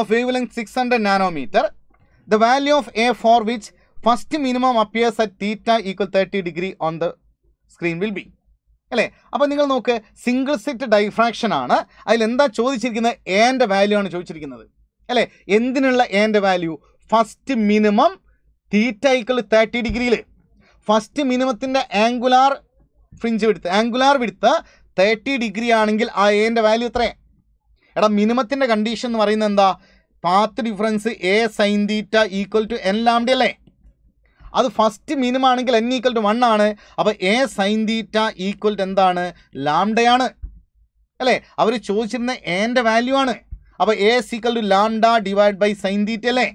of wavelength 600 nanometer. The value of A for which first minimum appears at theta equal 30 degree on the screen will be. അല്ലേ അപ്പോൾ നിങ്ങൾ നോക്ക് single set diffraction ആണ് അതിലെന്താ ചോദിച്ചിരിക്കുന്നത് എൻ്റെ വാല്യൂ ആണ് ചോദിച്ചിരിക്കുന്നത് അല്ലേ എന്തിനുള്ള എൻ്റെ value first minimum theta equal thirty ഡിഗ്രിയിൽ ഫസ്റ്റ് മിനിമത്തിൻ്റെ angular fringe width angular width thirty degree ആണെങ്കിൽ ആ എൻ്റെ വാല്യൂ എത്രയാണ് എടാ മിനിമത്തിൻ്റെ കണ്ടീഷൻ എന്ന് പറയുന്നത് എന്താ path difference a sine theta equal to n lambda അല്ലേ അത് ഫസ്റ്റ് മിനിമം ആണെങ്കിൽ എൻ ഈക്വൽ ടു വൺ ആണ് അപ്പോൾ a sine theta equal to എന്താണ് ലാംഡയാണ് അല്ലേ അവർ ചോദിച്ചിരുന്ന എൻ്റെ വാല്യൂ ആണ് അപ്പോൾ a is equal to lambda divide by sine theta അല്ലേ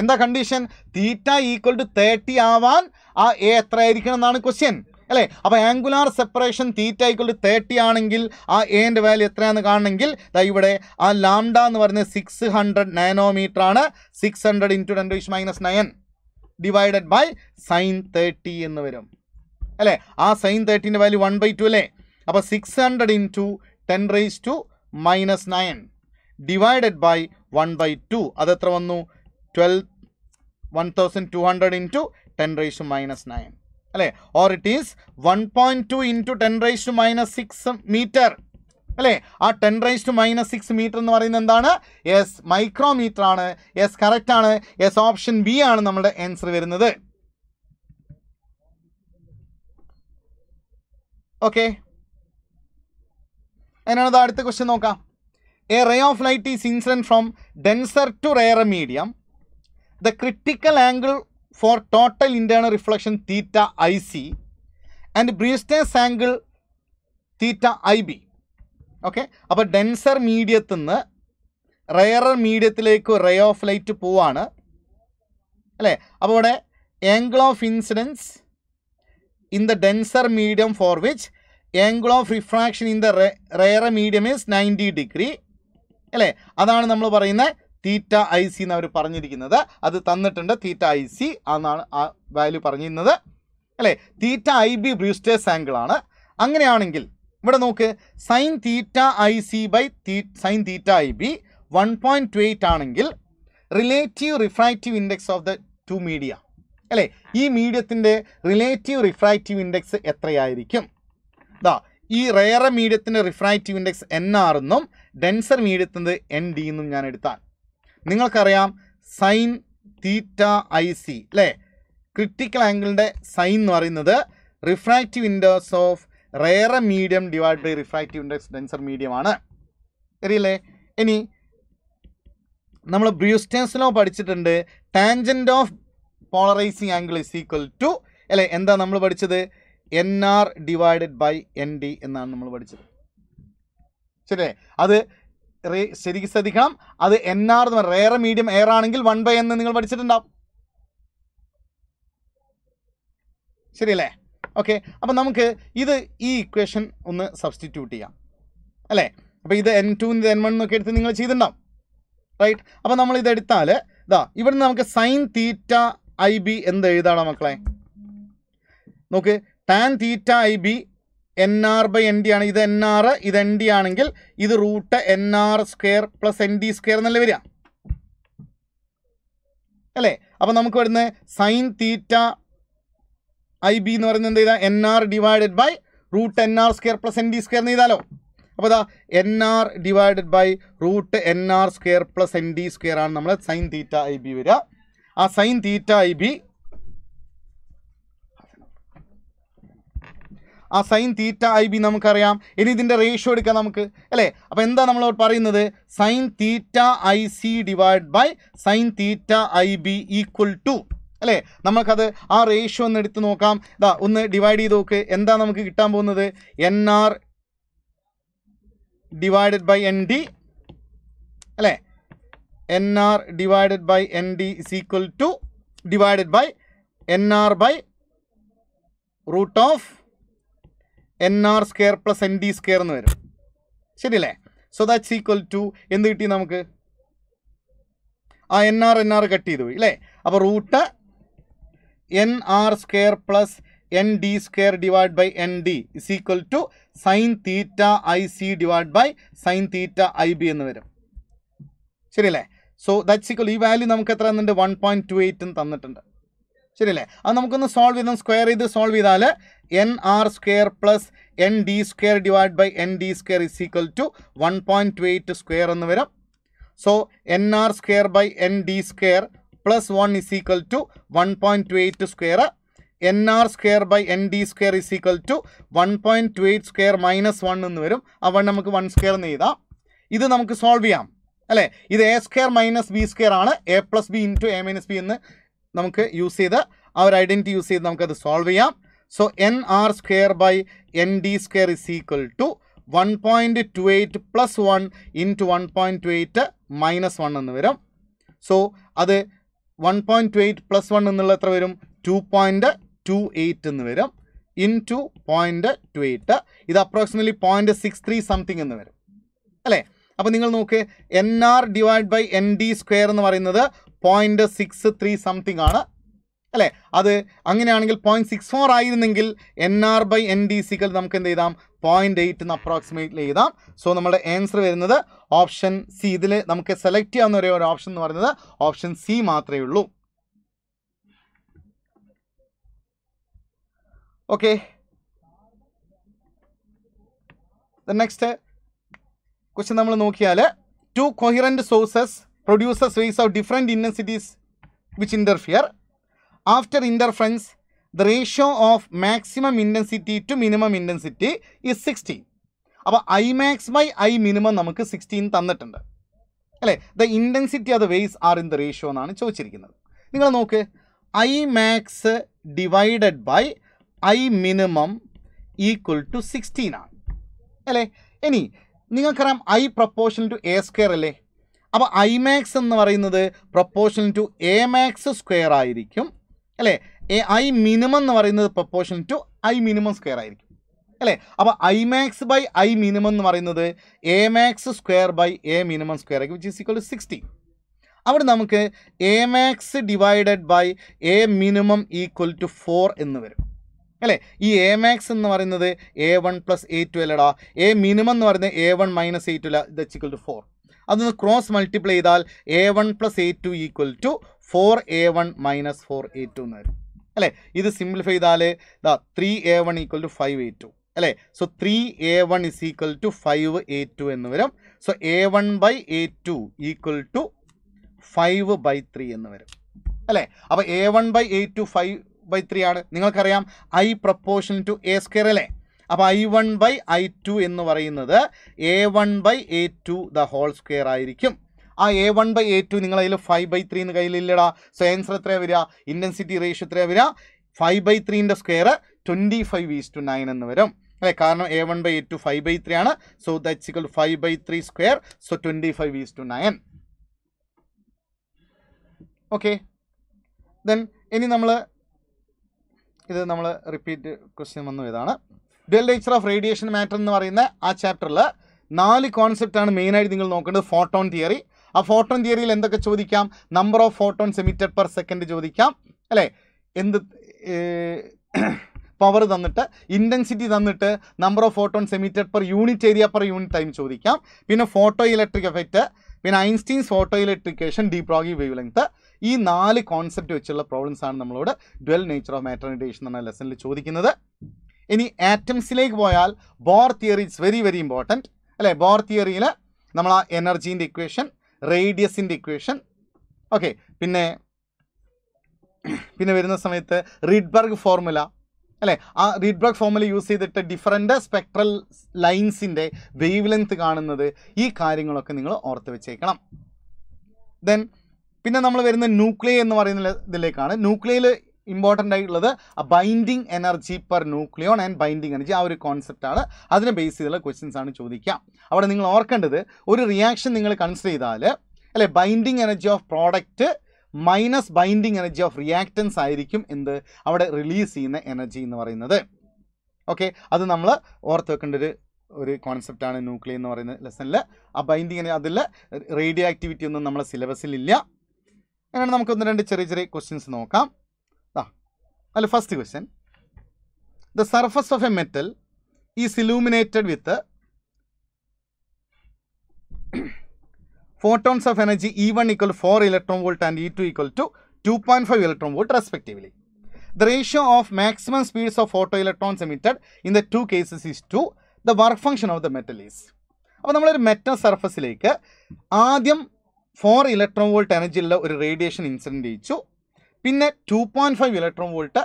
എന്താ condition theta equal to thirty ആവാൻ ആ എ എത്രയായിരിക്കണം എന്നാണ് ക്വസ്റ്റ്യൻ അല്ലെ അപ്പോൾ angular separation theta equal thirty ആണെങ്കിൽ ആ എൻ്റെ വാല്യൂ എത്രയാണെന്ന് കാണണമെങ്കിൽ ഇവിടെ ആ ലാംഡ എന്ന് പറയുന്നത് സിക്സ് ഹൺഡ്രഡ് നാനോമീറ്റർ ആണ് six hundred into ten to minus nine divided by sine thirty എന്ന് വരും അല്ലേ ആ സൈൻ തേർട്ടീൻ്റെ വാല്യൂ വൺ ബൈ ടു അല്ലേ അപ്പോൾ six hundred into ten raise to minus nine divided by one by two അതെത്ര വന്നു twelve one thousand two hundred into ten raise minus nine അല്ലേ or it is one point two into ten rise to minus six metre അല്ലേ ആ ten rise to minus six metre എന്ന് പറയുന്നത് എന്താണ് yes micrometre ആണ് yes correct ആണ് yes option B ആണ് നമ്മുടെ ആൻസർ വരുന്നത് ഓക്കെ അതിനാണ് അടുത്ത ക്വസ്റ്റ്യൻ നോക്കാം a ray of light is incident from denser to rarer medium the critical angle for total for reflection theta I C and Brewster's angle theta I B okay അപ്പോൾ denser മീഡിയത്തിൽ നിന്ന് rarer മീഡിയത്തിലേക്ക് ray of light പോവാണ് അല്ലേ അപ്പോൾ ഇവിടെ angle of incidence in the denser medium for which angle of refraction in the ray rarer medium is ninety degree അല്ലേ അതാണ് നമ്മൾ പറയുന്നത് തീറ്റ ഐ സി എന്നവർ പറഞ്ഞിരിക്കുന്നത് അത് തന്നിട്ടുണ്ട് തീറ്റ ഐ സി എന്നാണ് ആ വാല്യൂ പറഞ്ഞിരുന്നത് അല്ലേ തീറ്റ ഐ ബി ബ്രൂസ്റ്റേഴ്സ് ആംഗിളാണ് അങ്ങനെയാണെങ്കിൽ ഇവിടെ നോക്ക് sine theta I C by theta sine theta I B one point two eight ആണെങ്കിൽ relative refractive index of the two media അല്ലേ ഈ മീഡിയത്തിൻ്റെ റിലേറ്റീവ് റിഫ്രാക്റ്റീവ് ഇൻഡെക്സ് എത്രയായിരിക്കും ഇതാ ഈ റേറ മീഡിയത്തിൻ്റെ റിഫ്രാക്റ്റീവ് ഇൻഡെക്സ് എൻ ആർ എന്നും ഡെൻസർ മീഡിയത്തിൻ്റെ എൻ ഡി എന്നും ഞാൻ എടുത്താൽ നിങ്ങൾക്കറിയാം സൈൻ തീറ്റ ഐ സി അല്ലേ ക്രിട്ടിക്കൽ ആംഗിളിൻ്റെ സൈൻ എന്ന് പറയുന്നത് refractive ഇൻഡേഴ്സ് of rare medium divide by refractive index denser മീഡിയമാണ് അറിയല്ലേ ഇനി നമ്മൾ ബ്രൂസ്റ്റേഴ്സിനോ ലോ പഠിച്ചിട്ടുണ്ട് tangent of polarising angle is equal to അല്ലേ എന്താ നമ്മൾ പഠിച്ചത് N R divided by N D എന്നാണ് നമ്മൾ പഠിച്ചത് ശരിയല്ലേ അത് ശരിക്കും ശ്രദ്ധിക്കണം അത് എൻ ആർ എന്ന് പറയുന്നത് റേറെ മീഡിയം എയർ ആണെങ്കിൽ വൺ ബൈ എന്ന് നിങ്ങൾ പഠിച്ചിട്ടുണ്ടാവും ശരിയല്ലേ ഓക്കെ അപ്പം നമുക്ക് ഇത് ഈ ഇക്വേഷൻ ഒന്ന് സബ്സ്റ്റിറ്റ്യൂട്ട് ചെയ്യാം അല്ലേ അപ്പോൾ ഇത് എൻ ടു എൻ വൺ എന്നൊക്കെ എടുത്ത് നിങ്ങൾ ചെയ്തിട്ടുണ്ടാവും റൈറ്റ് അപ്പോൾ നമ്മൾ ഇത് എടുത്താൽ ഇതാ ഇവിടെ നമുക്ക് സൈൻ തീറ്റ ഐ ബി എന്ത് എഴുതാണോ മക്കളെ നോക്ക് tan theta I B N R by N D ആണ് ഇത് എൻ ആർ ഇത് എൻ ഡി ആണെങ്കിൽ ഇത് root N R square plus N D square എന്നല്ലേ വരിക അല്ലേ അപ്പോൾ നമുക്ക് വരുന്നത് സൈൻ തീറ്റ ഐ ബി എന്ന് പറയുന്നത് എന്ത് ചെയ്താൽ N R divided by root N R square plus N D square എന്ന് ചെയ്താലോ അപ്പോൾ അതാ N R divided by root N R square plus N D square ആണ് നമ്മൾ സൈൻ തീറ്റ ഐ ബി വരിക ആ സൈൻ തീറ്റ ഐ ബി ആ sine theta I B നമുക്കറിയാം ഇനി ഇതിൻ്റെ റേഷ്യോ എടുക്കാം നമുക്ക് അല്ലേ അപ്പോൾ എന്താ നമ്മൾ പറയുന്നത് sine theta I C divide by sine theta I B equal to അല്ലേ നമുക്കത് ആ റേഷ്യോ ഒന്ന് എടുത്ത് നോക്കാം ഇതാ ഒന്ന് ഡിവൈഡ് ചെയ്ത് നോക്ക് എന്താ നമുക്ക് കിട്ടാൻ പോകുന്നത് N R divided by N D അല്ലേ N R divided by N D is equal to divided by N R by root of N R square plus N D square എന്ന് വരും ശരിയല്ലേ സോ ദാറ്റ്സ് ഈക്വൽ ടു എന്ത് കിട്ടി നമുക്ക് ആ N R N R cut ചെയ്തു പോയി അല്ലേ അപ്പോൾ root N R square plus N D square divide by N D is equal to sine theta I C divide by sine theta I B എന്ന് വരും ശരിയല്ലേ സോ ദാറ്റ്സ് ഈക്വൽ ഈ value നമുക്ക് എത്ര തന്നിട്ടുണ്ട് വൺ പോയിൻറ്റ് ടു എയ്റ്റ് തന്നിട്ടുണ്ട് ശരിയല്ലേ അത് നമുക്കൊന്ന് സോൾവ് ചെയ്ത് സ്ക്വയർ ചെയ്ത് സോൾവ് ചെയ്താൽ N R square plus N D square divide by N D square is equal to one point two eight square എന്ന് വരും so N R square by N D square plus one is equal to one point two eight square N R square by N D square is equal to one point two eight square minus one എന്ന് വരും ആ one നമുക്ക് one square എന്ന് ചെയ്താം ഇത് നമുക്ക് solve ചെയ്യാം അല്ലേ ഇത് A square minus B square ആണ് A plus B into A minus B എന്ന് നമുക്ക് യൂസ് ചെയ്ത് ആ ഒരു ഐഡൻറ്റി യൂസ് ചെയ്ത് നമുക്കത് സോൾവ് ചെയ്യാം so N R square by N D square is equal to one point two eight plus one into one point two eight minus one എന്ന് വരും സോ അത് one point two eight plus one എന്നുള്ള എത്ര വരും two point two eight എന്ന് വരും into point two eight ഇത് approximately point six three something എന്ന് വരും അല്ലേ അപ്പോൾ നിങ്ങൾ നോക്ക് N R divide by N D square എന്ന് പറയുന്നത് പോയിൻറ്റ് സിക്സ് ത്രീ സംതിങ് ആണ് അല്ലേ അത് അങ്ങനെയാണെങ്കിൽ പോയിൻറ്റ് സിക്സ് ഫോർ ആയിരുന്നെങ്കിൽ N R by N D സിക്കൽ നമുക്ക് എന്ത് ചെയ്താം പോയിൻറ്റ് എയ്റ്റ് എന്ന് അപ്രോക്സിമേറ്റ്ലി എഴുതാം സോ നമ്മുടെ ആൻസർ വരുന്നത് ഓപ്ഷൻ സി ഇതിൽ നമുക്ക് സെലക്ട് ചെയ്യാവുന്ന ഒരേ ഒരു ഓപ്ഷൻ എന്ന് പറയുന്നത് ഓപ്ഷൻ സി മാത്രമേ ഉള്ളൂ ഓക്കെ നെക്സ്റ്റ് ക്വസ്റ്റ്യൻ നമ്മൾ നോക്കിയാൽ two coherent sources produces waves of different intensities which interfere after interference the ratio of maximum intensity to minimum intensity is sixteen അപ്പോൾ I max by I minimum നമുക്ക് sixteen തന്നിട്ടുണ്ട് അല്ലേ the intensity of the waves are in the ratio എന്നാണ് ചോദിച്ചിരിക്കുന്നത് നിങ്ങൾ നോക്ക് I max divided by I minimum equal to sixteen ആണ് അല്ലേ ഇനി നിങ്ങൾക്കറിയാം I proportion to A square അല്ലേ അപ്പോൾ ഐ മാക്സ് എന്ന് പറയുന്നത് proportion to A max square ആയിരിക്കും അല്ലേ എ ഐ മിനിമം എന്ന് പറയുന്നത് proportion to I minimum square ആയിരിക്കും അല്ലേ അപ്പോൾ I max by I minimum എന്ന് പറയുന്നത് A max square by A minimum square ആയിരിക്കും which is equal to sixty അവിടെ നമുക്ക് A max divided by A minimum equal to four എന്ന് വരും അല്ലേ ഈ എ മാക്സ് എന്ന് പറയുന്നത് A one plus A two അല്ലടാ എ മിനിമം എന്ന് പറയുന്നത് A one minus A two അല്ല ഈക്വൽ ടു ഫോർ അതൊന്ന് ക്രോസ് മൾട്ടിപ്ലൈ ചെയ്താൽ A one plus A two equal to four A one minus four A two എന്ന് വരും അല്ലേ ഇത് സിംപ്ലിഫൈ ചെയ്താൽ ഇതാ three A one equal to five A two അല്ലേ so three A one is equal to five A two എന്ന് വരും so A one by A two equal to five by three എന്ന് വരും അല്ലേ അപ്പോൾ A one by A two five by three ആണ് നിങ്ങൾക്കറിയാം I proportion to A square അല്ലേ അപ്പോൾ I one by I two എന്ന് പറയുന്നത് A one by A two the whole square ആയിരിക്കും ആ A one by A two നിങ്ങൾ അതിൽ ഫൈവ് ബൈ ത്രീന്ന് എന്ന് കയ്യിലില്ലടാ സയൻസർ എത്രയാണ് വരിക ഇൻറ്റൻസിറ്റി റേഷ്യോ എത്രയാണ് വരിക ഫൈവ് ബൈ ത്രീൻ്റെ square twenty five is to nine എന്ന് വരും അല്ലേ കാരണം A one by A two five by three ആണ് so that's equal five by three square so twenty five is to nine okay then ഇനി നമ്മൾ ഇത് നമ്മൾ റിപ്പീറ്റ് ക്വസ്റ്റ്യൻ വന്നു ഇതാണ് dual nature of radiation matter എന്ന് പറയുന്ന ആ ചാപ്റ്ററിൽ നാല് കോൺസെപ്റ്റാണ് മെയിനായിട്ട് നിങ്ങൾ നോക്കേണ്ടത് ഫോട്ടോൺ തിയറി ആ ഫോട്ടോൺ തിയറിയിൽ എന്തൊക്കെ ചോദിക്കാം number of photon emitted per second ചോദിക്കാം അല്ലേ എന്ത് പവർ തന്നിട്ട് ഇൻറ്റൻസിറ്റി തന്നിട്ട് number of photons emitted per unit area per unit time ചോദിക്കാം പിന്നെ ഫോട്ടോ ഇലക്ട്രിക് എഫക്റ്റ് പിന്നെ Einstein's photo electric equation de Broglie wave length ഈ നാല് കോൺസെപ്റ്റ് വെച്ചുള്ള പ്രോബ്ലംസ് ആണ് നമ്മളോട് ഡ്വൽ നേച്ചർ ഓഫ് മാറ്റർ എന്ന ലെസണിൽ ചോദിക്കുന്നത് ഇനി ആറ്റംസിലേക്ക് പോയാൽ Bohr theory it's very very important അല്ലേ ബോർ തിയറിയിൽ നമ്മൾ ആ എനർജീൻ്റെ ഇക്വേഷൻ റേഡിയസിൻ്റെ ഇക്വേഷൻ ഓക്കെ പിന്നെ പിന്നെ വരുന്ന സമയത്ത് റിഡ്ബർഗ് ഫോർമുല അല്ലേ ആ റീഡ് ബ്ലോക്ക് ഫോമിൽ യൂസ് ചെയ്തിട്ട് ഡിഫറെൻ്റ് സ്പെക്ട്രൽ ലൈൻസിൻ്റെ വേവ് ലെങ്ത് കാണുന്നത് ഈ കാര്യങ്ങളൊക്കെ നിങ്ങൾ ഓർത്ത് വെച്ചേക്കണം ദെൻ പിന്നെ നമ്മൾ വരുന്ന ന്യൂക്ലിയ എന്ന് പറയുന്ന ഇതിലേക്കാണ് ന്യൂക്ലിയയിൽ ഇമ്പോർട്ടൻ്റ് ആയിട്ടുള്ളത് binding energy per nucleon and binding energy ആ ഒരു കോൺസെപ്റ്റാണ് അതിനെ ബേസ് ചെയ്തുള്ള ക്വസ്റ്റ്യൻസ് ആണ് ചോദിക്കുക അവിടെ നിങ്ങൾ ഓർക്കേണ്ടത് ഒരു റിയാക്ഷൻ നിങ്ങൾ കൺസിഡർ ചെയ്താൽ അല്ലെ binding energy of product minus binding energy of reactants ആയിരിക്കും എന്ത് അവിടെ റിലീസ് ചെയ്യുന്ന എനർജി എന്ന് പറയുന്നത് ഓക്കെ അത് നമ്മൾ ഓർത്ത് വെക്കേണ്ട ഒരു ഒരു കോൺസെപ്റ്റാണ് ന്യൂക്ലിയർ എന്ന് പറയുന്ന ലെസണിൽ ആ ബൈൻഡിങ് അതിൽ റേഡിയോ ആക്ടിവിറ്റി ഒന്നും നമ്മളെ സിലബസിലില്ല അങ്ങനെ നമുക്ക് ഒന്ന് രണ്ട് ചെറിയ ചെറിയ ക്വസ്റ്റ്യൻസ് നോക്കാം ആ അല്ല first question the surface of a metal is illuminated with photons of energy E1 equal to 4 electron volt and E2 equal to 2.5 electron volt respectively. The ratio of maximum speeds of photoelectrons emitted in the two cases is to the work function of the metal is. അപ്പോൾ നമ്മളൊരു metal സർഫസിലേക്ക് ആദ്യം four electron volt എനർജിയുള്ള ഒരു radiation incident ചെയ്യിച്ചു പിന്നെ two point five electron volt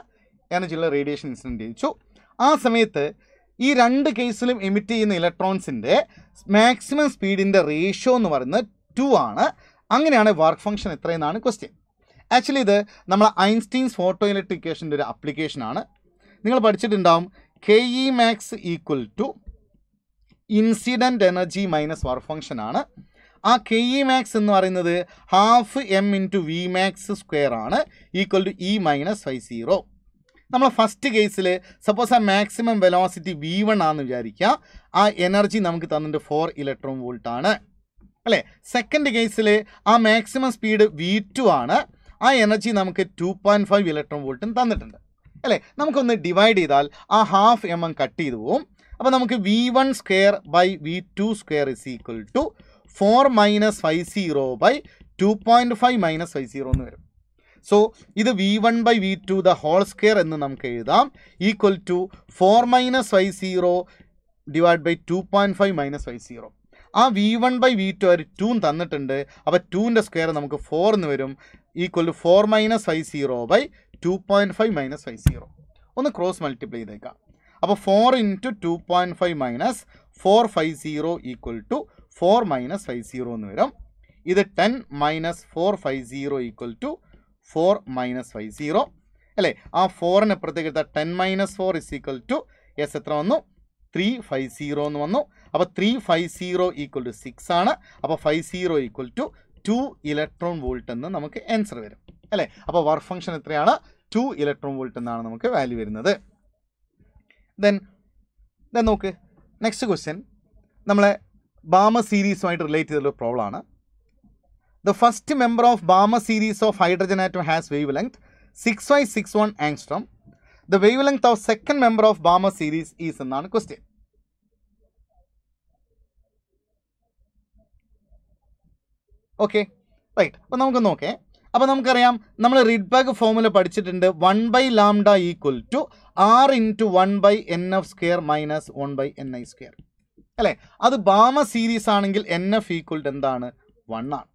എനർജിയുള്ള radiation incident ചെയ്യിച്ചു ആ സമയത്ത് ഈ രണ്ട് കേസിലും എമിറ്റ് ചെയ്യുന്ന ഇലക്ട്രോൺസിൻ്റെ മാക്സിമം സ്പീഡിൻ്റെ റേഷ്യോ എന്ന് പറയുന്നത് ടു ആണ് അങ്ങനെയാണ് വർക്ക് ഫംഗ്ഷൻ എത്രയെന്നാണ് ക്വസ്റ്റ്യൻ ആക്ച്വലി ഇത് നമ്മൾ ഐൻസ്റ്റീൻസ് ഫോട്ടോ ഇലക്ട്രിക് ഇക്വേഷൻ്റെ ഒരു ആപ്ലിക്കേഷനാണ് നിങ്ങൾ പഠിച്ചിട്ടുണ്ടാവും K E max equal to incident energy minus work function ആണ് ആ കെ ഇ മാക്സ് എന്ന് പറയുന്നത് half M into V max square ആണ് equal to E minus five zero നമ്മൾ ഫസ്റ്റ് കേസിൽ സപ്പോസ് ആ മാക്സിമം വെലോസിറ്റി വി വൺ ആണെന്ന് വിചാരിക്കുക ആ എനർജി നമുക്ക് തന്നിട്ട് ഫോർ ഇലക്ട്രോൺ വോൾട്ടാണ് അല്ലേ സെക്കൻഡ് കേസിൽ ആ മാക്സിമം സ്പീഡ് വി ടു ആണ് ആ എനർജി നമുക്ക് ടു പോയിൻറ്റ് ഫൈവ് ഇലക്ട്രോൺ വോൾട്ടും തന്നിട്ടുണ്ട് അല്ലേ നമുക്കൊന്ന് ഡിവൈഡ് ചെയ്താൽ ആ ഹാഫ് എം എം കട്ട് ചെയ്തു പോവും അപ്പോൾ നമുക്ക് V one square by V two square is equal to four minus five zero by two point five minus five zero എന്ന് വരും സോ ഇത് V one by V two the whole square എന്ന് നമുക്ക് എഴുതാം equal to four minus five zero divide by two point five minus five zero ആ V one by V two ഒരു ടൂൺ തന്നിട്ടുണ്ട് അപ്പോൾ ടൂൻ്റെ സ്ക്വയർ നമുക്ക് ഫോർ എന്ന് വരും equal to four minus five zero by two point five minus five zero ഒന്ന് ക്രോസ് മൾട്ടിപ്ലൈ ചെയ്തേക്കാം അപ്പോൾ four into two point five minus four five zero equal to four minus five zero എന്ന് വരും ഇത് ten minus four five zero equal to four minus five zero അല്ലേ ആ ഫോറിന് അപ്പുറത്തേക്ക് എടുത്താൽ ten minus four is equal to S എത്ര വന്നു ത്രീ ഫൈവ് സീറോ എന്ന് വന്നു അപ്പോൾ three five zero equal to six ആണ് അപ്പോൾ five zero equal to two electron volt എന്ന് നമുക്ക് ആൻസർ വരും അല്ലേ അപ്പോൾ വർക്ക് ഫംഗ്ഷൻ എത്രയാണ് ടു ഇലക്ട്രോൺ വോൾട്ട് എന്നാണ് നമുക്ക് വാല്യൂ വരുന്നത് ദെൻ ദെൻ നോക്ക് നെക്സ്റ്റ് ക്വസ്റ്റ്യൻ നമ്മളെ ബാമ സീരീസുമായിട്ട് റിലേറ്റ് ചെയ്തുള്ള പ്രോബ്ലം ആണ് the first member of Balmer series of hydrogen atom has wave length six five six one angstrom the wave length of second member of Balmer series is എന്നാണ് question okay right അപ്പം നമുക്ക് നോക്കേ അപ്പം നമുക്കറിയാം നമ്മൾ Rydberg formula പഠിച്ചിട്ടുണ്ട് one by lambda equal to R into one by N F square minus one by N I square അല്ലേ അത് ബാമ സീരീസ് ആണെങ്കിൽ എൻ എഫ് ഈക്വൽ ടു എന്താണ് വൺ ആണ്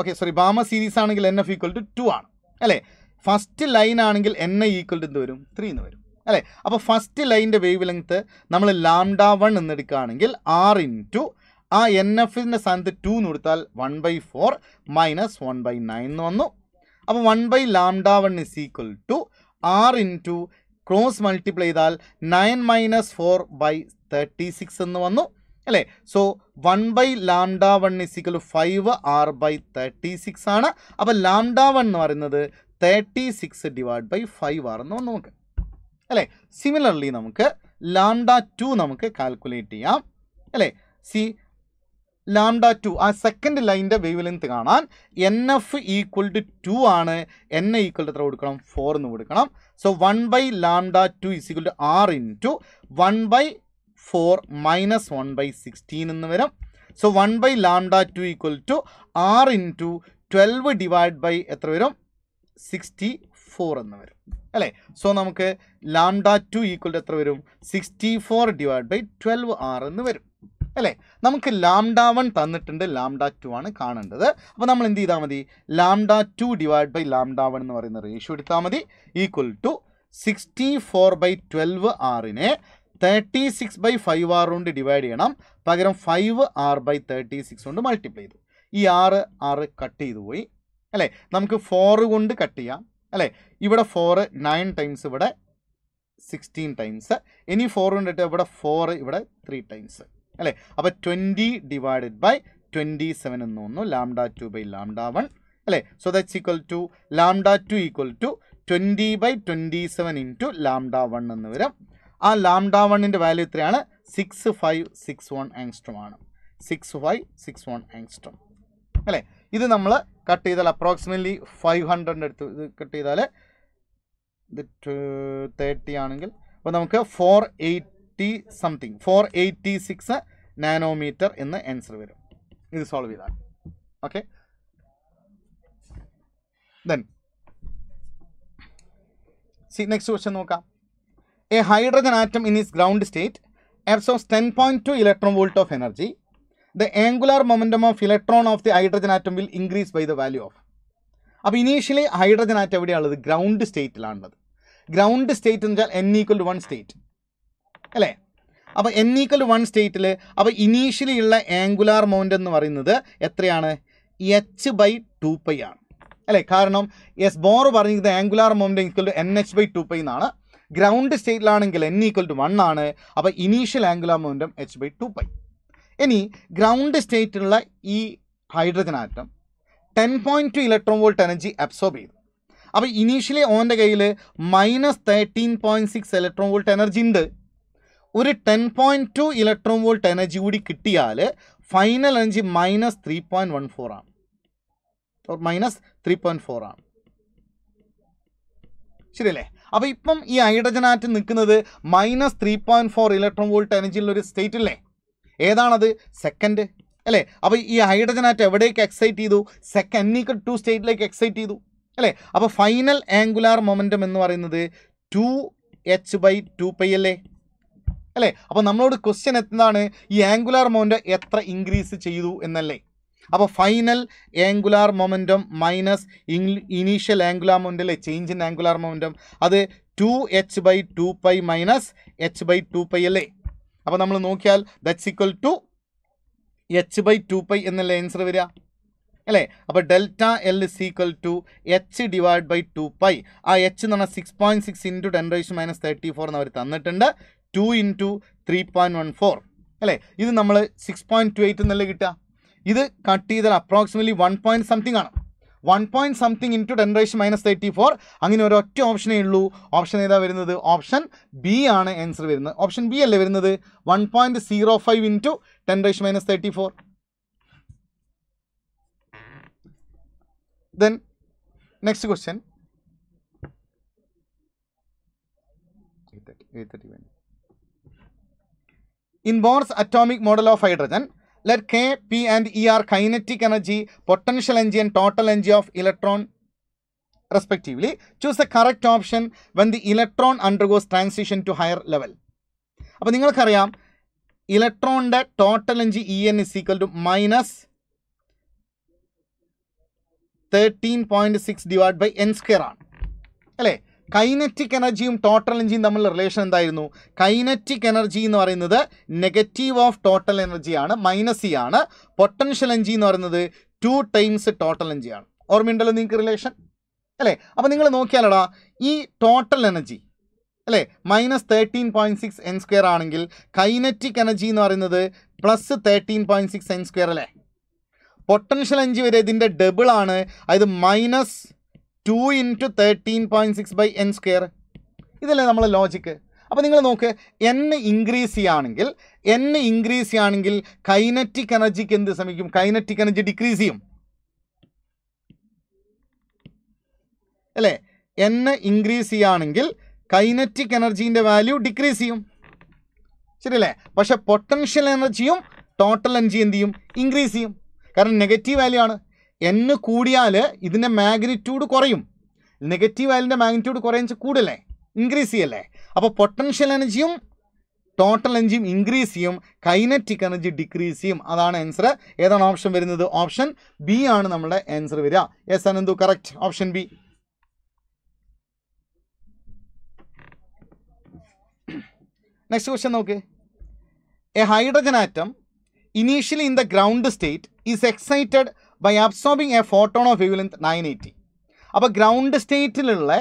ഓക്കെ സോറി ബാമ സീരീസ് ആണെങ്കിൽ N F equal to two ആണ് അല്ലേ first line ആണെങ്കിൽ N I equal to എന്ത് വരും ത്രീ എന്ന് വരും അല്ലേ അപ്പോൾ ഫസ്റ്റ് ലൈനിൻ്റെ വേവ് ലെങ്ത്ത് നമ്മൾ ലാംഡ വൺ എന്നെടുക്കുകയാണെങ്കിൽ ആർ ഇൻ ടു ആ എൻ എഫ് എഫിൻ്റെ സ്ഥാനത്ത് ടു എന്ന് കൊടുത്താൽ one by four minus one by nine എന്ന് വന്നു അപ്പോൾ one by lambda one is equal to R into cross multiply ചെയ്താൽ nine minus four by thirty six എന്ന് വന്നു അല്ലേ so one by lambda one is equal five R by thirty six ആണ് അപ്പോൾ lambda one എന്ന് പറയുന്നത് thirty six divide by five ആണെന്ന് വന്നു നമുക്ക് അല്ലേ സിമിലർലി നമുക്ക് ലാംഡ ടു നമുക്ക് കാൽക്കുലേറ്റ് ചെയ്യാം അല്ലേ സി ലാംഡ ടു ആ സെക്കൻഡ് ലൈൻ്റെ വേവ് ലെങ്ത് കാണാൻ N F equal to two ആണ് എൻ ഈക്വൽ ടു എത്ര കൊടുക്കണം ഫോർ എന്ന് കൊടുക്കണം so one by lambda two is equal to R into one by four minus one by sixteen എന്ന് വരും so one by lambda two equal to R into twelve divide by എത്ര വരും sixty four എന്ന് വരും അല്ലേ so നമുക്ക് lambda two equal എത്ര വരും sixty four divide by twelve R എന്ന് വരും അല്ലേ നമുക്ക് ലാംഡ വൺ തന്നിട്ടുണ്ട് ലാംഡ ടു ആണ് കാണേണ്ടത് അപ്പോൾ നമ്മൾ എന്ത് ചെയ്താൽ മതി lambda two divide by lambda one എന്ന് പറയുന്ന റേഷ്യോ എടുത്താൽ മതി equal to sixty four by twelve ആറിനെ thirty six by five R കൊണ്ട് ഡിവൈഡ് ചെയ്യണം പകരം five R by thirty six കൊണ്ട് മൾട്ടിപ്ലൈ ചെയ്തു ഈ ആറ് ആറ് കട്ട് ചെയ്തു പോയി അല്ലേ നമുക്ക് ഫോറ് കൊണ്ട് കട്ട് ചെയ്യാം അല്ലേ ഇവിടെ ഫോറ് നയൻ ടൈംസ് ഇവിടെ സിക്സ്റ്റീൻ ടൈംസ് ഇനി ഫോർ കൊണ്ടിട്ട് ഇവിടെ ഫോറ് ഇവിടെ ത്രീ ടൈംസ് അല്ലേ അപ്പോൾ twenty divided by twenty seven എന്ന് തോന്നുന്നു lambda two by lambda one അല്ലേ so that's equal to lambda two equal to twenty by twenty seven into lambda one എന്ന് വരും ആ ലാംഡ വണ്ണിൻ്റെ വാല്യൂ എത്രയാണ് six five six one angstrom ആണ് six five six one angstrom അല്ലേ ഇത് നമ്മൾ കട്ട് ചെയ്താൽ അപ്രോക്സിമേറ്റ്ലി ഫൈവ് ഹൺഡ്രഡ് എടുത്തു ഇത് കട്ട് ചെയ്താൽ ഇത് തേർട്ടി ആണെങ്കിൽ അപ്പോൾ നമുക്ക് four eighty something four eighty six nanometre എന്ന് ആൻസർ വരും ഇത് സോൾവ് ചെയ്താൽ okay then C next question നോക്കാം a hydrogen atom in is ground state എബ്സോസ് ten point two electron volt of energy the angular momentum of electron of the hydrogen atom will increase by the value of അപ്പോൾ initially hydrogen atom എവിടെയാണുള്ളത് ground സ്റ്റേറ്റിലാണുള്ളത് ground state എന്ന് വെച്ചാൽ N equal to one state അല്ലേ അപ്പോൾ N equal to one സ്റ്റേറ്റിൽ അപ്പോൾ initially ഉള്ള ആംഗുലാർ മൗണ്ട് എന്ന് പറയുന്നത് എത്രയാണ് എച്ച് ബൈ ടു പൈ ആണ് അല്ലേ കാരണം എസ് ബോർ പറഞ്ഞിരിക്കുന്നത് angular momentum equal to N H by two pi എന്നാണ് ഗ്രൗണ്ട് സ്റ്റേറ്റിലാണെങ്കിൽ എൻ ഈക്വൽ ടു വൺ ആണ് അപ്പോൾ ഇനീഷ്യൽ ആംഗുലാർ മൗണ്ടും എച്ച് ബൈ ടു പൈ ഇനി ഗ്രൗണ്ട് സ്റ്റേറ്റിലുള്ള ഈ hydrogen atom ten point two electron volt energy absorb ചെയ്തു അപ്പോൾ ഇനീഷ്യലി ഓൻ്റെ കയ്യിൽ minus thirteen point six electron volt energy ഉണ്ട് ഒരു ten point two electron volt energy കൂടി കിട്ടിയാൽ final energy minus three point one four ആണ് മൈനസ് ത്രീ പോയിൻറ്റ് ഫോർ ആണ് ശരിയല്ലേ അപ്പോൾ ഇപ്പം ഈ ഹൈഡ്രജൻ ആറ്റ് നിൽക്കുന്നത് minus three point four electron volt എനർജിയുള്ള ഒരു സ്റ്റേറ്റ് അല്ലേ ഏതാണത് സെക്കൻഡ് അല്ലേ അപ്പോൾ ഈ ഹൈഡ്രജൻ ആറ്റം എവിടേക്ക് എക്സൈറ്റ് ചെയ്തു സെക്കൻഡ് എന്നീക്കൾ ടു സ്റ്റേറ്റിലേക്ക് എക്സൈറ്റ് ചെയ്തു അല്ലേ അപ്പോൾ ഫൈനൽ ആംഗുലാർ മൊമെൻറ്റം എന്ന് പറയുന്നത് two H by two pi അല്ലേ അല്ലേ അപ്പോൾ നമ്മളോട് ക്വസ്റ്റ്യൻ എന്താണ് ഈ ആംഗുലാർ മൊമെൻറ്റം എത്ര ഇൻക്രീസ് ചെയ്തു എന്നല്ലേ അപ്പോൾ final angular momentum minus initial angular momentum അല്ലേ ചേഞ്ച് ഇൻ ആംഗുലാർ മൊമെൻറ്റം അത് two H by two pi minus H by two pi അല്ലേ അപ്പോൾ നമ്മൾ നോക്കിയാൽ that's equal to H by two pi എന്നല്ലേ ആൻസർ വരിക അല്ലേ അപ്പോൾ delta L is equal to H divide by two pi ആ എച്ച് എന്ന് പറഞ്ഞാൽ six point six into ten raised minus thirty four എന്ന് അവർ തന്നിട്ടുണ്ട് to into three point one four അല്ലേ ഇത് നമ്മൾ സിക്സ് പോയിൻറ്റ് ടു എയ്റ്റ് എന്നല്ലേ കിട്ടുക ഇത് കട്ട് ചെയ്താൽ അപ്രോക്സിമേറ്റ്ലി വൺ പോയിൻറ്റ് സംതിങ് ആണ് one point something into ten raised minus thirty four അങ്ങനെ ഒരു ഒറ്റ ഓപ്ഷനേ ഉള്ളൂ ഓപ്ഷൻ ഏതാ വരുന്നത് ഓപ്ഷൻ ബി ആണ് ആൻസർ വരുന്നത് ഓപ്ഷൻ ബി അല്ലേ വരുന്നത് one point zero five into ten raised minus thirty four then next question in Bohr's atomic model of hydrogen let K, P and E are kinetic energy, potential energy and total energy of electron respectively. Choose the correct option when the electron undergoes transition to higher level. അപ്പോൾ നിങ്ങൾക്കറിയാം ഇലക്ട്രോണിൻ്റെ total energy E N is equal to minus thirteen point six divide by N square ആണ് അല്ലേ kinetic എനർജിയും total എനർജിയും തമ്മിലുള്ള relation എന്തായിരുന്നു kinetic energy എന്ന് പറയുന്നത് നെഗറ്റീവ് ഓഫ് ടോട്ടൽ എനർജിയാണ് മൈനസ് സി ആണ് പൊട്ടൻഷ്യൽ e എനർജി എന്ന് പറയുന്നത് ടു ടൈംസ് ടോട്ടൽ എനർജിയാണ് ഓർമ്മയുണ്ടല്ലോ നിങ്ങൾക്ക് റിലേഷൻ അല്ലേ അപ്പോൾ നിങ്ങൾ നോക്കിയാലടാ ഈ ടോട്ടൽ എനർജി അല്ലേ minus thirteen point six N square ആണെങ്കിൽ കൈനറ്റിക് എനർജി എന്ന് പറയുന്നത് plus thirteen point six N square അല്ലേ പൊട്ടൻഷ്യൽ എനർജി വരെ ഇതിൻ്റെ ആണ് അതായത് minus two into thirteen point six by N square ഇതല്ലേ നമ്മളെ ലോജിക്ക് അപ്പോൾ നിങ്ങൾ നോക്ക് എൻ ഇൻക്രീസ് ചെയ്യുകയാണെങ്കിൽ എൻ ഇൻക്രീസ് ചെയ്യുകയാണെങ്കിൽ കൈനറ്റിക് എനർജിക്ക് എന്ത് ശ്രമിക്കും കൈനറ്റിക് എനർജി ഡിക്രീസ് ചെയ്യും അല്ലേ എൻ ഇൻക്രീസ് ചെയ്യുകയാണെങ്കിൽ കൈനറ്റിക് എനർജീൻ്റെ വാല്യൂ ഡിക്രീസ് ചെയ്യും ശരിയല്ലേ പക്ഷേ പൊട്ടൻഷ്യൽ എനർജിയും ടോട്ടൽ എനർജി എന്ത് ചെയ്യും ഇൻക്രീസ് ചെയ്യും കാരണം നെഗറ്റീവ് വാല്യൂ ആണ് എൻ കൂടിയാൽ ഇതിൻ്റെ മാഗ്നിറ്റ്യൂഡ് കുറയും നെഗറ്റീവ് ആയാലിൻ്റെ മാഗ്നിറ്റ്യൂഡ് വെച്ചാൽ കൂടല്ലേ ഇൻക്രീസ് ചെയ്യല്ലേ അപ്പോൾ പൊട്ടൻഷ്യൽ എനർജിയും ടോട്ടൽ എനർജിയും ഇൻക്രീസ് ചെയ്യും കൈനറ്റിക് എനർജി ഡിക്രീസ് ചെയ്യും അതാണ് ആൻസർ ഏതാണ് ഓപ്ഷൻ വരുന്നത് ഓപ്ഷൻ ബി ആണ് നമ്മുടെ ആൻസർ വരിക yes Ananthu correct option B next question നോക്ക് a hydrogen atom initially in the ground state is excited by absorbing a photon of wavelength nine eighty അപ്പോൾ ground സ്റ്റേറ്റിലുള്ള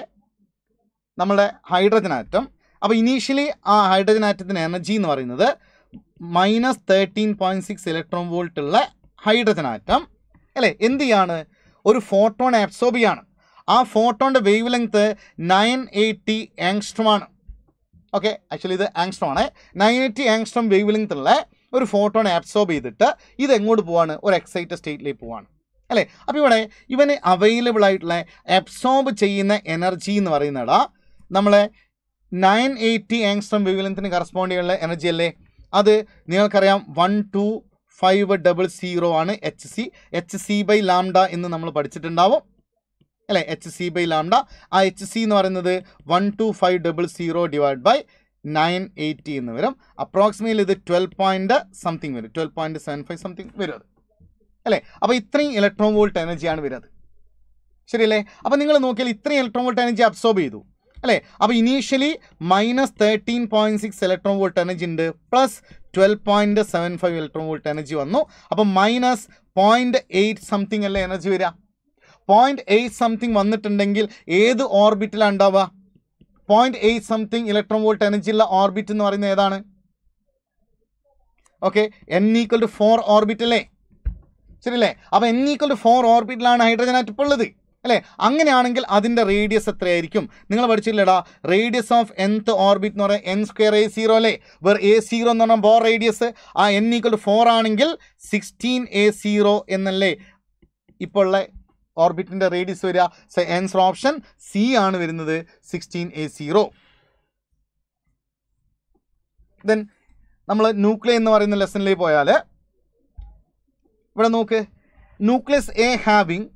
നമ്മുടെ ഹൈഡ്രജൻ ആറ്റം അപ്പോൾ initially ആ hydrogen ആറ്റത്തിൻ്റെ എനർജി എന്ന് പറയുന്നത് minus thirteen point six electron വോൾട്ടുള്ള ഹൈഡ്രജൻ ആറ്റം അല്ലേ എന്ത് ചെയ്യാണ് ഒരു ഫോട്ടോൺ അബ്സോർബ് ചെയ്യാണ് ആ ഫോട്ടോൻ്റെ വേവ് ലെങ്ത്ത് നയൻ എയ്റ്റി ആങ്സ്ട്രമാണ് ഓക്കെ ആക്ച്വലി ഇത് ആങ്സ്ട്രമാണ് നയൻ എയ്റ്റി ആങ്സ്ട്രം വേവ് ലെങ്ത്തുള്ള ഒരു ഫോട്ടോൺ ആബ്സോർബ് ചെയ്തിട്ട് ഇത് എങ്ങോട്ട് പോവാണ് ഒരു എക്സൈറ്റഡ് സ്റ്റേറ്റിലേക്ക് പോവാണ് അല്ലേ അപ്പോൾ ഇവിടെ ഇവന് അവൈലബിൾ ആയിട്ടുള്ള അബ്സോർബ് ചെയ്യുന്ന എനർജി എന്ന് പറയുന്നത് നമ്മളെ നയൻ എയ്റ്റി ആങ്സ്ട്രം വിവിലത്തിന് കറസ്പോണ്ട് ചെയ്യാനുള്ള എനർജി അല്ലേ അത് നിങ്ങൾക്കറിയാം one two five double zero ആണ് H C H C by lambda എന്ന് നമ്മൾ പഠിച്ചിട്ടുണ്ടാവും അല്ലേ എച്ച് സി ബൈ ലാംഡ ആ എച്ച് സി എന്ന് പറയുന്നത് one two five double zero divide by nine eighty എന്ന് വരും അപ്രോക്സിമേറ്റ്ലി ഇത് ട്വൽവ് പോയിന്റ് സംതിങ് വരും twelve point seven five something വരും അത് അല്ലേ അപ്പോൾ ഇത്രയും ഇലക്ട്രോൺ വോൾട്ട് എനർജിയാണ് വരുന്നത് ശരിയല്ലേ അപ്പോൾ നിങ്ങൾ നോക്കിയാൽ ഇത്രയും ഇലക്ട്രോൺ വോൾട്ട് എനർജി അബ്സോർബ് ചെയ്തു അല്ലേ അപ്പോൾ initially minus thirteen point six electron volt energy ഉണ്ട് plus twelve point seven five electron volt energy വന്നു അപ്പോൾ മൈനസ് പോയിന്റ് എയ്റ്റ് സംതിങ് അല്ലേ എനർജി വരിക പോയിന്റ് എയ്റ്റ് സംതിങ് വന്നിട്ടുണ്ടെങ്കിൽ ഏത് ഓർബിറ്റിലാണ് ഉണ്ടാവുക point eight something electron volt എനർജിയുള്ള ഓർബിറ്റ് എന്ന് പറയുന്നത് ഏതാണ് okay N equal to four orbit അല്ലേ ശരിയല്ലേ അപ്പോൾ എൻ ഈക്വൽ ടു ഫോർ ഓർബിറ്റിലാണ് ഹൈഡ്രജൻ ആറ്റം ഇപ്പോൾ ഉള്ളത് അല്ലേ അങ്ങനെയാണെങ്കിൽ അതിൻ്റെ റേഡിയസ് എത്രയായിരിക്കും നിങ്ങൾ പഠിച്ചില്ലടാ റേഡിയസ് ഓഫ് എൻത്ത് ഓർബിറ്റ് എന്ന് പറയുന്നത് എൻ സ്ക്വയർ എ സീറോ അല്ലേ വെർ എ സീറോ എന്ന് പറഞ്ഞാൽ ബോർ റേഡിയസ് ആ എൻ ഈക്വൽ ടു ഫോർ ആണെങ്കിൽ സിക്സ്റ്റീൻ എ സീറോ എന്നല്ലേ ഇപ്പോൾ ഉള്ള ഓർബിറ്റിൻ്റെ റേഡിയസ് വരിക ആൻസർ ഓപ്ഷൻ സി ആണ് വരുന്നത് സിക്സ്റ്റീൻ എ സീറോ ദെൻ നമ്മൾ ന്യൂക്ലിയ എന്ന് പറയുന്ന ലെസണിലേക്ക് പോയാൽ ഇവിടെ നോക്ക് nucleus A having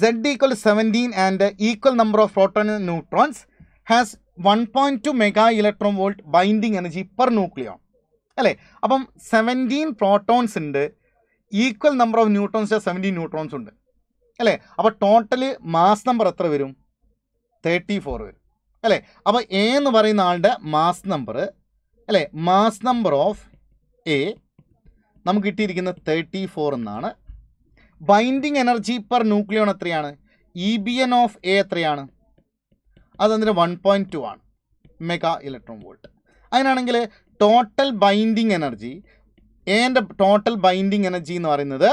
Z equal seventeen and equal number of proton and neutrons has one point two mega electron volt binding energy per nucleon അല്ലേ അപ്പം സെവൻറ്റീൻ പ്രോട്ടോൺസ് ഉണ്ട് equal number of neutrons seventeen neutrons ഉണ്ട് അല്ലേ അപ്പോൾ total mass number എത്ര വരും thirty four വരും അല്ലേ അപ്പോൾ എ എന്ന് പറയുന്ന ആളുടെ മാസ് നമ്പർ അല്ലേ മാസ് നമ്പർ ഓഫ് എ നമുക്ക് കിട്ടിയിരിക്കുന്ന തേർട്ടി ഫോർ എന്നാണ് ബൈൻഡിങ് എനർജി പെർ ന്യൂക്ലിയോൺ എത്രയാണ് E B N of A എത്രയാണ് അതിന് വൺ പോയിൻറ്റ് ടു ആണ് മെഗാ ഇലക്ട്രോൺ വോൾട്ട് അതിനാണെങ്കിൽ ടോട്ടൽ ബൈൻഡിങ് എനർജി എൻ്റെ ടോട്ടൽ ബൈൻഡിങ് എനർജി എന്ന് പറയുന്നത്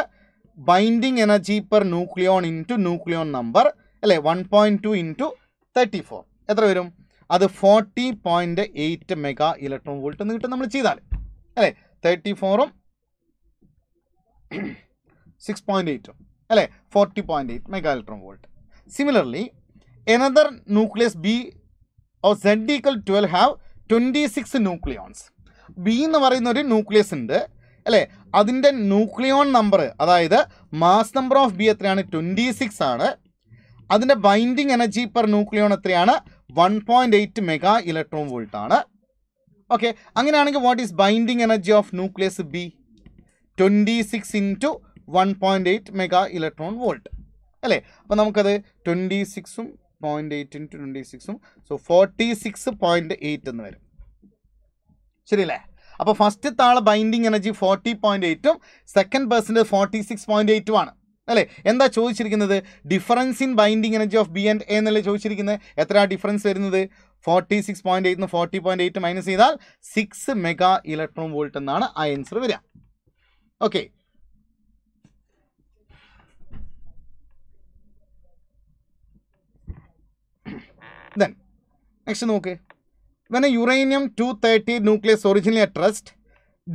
binding energy per nucleon into nucleon number അല്ലേ one point two into thirty four എത്ര വരും അത് forty point eight mega electron volt എന്ന് കിട്ടും നമ്മൾ ചെയ്താൽ അല്ലേ തേർട്ടി ഫോറും സിക്സ് പോയിൻറ്റ് എയ്റ്റും അല്ലേ forty point eight mega electron volt similarly another nucleus B of Z equal twelve have twenty six nucleons B എന്ന് പറയുന്ന ഒരു ന്യൂക്ലിയസ് ഉണ്ട് അല്ലേ അതിൻ്റെ ന്യൂക്ലിയോൺ നമ്പർ അതായത് മാസ് നമ്പർ ഓഫ് ബി എത്രയാണ് ട്വൻറ്റി സിക്സ് ആണ് അതിൻ്റെ ബൈൻഡിങ് എനർജി പെർ ന്യൂക്ലിയോൺ എത്രയാണ് one point eight mega electron volt ആണ് ഓക്കെ അങ്ങനെയാണെങ്കിൽ what is binding energy of nucleus B twenty six into one point eight mega electron volt അല്ലേ അപ്പോൾ നമുക്കത് twenty സിക്സും പോയിൻ്റ് എയ്റ്റ് ഇൻറ്റു ട്വൻറ്റി സിക്സും so forty six point eight എന്ന് വരും ശരിയല്ലേ അപ്പോൾ ഫസ്റ്റ് ആൾ ബൈൻഡിങ് എനർജി ഫോർട്ടി പോയിൻറ്റ് എയ്റ്റും second person forty six point എയ്റ്റും ആണ് അല്ലേ എന്താ ചോദിച്ചിരിക്കുന്നത് difference in binding energy of B and A എന്നല്ലേ ചോദിച്ചിരിക്കുന്നത് എത്ര ഡിഫറൻസ് വരുന്നത് forty six point eight forty point eight minus ചെയ്താൽ സിക്സ് മെഗാ ഇലക്ട്രോൺ വോൾട്ട് എന്നാണ് ആ ആൻസർ വരിക ഓക്കെ ദെൻ നെക്സ്റ്റ് നോക്ക് When uranium uranium-230 nucleus originally at rest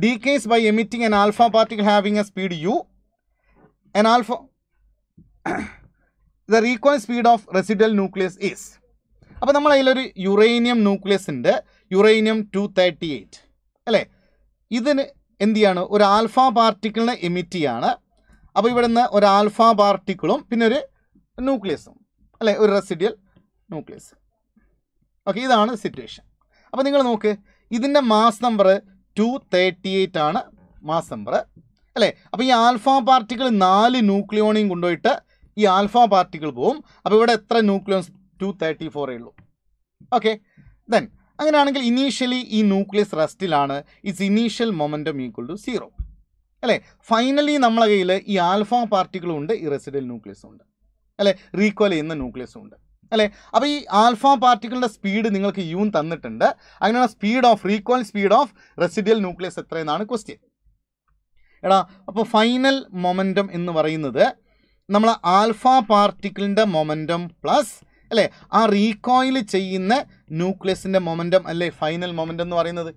decays by by emitting an alpha particle a speed u u, alpha the the speed of of nucleus is അപ്പോൾ നമ്മൾ അതിലൊരു uranium nucleus ഉണ്ട് uranium two thirty eight അല്ലേ ഇതിന് എന്ത് ചെയ്യാണ് ഒരു alpha പാർട്ടിക്കിളിനെ emit ചെയ്യാണ് അപ്പോൾ ഇവിടെ നിന്ന് ഒരു ആൽഫ പാർട്ടിക്കിളും പിന്നെ ഒരു ന്യൂക്ലിയസും അല്ലേ ഒരു റെസിഡിയൽ ന്യൂക്ലിയസ് ഓക്കെ ഇതാണ് സിറ്റുവേഷൻ അപ്പോൾ നിങ്ങൾ നോക്ക് ഇതിൻ്റെ mass number two thirty eight ആണ് മാസ് നമ്പർ അല്ലേ അപ്പോൾ ഈ ആൽഫ പാർട്ടിക്കിൾ നാല് ന്യൂക്ലിയോണിയും കൊണ്ടുപോയിട്ട് ഈ ആൽഫ പാർട്ടിക്കിൾ പോവും അപ്പോൾ ഇവിടെ എത്ര ന്യൂക്ലിയോൺസ് ടു തേർട്ടി ഫോറേ ഉള്ളൂ ഓക്കെ ദെൻ അങ്ങനെയാണെങ്കിൽ ഇനീഷ്യലി ഈ ന്യൂക്ലിയസ് റെസ്റ്റിലാണ് it's initial momentum equal to zero അല്ലേ ഫൈനലി നമ്മളെ കയ്യിൽ ഈ ആൽഫ പാർട്ടിക്കിളും ഉണ്ട് ഈ റെസിഡൽ ന്യൂക്ലിയസും ഉണ്ട് അല്ലേ റീക്വൽ ചെയ്യുന്ന ന്യൂക്ലിയസും ഉണ്ട് അല്ലേ അപ്പോൾ ഈ ആൽഫ പാർട്ടിക്കിളിൻ്റെ സ്പീഡ് നിങ്ങൾക്ക് യൂൺ തന്നിട്ടുണ്ട് അങ്ങനെയുള്ള speed of equal speed of residual nucleus എത്രയെന്നാണ് ക്വസ്റ്റ്യൻ എടാ അപ്പോൾ ഫൈനൽ മൊമെൻറ്റം എന്ന് പറയുന്നത് നമ്മൾ ആൽഫ പാർട്ടിക്കിളിൻ്റെ മൊമെൻറ്റം പ്ലസ് അല്ലേ ആ റീകോയിൽ ചെയ്യുന്ന ന്യൂക്ലിയസിൻ്റെ മൊമെൻറ്റം അല്ലേ ഫൈനൽ മൊമെൻ്റം എന്ന് പറയുന്നത്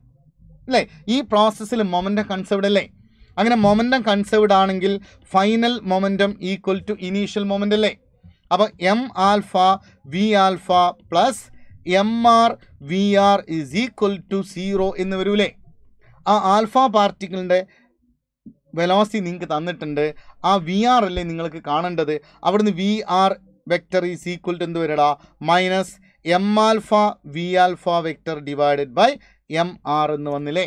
അല്ലേ ഈ പ്രോസസ്സിൽ മൊമെൻറ്റം കൺസേർഡ് അല്ലേ അങ്ങനെ മൊമെൻറ്റം കൺസേർഡ് ആണെങ്കിൽ final momentum equal to initial moment അല്ലേ അപ്പോൾ M alpha V alpha plus M R V R is equal to zero എന്ന് വരൂലേ ആ ആൽഫ പാർട്ടിക്കിളിൻ്റെ വെലോസിറ്റി നിങ്ങൾക്ക് തന്നിട്ടുണ്ട് ആ വി ആർ അല്ലേ നിങ്ങൾക്ക് കാണേണ്ടത് അവിടുന്ന് V R vector is equal to എന്ത് വരടാ minus M alpha V alpha vector divided by M R എന്ന് വന്നില്ലേ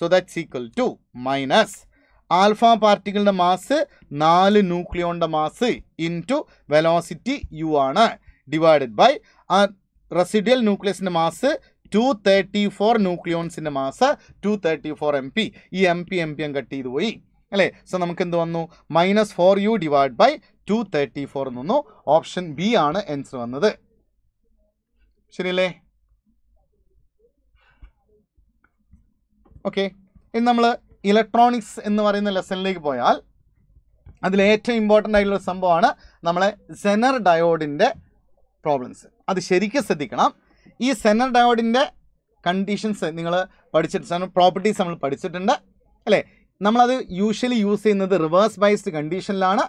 so that's equal to minus alpha പാർട്ടിക്കിളിൻ്റെ മാസ് നാല് ന്യൂക്ലിയോണിൻ്റെ mass into velocity u ആണ് ഡിവൈഡഡ് ബൈ ആ റെസിഡിയൽ ന്യൂക്ലിയസിൻ്റെ മാസ് ടു തേർട്ടി ഫോർ ന്യൂക്ലിയോൺസിൻ്റെ mass two thirty four M P ഈ M P M P M cut ചെയ്ത് പോയി അല്ലേ സോ നമുക്ക് എന്ത് വന്നു minus four u divide by two thirty four എന്ന് വന്നു ഓപ്ഷൻ ബി ആണ് ആൻസർ വന്നത് ശരിയല്ലേ ഓക്കെ ഇനി നമ്മൾ ഇലക്ട്രോണിക്സ് എന്ന് പറയുന്ന ലെസണിലേക്ക് പോയാൽ അതിൽ ഏറ്റവും ഇമ്പോർട്ടൻ്റ് ആയിട്ടുള്ള സംഭവമാണ് നമ്മളെ സെനർ ഡയോഡിൻ്റെ പ്രോബ്ലംസ് അത് ശരിക്കും ശ്രദ്ധിക്കണം ഈ സെനർ ഡയോഡിൻ്റെ കണ്ടീഷൻസ് നിങ്ങൾ പഠിച്ചിട്ട് സെനർ പ്രോപ്പർട്ടീസ് നമ്മൾ പഠിച്ചിട്ടുണ്ട് അല്ലേ നമ്മളത് യൂഷ്വലി യൂസ് ചെയ്യുന്നത് റിവേഴ്സ് ബൈസ്ഡ് കണ്ടീഷനിലാണ്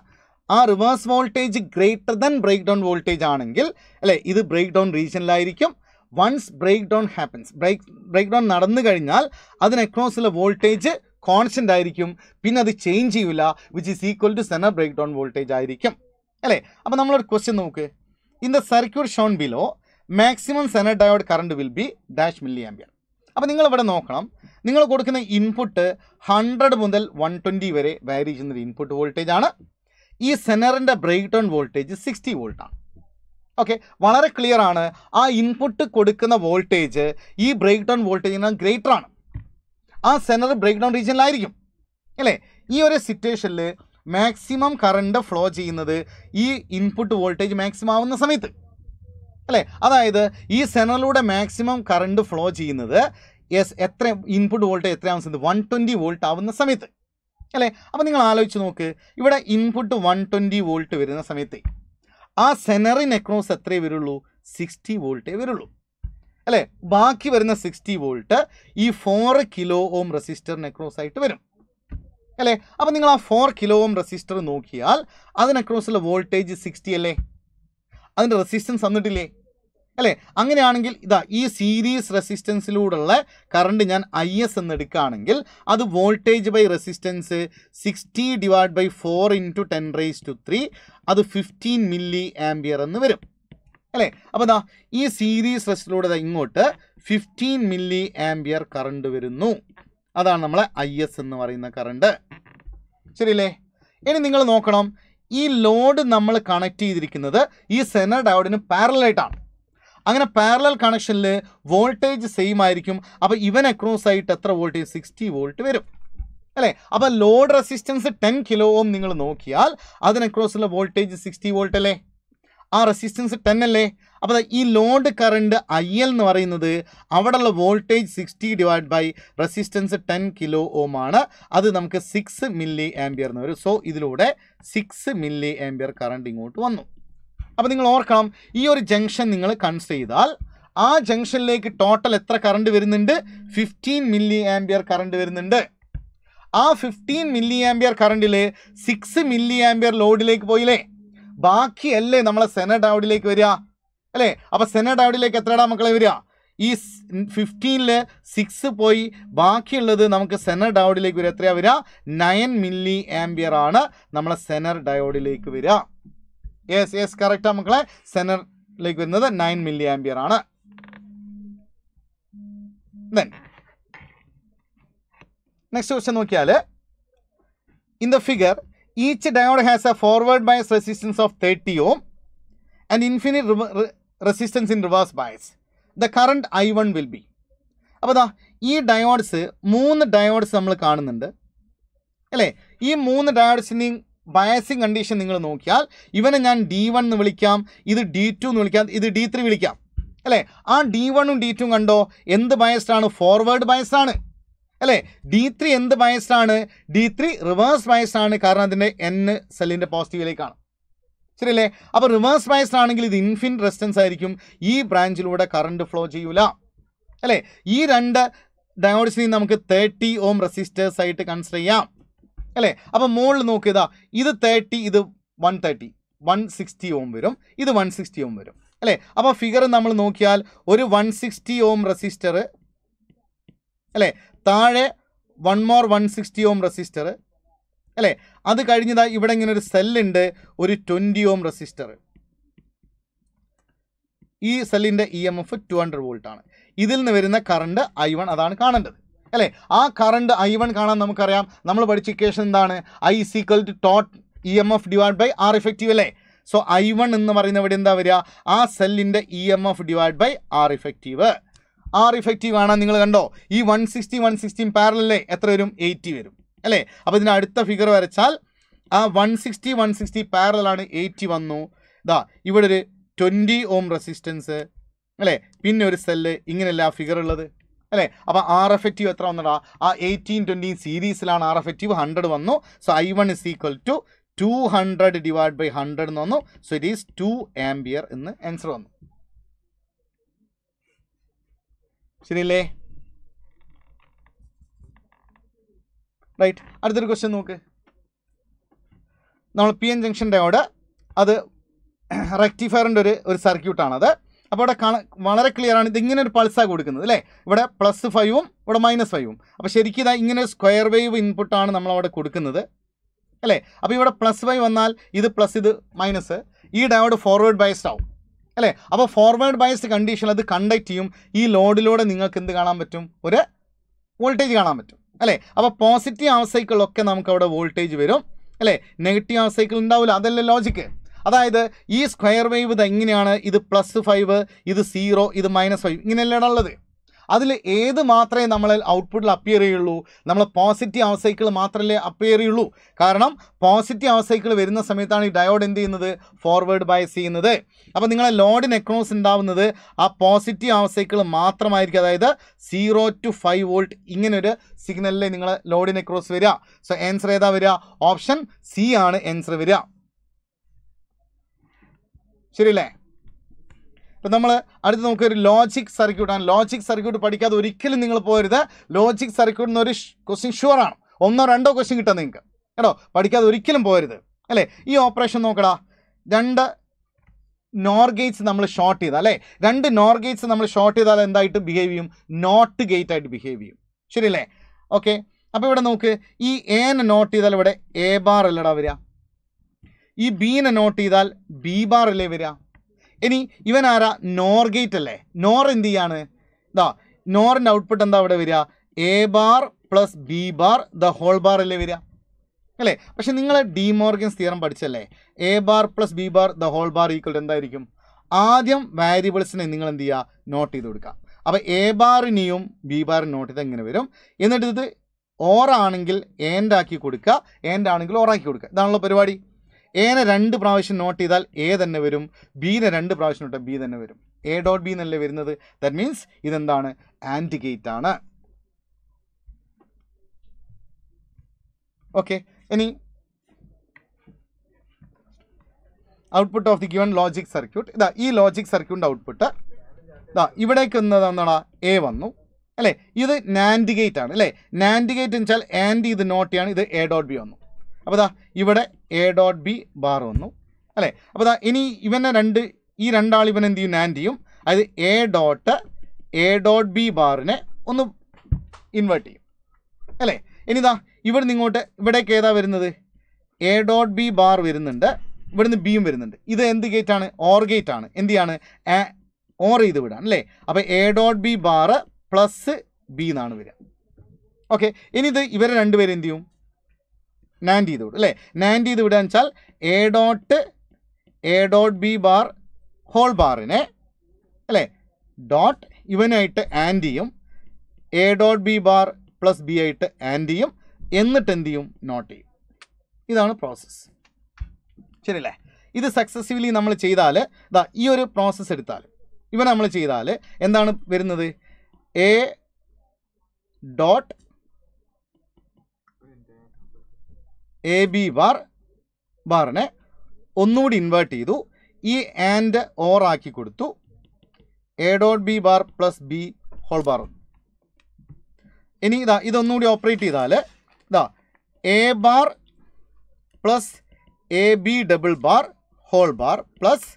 ആ reverse voltage greater than breakdown voltage ആണെങ്കിൽ അല്ലേ ഇത് ബ്രേക്ക് ഡൗൺ റീജിയനിലായിരിക്കും once breakdown happens break breakdown നടന്നു കഴിഞ്ഞാൽ അതിന് ഉള്ള വോൾട്ടേജ് കോൺസ്റ്റൻ്റ് ആയിരിക്കും പിന്നെ അത് ചേഞ്ച് ചെയ്യില്ല which is equal to Zener breakdown voltage ആയിരിക്കും അല്ലേ അപ്പോൾ നമ്മളൊരു ക്വസ്റ്റ്യൻ നോക്ക് in the circuit shown below maximum Zener diode current will be dash milliampere അപ്പോൾ നിങ്ങളിവിടെ നോക്കണം നിങ്ങൾ കൊടുക്കുന്ന ഇൻപുട്ട് ഹൺഡ്രഡ് മുതൽ വൺ ട്വൻറ്റി വരെ വാരി ചെയ്യുന്നൊരു ഇൻപുട്ട് വോൾട്ടേജ് ആണ് ഈ സെനറിൻ്റെ ബ്രേക്ക് ഡൗൺ വോൾട്ടേജ് സിക്സ്റ്റി ആണ് ഓക്കെ വളരെ ക്ലിയർ ആണ് ആ ഇൻപുട്ട് കൊടുക്കുന്ന വോൾട്ടേജ് ഈ ബ്രേക്ക് ഡൗൺ വോൾട്ടേജിനാൽ ഗ്രേറ്റർ ആണ് ആ സെനർ ബ്രേക്ക് ഡൗൺ റീജിയനിലായിരിക്കും അല്ലേ ഈ ഒരു സിറ്റുവേഷനിൽ മാക്സിമം കറണ്ട് ഫ്ലോ ചെയ്യുന്നത് ഈ ഇൻപുട്ട് വോൾട്ടേജ് മാക്സിമം ആവുന്ന സമയത്ത് അല്ലേ അതായത് ഈ സെനറിലൂടെ മാക്സിമം കറണ്ട് ഫ്ലോ ചെയ്യുന്നത് യെസ് എത്ര ഇൻപുട്ട് വോൾട്ടേജ് എത്രയാവുന്ന സമയത്ത് വൺ ട്വൻറ്റി വോൾട്ട് ആവുന്ന സമയത്ത് അല്ലേ അപ്പോൾ നിങ്ങൾ ആലോചിച്ച് നോക്ക് ഇവിടെ ഇൻപുട്ട് വൺ ട്വൻറ്റി വോൾട്ട് വരുന്ന സമയത്ത് ആ സെനറിന് അക്രോസ് എത്രയേ വരുള്ളൂ സിക്സ്റ്റി വോൾട്ടേ വരുള്ളൂ അല്ലേ ബാക്കി വരുന്ന സിക്സ്റ്റി വോൾട്ട് ഈ ഫോർ കിലോ ഓം റെസിസ്റ്ററിന് അക്രോസ് ആയിട്ട് വരും അല്ലേ അപ്പം നിങ്ങൾ ആ ഫോർ കിലോ ഓം റെസിസ്റ്റർ നോക്കിയാൽ അതിനക്രോസുള്ള വോൾട്ടേജ് സിക്സ്റ്റി അല്ലേ അതിൻ്റെ റെസിസ്റ്റൻസ് തന്നിട്ടില്ലേ അല്ലേ അങ്ങനെയാണെങ്കിൽ ഇതാ ഈ സീരീസ് റെസിസ്റ്റൻസിലൂടെയുള്ള കറണ്ട് ഞാൻ ഐ എസ് എന്ന് എടുക്കുകയാണെങ്കിൽ അത് voltage by resistance sixty divide by four into ten raise to three അത് ഫിഫ്റ്റീൻ മില്ലി ആംബിയർ എന്ന് വരും അല്ലേ അപ്പോൾ എന്താ ഈ സീരീസ് റെസ്റ്റിലൂടെ ഇങ്ങോട്ട് ഫിഫ്റ്റീൻ മില്ലി ആംബിയർ കറണ്ട് വരുന്നു അതാണ് നമ്മളെ ഐ എസ് എന്ന് പറയുന്ന കറണ്ട് ശരിയല്ലേ ഇനി നിങ്ങൾ നോക്കണം ഈ ലോഡ് നമ്മൾ കണക്ട് ചെയ്തിരിക്കുന്നത് ഈ സെനർ ഡയോഡിന് പാരലായിട്ടാണ് അങ്ങനെ പാരലൽ കണക്ഷനിൽ വോൾട്ടേജ് സെയിം ആയിരിക്കും അപ്പോൾ ഇവൻ അക്രോസ് ആയിട്ട് എത്ര വോൾട്ടേജ് സിക്സ്റ്റി വോൾട്ട് വരും അല്ലേ അപ്പോൾ load resistance ten kilo ohm നിങ്ങൾ നോക്കിയാൽ ഉള്ള വോൾട്ടേജ് സിക്സ്റ്റി വോൾട്ട് അല്ലേ ആ റെസിസ്റ്റൻസ് ടെൻ അല്ലേ അപ്പോൾ ഈ ലോഡ് കറണ്ട് ഐ എൽ എന്ന് പറയുന്നത് അവിടെയുള്ള voltage sixty divide by resistance ten kilo ohm ആണ് അത് നമുക്ക് സിക്സ് മില്ലി ആംബിയർ എന്ന് വരും സോ ഇതിലൂടെ സിക്സ് മില്ലി ആംബിയർ കറണ്ട് ഇങ്ങോട്ട് വന്നു അപ്പോൾ നിങ്ങൾ ഓർക്കണം ഈ ഒരു ജംഗ്ഷൻ നിങ്ങൾ കൺസ് ചെയ്താൽ ആ ജംഗ്ഷനിലേക്ക് ടോട്ടൽ എത്ര കറണ്ട് വരുന്നുണ്ട് ഫിഫ്റ്റീൻ മില്ലി ആംബിയർ കറണ്ട് വരുന്നുണ്ട് ആ ഫിഫ്റ്റീൻ മില്ലി ആംബിയർ കറണ്ടിൽ സിക്സ് മില്ലി ആംബിയർ ലോഡിലേക്ക് പോയില്ലേ ബാക്കിയല്ലേ നമ്മളെ സെനറ്റ് ഔട്ടിലേക്ക് വരിക അല്ലേ അപ്പോൾ സെനറ്റ് ഔട്ടിലേക്ക് എത്രടാ മക്കളെ വരിക ഈ ഫിഫ്റ്റീനിൽ സിക്സ് പോയി ബാക്കിയുള്ളത് നമുക്ക് സെനർ ഡയോഡിലേക്ക് വരിക എത്രയാ വരിക നയൻ മില്ലി ആംബിയർ ആണ് നമ്മളെ സെനർ ഡയോഡിലേക്ക് വരിക യെസ് യെസ് കറക്റ്റാണ് മക്കളെ സെനറിലേക്ക് വരുന്നത് നയൻ മില്ലി ആംബിയർ ആണ് ദെൻ നെക്സ്റ്റ് ക്വസ്റ്റൻ നോക്കിയാൽ in the figure each diode has a forward bias resistance of thirty ohm and infinite resistance in reverse bias the current I one will be അപ്പോൾ അതാ ഈ diodes മൂന്ന് diodes നമ്മൾ കാണുന്നുണ്ട് അല്ലേ ഈ മൂന്ന് ഡയോഡ്സിൻ്റെയും ബയസിങ് കണ്ടീഷൻ നിങ്ങൾ നോക്കിയാൽ ഇവനെ ഞാൻ ഡി വൺ എന്ന് വിളിക്കാം ഇത് ഡി ടു എന്ന് വിളിക്കാം ഇത് ഡി ത്രീ വിളിക്കാം അല്ലേ ആ ഡി വണ്ണും ഡി ടു കണ്ടോ എന്ത് ബയസ്ഡാണ് ഫോർവേഡ് ആണ് അല്ലേ ഡി ത്രീ എന്ത് ബയസ്ഡാണ് ഡി ത്രീ റിവേഴ്സ് ബയസ്ഡാണ് കാരണം അതിൻ്റെ എൻ സെല്ലിൻ്റെ പോസിറ്റീവിലേക്കാണ് ശരിയല്ലേ അപ്പോൾ റിവേഴ്സ് ബയസ്ഡ് ആണെങ്കിൽ ഇത് ഇൻഫിൻ റെസിസ്റ്റൻസ് ആയിരിക്കും ഈ ബ്രാഞ്ചിലൂടെ കറണ്ട് ഫ്ലോ ചെയ്യൂല അല്ലേ ഈ രണ്ട് ഡയോഡ്സിനെയും നമുക്ക് തേർട്ടി ഓം റെസിസ്റ്റേഴ്സ് ആയിട്ട് കൺസിഡർ ചെയ്യാം അല്ലേ അപ്പോൾ മുകളിൽ നോക്കിയതാ ഇത് തേർട്ടി ഇത് one thirty one sixty ohm വരും ഇത് വൺ സിക്സ്റ്റി ഓം വരും അല്ലേ അപ്പോൾ ഫിഗർ നമ്മൾ നോക്കിയാൽ ഒരു വൺ സിക്സ്റ്റി ഓം റെസിസ്റ്റർ അല്ലേ താഴെ one more one sixty ohm resistor അല്ലേ അത് കഴിഞ്ഞതാ ഇവിടെ ഇങ്ങനെ ഒരു സെല്ലുണ്ട് ഒരു ട്വൻറ്റി ഓം റെസിസ്റ്റർ ഈ സെല്ലിൻ്റെ E M F two hundred വോൾട്ടാണ് ഇതിൽ നിന്ന് വരുന്ന കറണ്ട് ഐ വൺ അതാണ് കാണേണ്ടത് അല്ലേ ആ കറണ്ട് ഐ വൺ കാണാൻ നമുക്കറിയാം നമ്മൾ പഠിച്ച ഇക്വേഷൻ എന്താണ് ഐ സീക്വൽ ടു ടോട്ട് E M F divide by R effective അല്ലേ സോ ഐ വൺ എന്ന് പറയുന്ന ഇവിടെ എന്താ വരിക ആ സെല്ലിൻ്റെ E M F divide by R effective R effective ആണ് നിങ്ങൾ കണ്ടോ ഈ വൺ സിക്സ്റ്റി വൺ സിക്സ്റ്റീൻ പാരലല്ലേ എത്ര വരും എയ്റ്റി വരും അല്ലേ അപ്പോൾ ഇതിൻ്റെ അടുത്ത ഫിഗർ വരച്ചാൽ ആ വൺ സിക്സ്റ്റി വൺ സിക്സ്റ്റി പാരലാണ് എയ്റ്റി വന്നു ഇതാ ഇവിടെ ഒരു ട്വൻറ്റി ഓം റെസിസ്റ്റൻസ് അല്ലേ പിന്നെ ഒരു സെല്ല് ഇങ്ങനെയല്ല ആ ഫിഗർ ഉള്ളത് അല്ലേ അപ്പോൾ ആർ എഫക്റ്റീവ് എത്ര വന്നടാ ആ എയ്റ്റീൻ ട്വൻറ്റീൻ സീരീസിലാണ് ആർ എഫക്റ്റീവ് ഹൺഡ്രഡ് വന്നു so I one is equal to two hundred divide by hundred എന്ന് വന്നു so it is two ampere എന്ന് ആൻസർ വന്നു ശരിയല്ലേ റൈറ്റ് അടുത്തൊരു ക്വസ്റ്റ്യൻ നോക്ക് നമ്മൾ പി എൻ ജംഗ്ഷൻ ഡയോഡ് അത് റെക്ടിഫയറിൻ്റെ ഒരു ഒരു സർക്യൂട്ടാണത് അപ്പോൾ അവിടെ കാണ വളരെ ആണ് ഇതിങ്ങനെ ഒരു പൾസാണ് കൊടുക്കുന്നത് അല്ലേ ഇവിടെ പ്ലസ് ഫൈവും ഇവിടെ മൈനസ് ഫൈവും അപ്പോൾ ശരിക്കും ഇതാ ഇങ്ങനെ സ്ക്വയർ വേവ് ഇൻപുട്ടാണ് നമ്മളവിടെ കൊടുക്കുന്നത് അല്ലേ അപ്പോൾ ഇവിടെ പ്ലസ് ഫൈവ് വന്നാൽ ഇത് പ്ലസ് ഇത് മൈനസ് ഈ ഡയോഡ് ഫോർവേഡ് ബൈസ്ഡ് ആവും അല്ലേ അപ്പോൾ ഫോർവേഡ് ബയസ് കണ്ടീഷൻ അത് കണ്ടക്ട് ചെയ്യും ഈ ലോഡിലൂടെ നിങ്ങൾക്ക് എന്ത് കാണാൻ പറ്റും ഒരു വോൾട്ടേജ് കാണാൻ പറ്റും അല്ലേ അപ്പോൾ പോസിറ്റീവ് ഹാഫ് സൈക്കിളിലൊക്കെ നമുക്ക് അവിടെ വോൾട്ടേജ് വരും അല്ലേ നെഗറ്റീവ് ഹാഫ് സൈക്കിൾ ഉണ്ടാവില്ല അതല്ല ലോജിക്ക് അതായത് ഈ സ്ക്വയർ വേവ് ഇത് എങ്ങനെയാണ് ഇത് പ്ലസ് ഫൈവ് ഇത് സീറോ ഇത് മൈനസ് ഫൈവ് ഇങ്ങനെയല്ലേടാ ഉള്ളത് അതിൽ ഏത് മാത്രമേ നമ്മളെ ഔട്ട്പുട്ടിൽ അപ്പിയർ ചെയ്യുള്ളൂ നമ്മൾ പോസിറ്റീവ് അവസൈക്കിൾ മാത്രമല്ലേ അപ്പിയർ ചെയ്യുള്ളൂ കാരണം പോസിറ്റീവ് അവസൈക്കിൾ വരുന്ന സമയത്താണ് ഈ ഡയോഡ് എന്ത് ചെയ്യുന്നത് ഫോർവേഡ് ബയസ് ചെയ്യുന്നത് അപ്പോൾ നിങ്ങളെ ലോഡിന് എക്കണോസ് ഉണ്ടാവുന്നത് ആ പോസിറ്റീവ് അവസൈക്കിൾ മാത്രമായിരിക്കും അതായത് സീറോ ടു ഫൈവ് വോൾട്ട് ഇങ്ങനൊരു സിഗ്നലിലെ നിങ്ങൾ ലോഡിന് എക്രോസ് വരിക സോ ആൻസർ ഏതാ വരിക ഓപ്ഷൻ സി ആണ് ആൻസർ വരിക ശരിയല്ലേ ഇപ്പം നമ്മൾ അടുത്ത് നമുക്കൊരു ലോജിക് സർക്യൂട്ട് ആണ് ലോജിക് സർക്യൂട്ട് പഠിക്കാതെ ഒരിക്കലും നിങ്ങൾ പോരുത് ലോജിക് സർക്യൂട്ടിൽ നിന്ന് ക്വസ്റ്റ്യൻ ഷുവർ ആണ് ഒന്നോ രണ്ടോ ക്വസ്റ്റ്യൻ കിട്ടാം നിങ്ങൾക്ക് കേട്ടോ പഠിക്കാതെ ഒരിക്കലും പോരുത് അല്ലേ ഈ ഓപ്പറേഷൻ നോക്കടാ രണ്ട് നോർ ഗേറ്റ്സ് നമ്മൾ ഷോർട്ട് ചെയ്താൽ അല്ലേ രണ്ട് നോർ ഗേറ്റ്സ് നമ്മൾ ഷോർട്ട് ചെയ്താൽ എന്തായിട്ട് ബിഹേവ് ചെയ്യും നോട്ട് ഗേറ്റ് ആയിട്ട് ബിഹേവ് ചെയ്യും ശരിയല്ലേ ഓക്കെ അപ്പോൾ ഇവിടെ നോക്ക് ഈ എനെ നോട്ട് ചെയ്താൽ ഇവിടെ എ ബാർ അല്ലടാ വരിക ഈ ബീനെ നോട്ട് ചെയ്താൽ ബി ബാർ അല്ലേ വരിക ഇനി ഇവൻ ആരാ നോർ ഗേറ്റ് അല്ലേ നോർ എന്ത് ചെയ്യാണ് ഇതാ നോറിൻ്റെ ഔട്ട്പുട്ട് എന്താ അവിടെ വരിക A bar plus B bar the whole bar അല്ലേ വരിക അല്ലേ പക്ഷെ നിങ്ങൾ ഡി മോർഗൻസ് തീരം പഠിച്ചല്ലേ A bar plus B bar the whole bar equal എന്തായിരിക്കും ആദ്യം വാരിയബിൾസിനെ നിങ്ങൾ എന്ത് ചെയ്യുക നോട്ട് ചെയ്ത് കൊടുക്കുക അപ്പോൾ എ ബാറിനെയും ബി ബാറിനും നോട്ട് ചെയ്ത് എങ്ങനെ വരും എന്നിട്ട് ഇത് ഓറാണെങ്കിൽ ആൻഡ് ആക്കി കൊടുക്കുക ആൻഡ് ആണെങ്കിൽ ഓറാക്കി കൊടുക്കുക ഇതാണല്ലോ പരിപാടി എനെ രണ്ട് പ്രാവശ്യം നോട്ട് ചെയ്താൽ എ തന്നെ വരും ബീനെ രണ്ട് പ്രാവശ്യം നോട്ട് ബി തന്നെ വരും എ ഡോട്ട് ബി എന്നല്ലേ വരുന്നത് ദാറ്റ് മീൻസ് ഇതെന്താണ് ആൻറ്റിഗേറ്റ് ആണ് ഓക്കെ ഇനി output of the given logic circuit ഇതാ ഈ ലോജിക് സർക്യൂട്ടിൻ്റെ ഔട്ട്പുട്ട് ഇതാ ഇവിടേക്ക് എന്താണ് എ വന്നു അല്ലേ ഇത് നാൻഡിഗേറ്റ് ആണ് അല്ലേ നാൻഡിഗേറ്റ് എന്ന് വെച്ചാൽ ആൻഡ് ഇത് നോട്ട് ചെയ്യാണ് ഇത് എ ഡോട്ട് ബി വന്നു അപ്പോൾ ഇതാ ഇവിടെ എ ഡോട്ട് ബി ബാർ വന്നു അല്ലേ അപ്പോൾ ഇതാ ഇനി ഇവനെ രണ്ട് ഈ രണ്ടാൾ ഇവൻ എന്ത് ചെയ്യും ആൻഡ് ചെയ്യും അതായത് A dot A dot B ബാറിനെ ഒന്ന് ഇൻവേർട്ട് ചെയ്യും അല്ലേ ഇനി ഇതാ ഇവിടെ നിന്ന് ഇങ്ങോട്ട് ഇവിടേക്ക് ഏതാ വരുന്നത് എ ഡോട്ട് ബി ബാർ വരുന്നുണ്ട് ഇവിടുന്ന് ബിയും വരുന്നുണ്ട് ഇത് എന്ത് ഗേറ്റ് ആണ് ഓർ ഗേറ്റ് ആണ് എന്ത് ചെയ്യാണ് ഓർ ചെയ്ത് വിടാൻ അല്ലേ അപ്പോൾ A dot B bar plus B എന്നാണ് വരിക ഓക്കെ ഇനി ഇത് ഇവരെ രണ്ടുപേരെന്ത് ചെയ്യും നാൻഡ് ചെയ്ത് വിടും അല്ലേ നാൻഡ് ചെയ്ത് വിടുക വെച്ചാൽ A dot A dot B bar whole ബാറിനെ അല്ലേ ഡോട്ട് ഇവനായിട്ട് ആൻഡ് ചെയ്യും A dot B bar plus B ആയിട്ട് ആൻഡ് ചെയ്യും എന്നിട്ട് എന്ത് ചെയ്യും നോട്ട് ചെയ്യും ഇതാണ് പ്രോസസ്സ് ശരിയല്ലേ ഇത് സക്സസീവ്ലി നമ്മൾ ചെയ്താൽ ഇതാ ഈ ഒരു പ്രോസസ്സ് എടുത്താൽ ഇവ നമ്മൾ ചെയ്താൽ എന്താണ് വരുന്നത് A dot A B bar ബാറിനെ ഒന്നുകൂടി ഇൻവേർട്ട് ചെയ്തു ഈ ആൻഡ് ഓർ ആക്കി കൊടുത്തു A dot B bar plus B whole bar ഇനി ഇതാ ഇതൊന്നുകൂടി ഓപ്പറേറ്റ് ചെയ്താൽ ഇതാ A bar plus A B double bar whole bar plus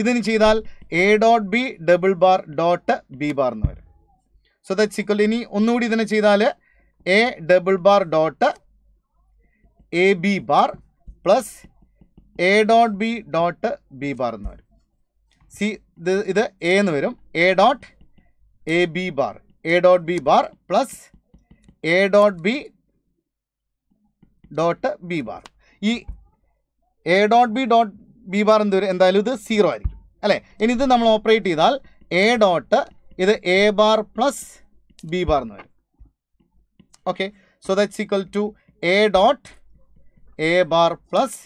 ഇതിന് ചെയ്താൽ A dot B double bar dot B bar എന്ന് വരും സോ ദറ്റ് സിക്വൽ ഇനി ഒന്നുകൂടി ഇതിനെ ചെയ്താൽ A double bar dot A B bar plus A dot B dot B bar എന്ന് വരും സി ഇത് ഇത് എ എന്ന് വരും A dot A B bar A dot B bar plus A dot B dot B bar ഈ A dot B dot B bar എന്ത് വരും എന്തായാലും ഇത് സീറോ ആയിരിക്കും അല്ലേ ഇനി ഇത് നമ്മൾ ഓപ്പറേറ്റ് ചെയ്താൽ എ ഡോട്ട് ഇത് A bar plus B bar എന്ന് വരും okay so that's equal to A dot A bar plus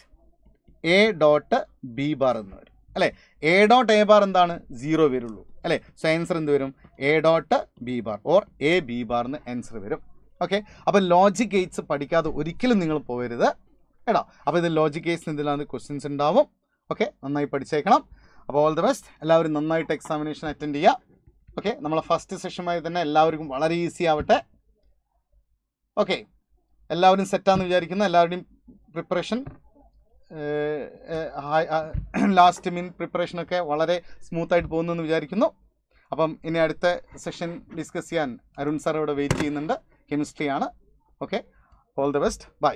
A dot B bar എന്ന് വരും അല്ലേ എ ഡോട്ട് എ ബാർ എന്താണ് സീറോ വരുള്ളൂ അല്ലേ സോ ആൻസർ എന്ത് വരും A dot B bar or A B bar എന്ന് ആൻസർ വരും ഓക്കെ അപ്പോൾ ലോജിക് ഗേറ്റ്സ് പഠിക്കാതെ ഒരിക്കലും നിങ്ങൾ പോകരുത് കേട്ടോ അപ്പോൾ ഇത് ലോജിക് ഗേറ്റ്സ് എന്തിനാണ് ക്വസ്റ്റ്യൻസ് ഉണ്ടാവും ഓക്കെ നന്നായി പഠിച്ചേക്കണം അപ്പോൾ ഓൾ ദി ബെസ്റ്റ് എല്ലാവരും നന്നായിട്ട് എക്സാമിനേഷൻ അറ്റൻഡ് ചെയ്യുക ഓക്കെ നമ്മളെ ഫസ്റ്റ് സെഷനുമായി തന്നെ എല്ലാവർക്കും വളരെ ഈസി ആവട്ടെ ഓക്കെ എല്ലാവരും സെറ്റാന്ന് വിചാരിക്കുന്നു എല്ലാവരുടെയും പ്രിപ്പറേഷൻ ലാസ്റ്റ് മിൻ പ്രിപ്പറേഷനൊക്കെ വളരെ സ്മൂത്തായിട്ട് പോകുന്നു എന്ന് വിചാരിക്കുന്നു അപ്പം ഇനി അടുത്ത സെഷൻ ഡിസ്കസ് ചെയ്യാൻ അരുൺ സാർ ഇവിടെ വെയിറ്റ് ചെയ്യുന്നുണ്ട് കെമിസ്ട്രിയാണ് okay all the best bye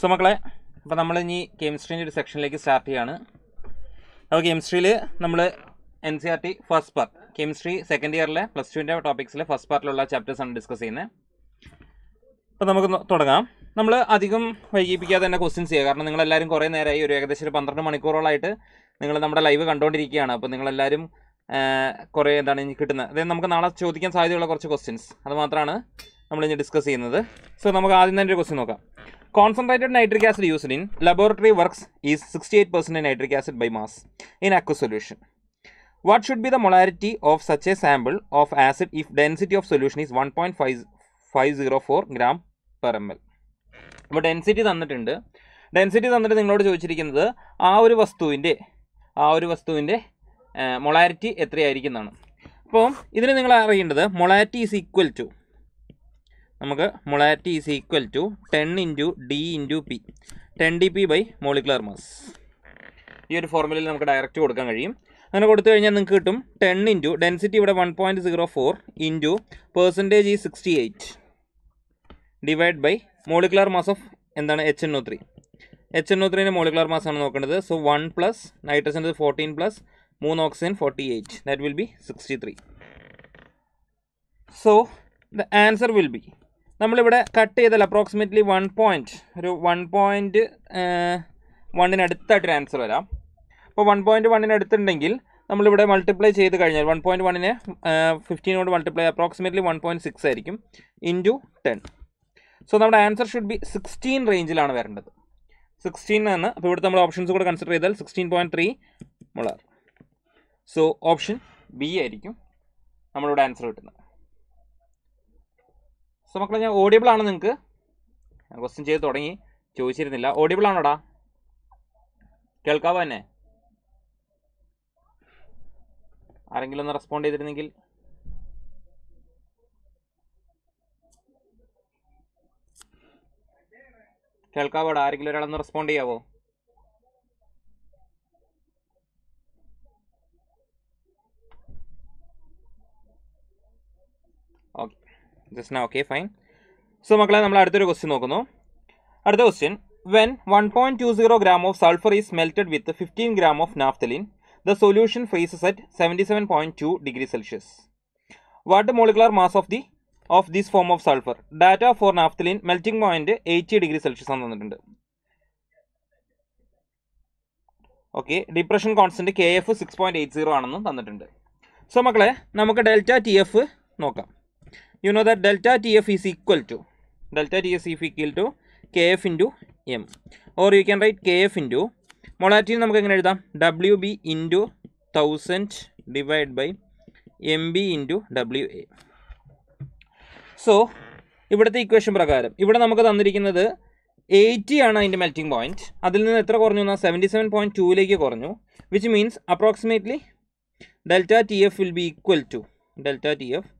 so മക്കളെ അപ്പോൾ നമ്മൾ ഇനി കെമിസ്ട്രീൻ്റെ ഒരു സെക്ഷനിലേക്ക് സ്റ്റാർട്ട് ചെയ്യുകയാണ് അപ്പോൾ കെമിസ്ട്രിയിൽ നമ്മൾ N C R T first part chemistry second ഇയറിലെ പ്ലസ് ടുവിൻ്റെ ടോപ്പിക്സിലെ ഫസ്റ്റ് പാർട്ടിലുള്ള ചാപ്റ്റേഴ്സ് ആണ് ഡിസ്കസ് ചെയ്യുന്നത് അപ്പോൾ നമുക്ക് തുടങ്ങാം നമ്മൾ അധികം വൈകിപ്പിക്കാതെ തന്നെ ക്വസ്റ്റ്യൻസ് ചെയ്യുക കാരണം നിങ്ങളെല്ലാവരും കുറേ നേരമായി ഒരു ഏകദേശം ഒരു പന്ത്രണ്ട് മണിക്കൂറോളായിട്ട് നിങ്ങൾ നമ്മുടെ ലൈവ് കണ്ടുകൊണ്ടിരിക്കുകയാണ് അപ്പോൾ നിങ്ങളെല്ലാവരും കുറേ എന്താണ് ഇനി കിട്ടുന്നത് അതായത് നമുക്ക് നാളെ ചോദിക്കാൻ സാധ്യതയുള്ള കുറച്ച് ക്വസ്റ്റ്യൻസ് അത് മാത്രമാണ് നമ്മൾ ഇനി ഡിസ്കസ് ചെയ്യുന്നത് സോ നമുക്ക് ആദ്യം തന്നെ ഒരു ക്വസ്റ്റ്യൻ നോക്കാം Concentrated nitric acid used in laboratory works is 68% nitric acid by mass in aqueous solution. What should be the molarity of such a sample of acid if density of solution is 1.504 gram per ml? അപ്പോൾ density തന്നിട്ടുണ്ട് density തന്നിട്ട് നിങ്ങളോട് ചോദിച്ചിരിക്കുന്നത് ആ ഒരു വസ്തുവിൻ്റെ ആ ഒരു വസ്തുവിൻ്റെ മൊളാരിറ്റി എത്രയായിരിക്കും എന്നാണ് അപ്പോൾ ഇതിന് നിങ്ങൾ അറിയേണ്ടത് മൊളാരിറ്റി ഈസ് ഈക്വൽ ടു നമുക്ക് molarity is equal to ten into D into P ten D P by molecular mass ഈ ഒരു ഫോർമുലയിൽ നമുക്ക് ഡയറക്റ്റ് കൊടുക്കാൻ കഴിയും അങ്ങനെ കൊടുത്തു കഴിഞ്ഞാൽ നിങ്ങൾക്ക് കിട്ടും ടെൻ ഇൻറ്റു ഡെൻസിറ്റി ഇവിടെ one point zero four into percentage ഈ sixty eight divide by molecular mass of എന്താണ് H N O three H N O ത്രീൻ്റെ മോളിക്കുലർ മാസ് ആണ് നോക്കേണ്ടത് so one plus nitrogen fourteen plus മൂന്ന് oxygen forty eight that will be sixty three so the answer will be നമ്മളിവിടെ cut ചെയ്താൽ approximately one point ഒരു one point വണ്ണിനടുത്തായിട്ടൊരു answer വരാം അപ്പോൾ വൺ പോയിൻറ്റ് വണ്ണിന് അടുത്തുണ്ടെങ്കിൽ നമ്മളിവിടെ മൾട്ടിപ്ലൈ ചെയ്ത് കഴിഞ്ഞാൽ വൺ പോയിൻറ്റ് വണ്ണിനെ ഫിഫ്റ്റീനോട് multiply approximately one point six ആയിരിക്കും ഇൻറ്റു ടെൻ സോ നമ്മുടെ ആൻസർ ഷുഡ് ബി സിക്സ്റ്റീൻ റേഞ്ചിലാണ് വരേണ്ടത് സിക്സ്റ്റീൻ ആണ് അപ്പോൾ ഇവിടുത്തെ നമ്മൾ ഓപ്ഷൻസ് കൂടെ കൺസിഡർ ചെയ്താൽ sixteen point three molar so option B ആയിരിക്കും നമ്മളിവിടെ ആൻസർ കിട്ടുന്നത് സോ മക്കളെ ഞാൻ ഓഡിയബിൾ ആണോ നിങ്ങൾക്ക് ക്വസ്റ്റ്യൻ ചെയ്ത് തുടങ്ങി ചോദിച്ചിരുന്നില്ല ഓഡിയബിൾ ആണോടാ കേൾക്കാവോ എന്നെ ആരെങ്കിലും ഒന്ന് റെസ്പോണ്ട് ചെയ്തിരുന്നെങ്കിൽ കേൾക്കാവോടാ ആരെങ്കിലും ഒരാളൊന്ന് റെസ്പോണ്ട് ചെയ്യാവോ ജസ്റ്റ് ഓക്കെ ഫൈൻ സോ മക്കളെ നമ്മൾ അടുത്തൊരു ക്വസ്റ്റ്യൻ നോക്കുന്നു അടുത്ത question when one point two zero gram of sulphur is melted with fifteen gram of naphthalene the solution phases at seventy seven point two degree Celsius what molecular mass of the of this form of sulphur data for naphthalene melting point eighty degree Celsius ആണ് തന്നിട്ടുണ്ട് okay depression constant K F six point eight zero ആണെന്നും തന്നിട്ടുണ്ട് so മക്കളെ നമുക്ക് delta T F നോക്കാം you know that delta tf is equal to delta tf is equal to kf into m or you can write kf into മൊളാറ്റിൽ നമുക്ക് എങ്ങനെ എഴുതാം W B into thousand divide by M B into W A so ഇവിടുത്തെ equation പ്രകാരം ഇവിടെ നമുക്ക് തന്നിരിക്കുന്നത് eighty ആണ് അതിൻ്റെ മെൽറ്റിംഗ് പോയിൻറ്റ് അതിൽ നിന്ന് എത്ര കുറഞ്ഞു എന്നാൽ സെവൻറ്റി സെവൻ പോയിൻറ്റ് ടൂവിലേക്ക് കുറഞ്ഞു which means approximately delta T F will be equal to delta T F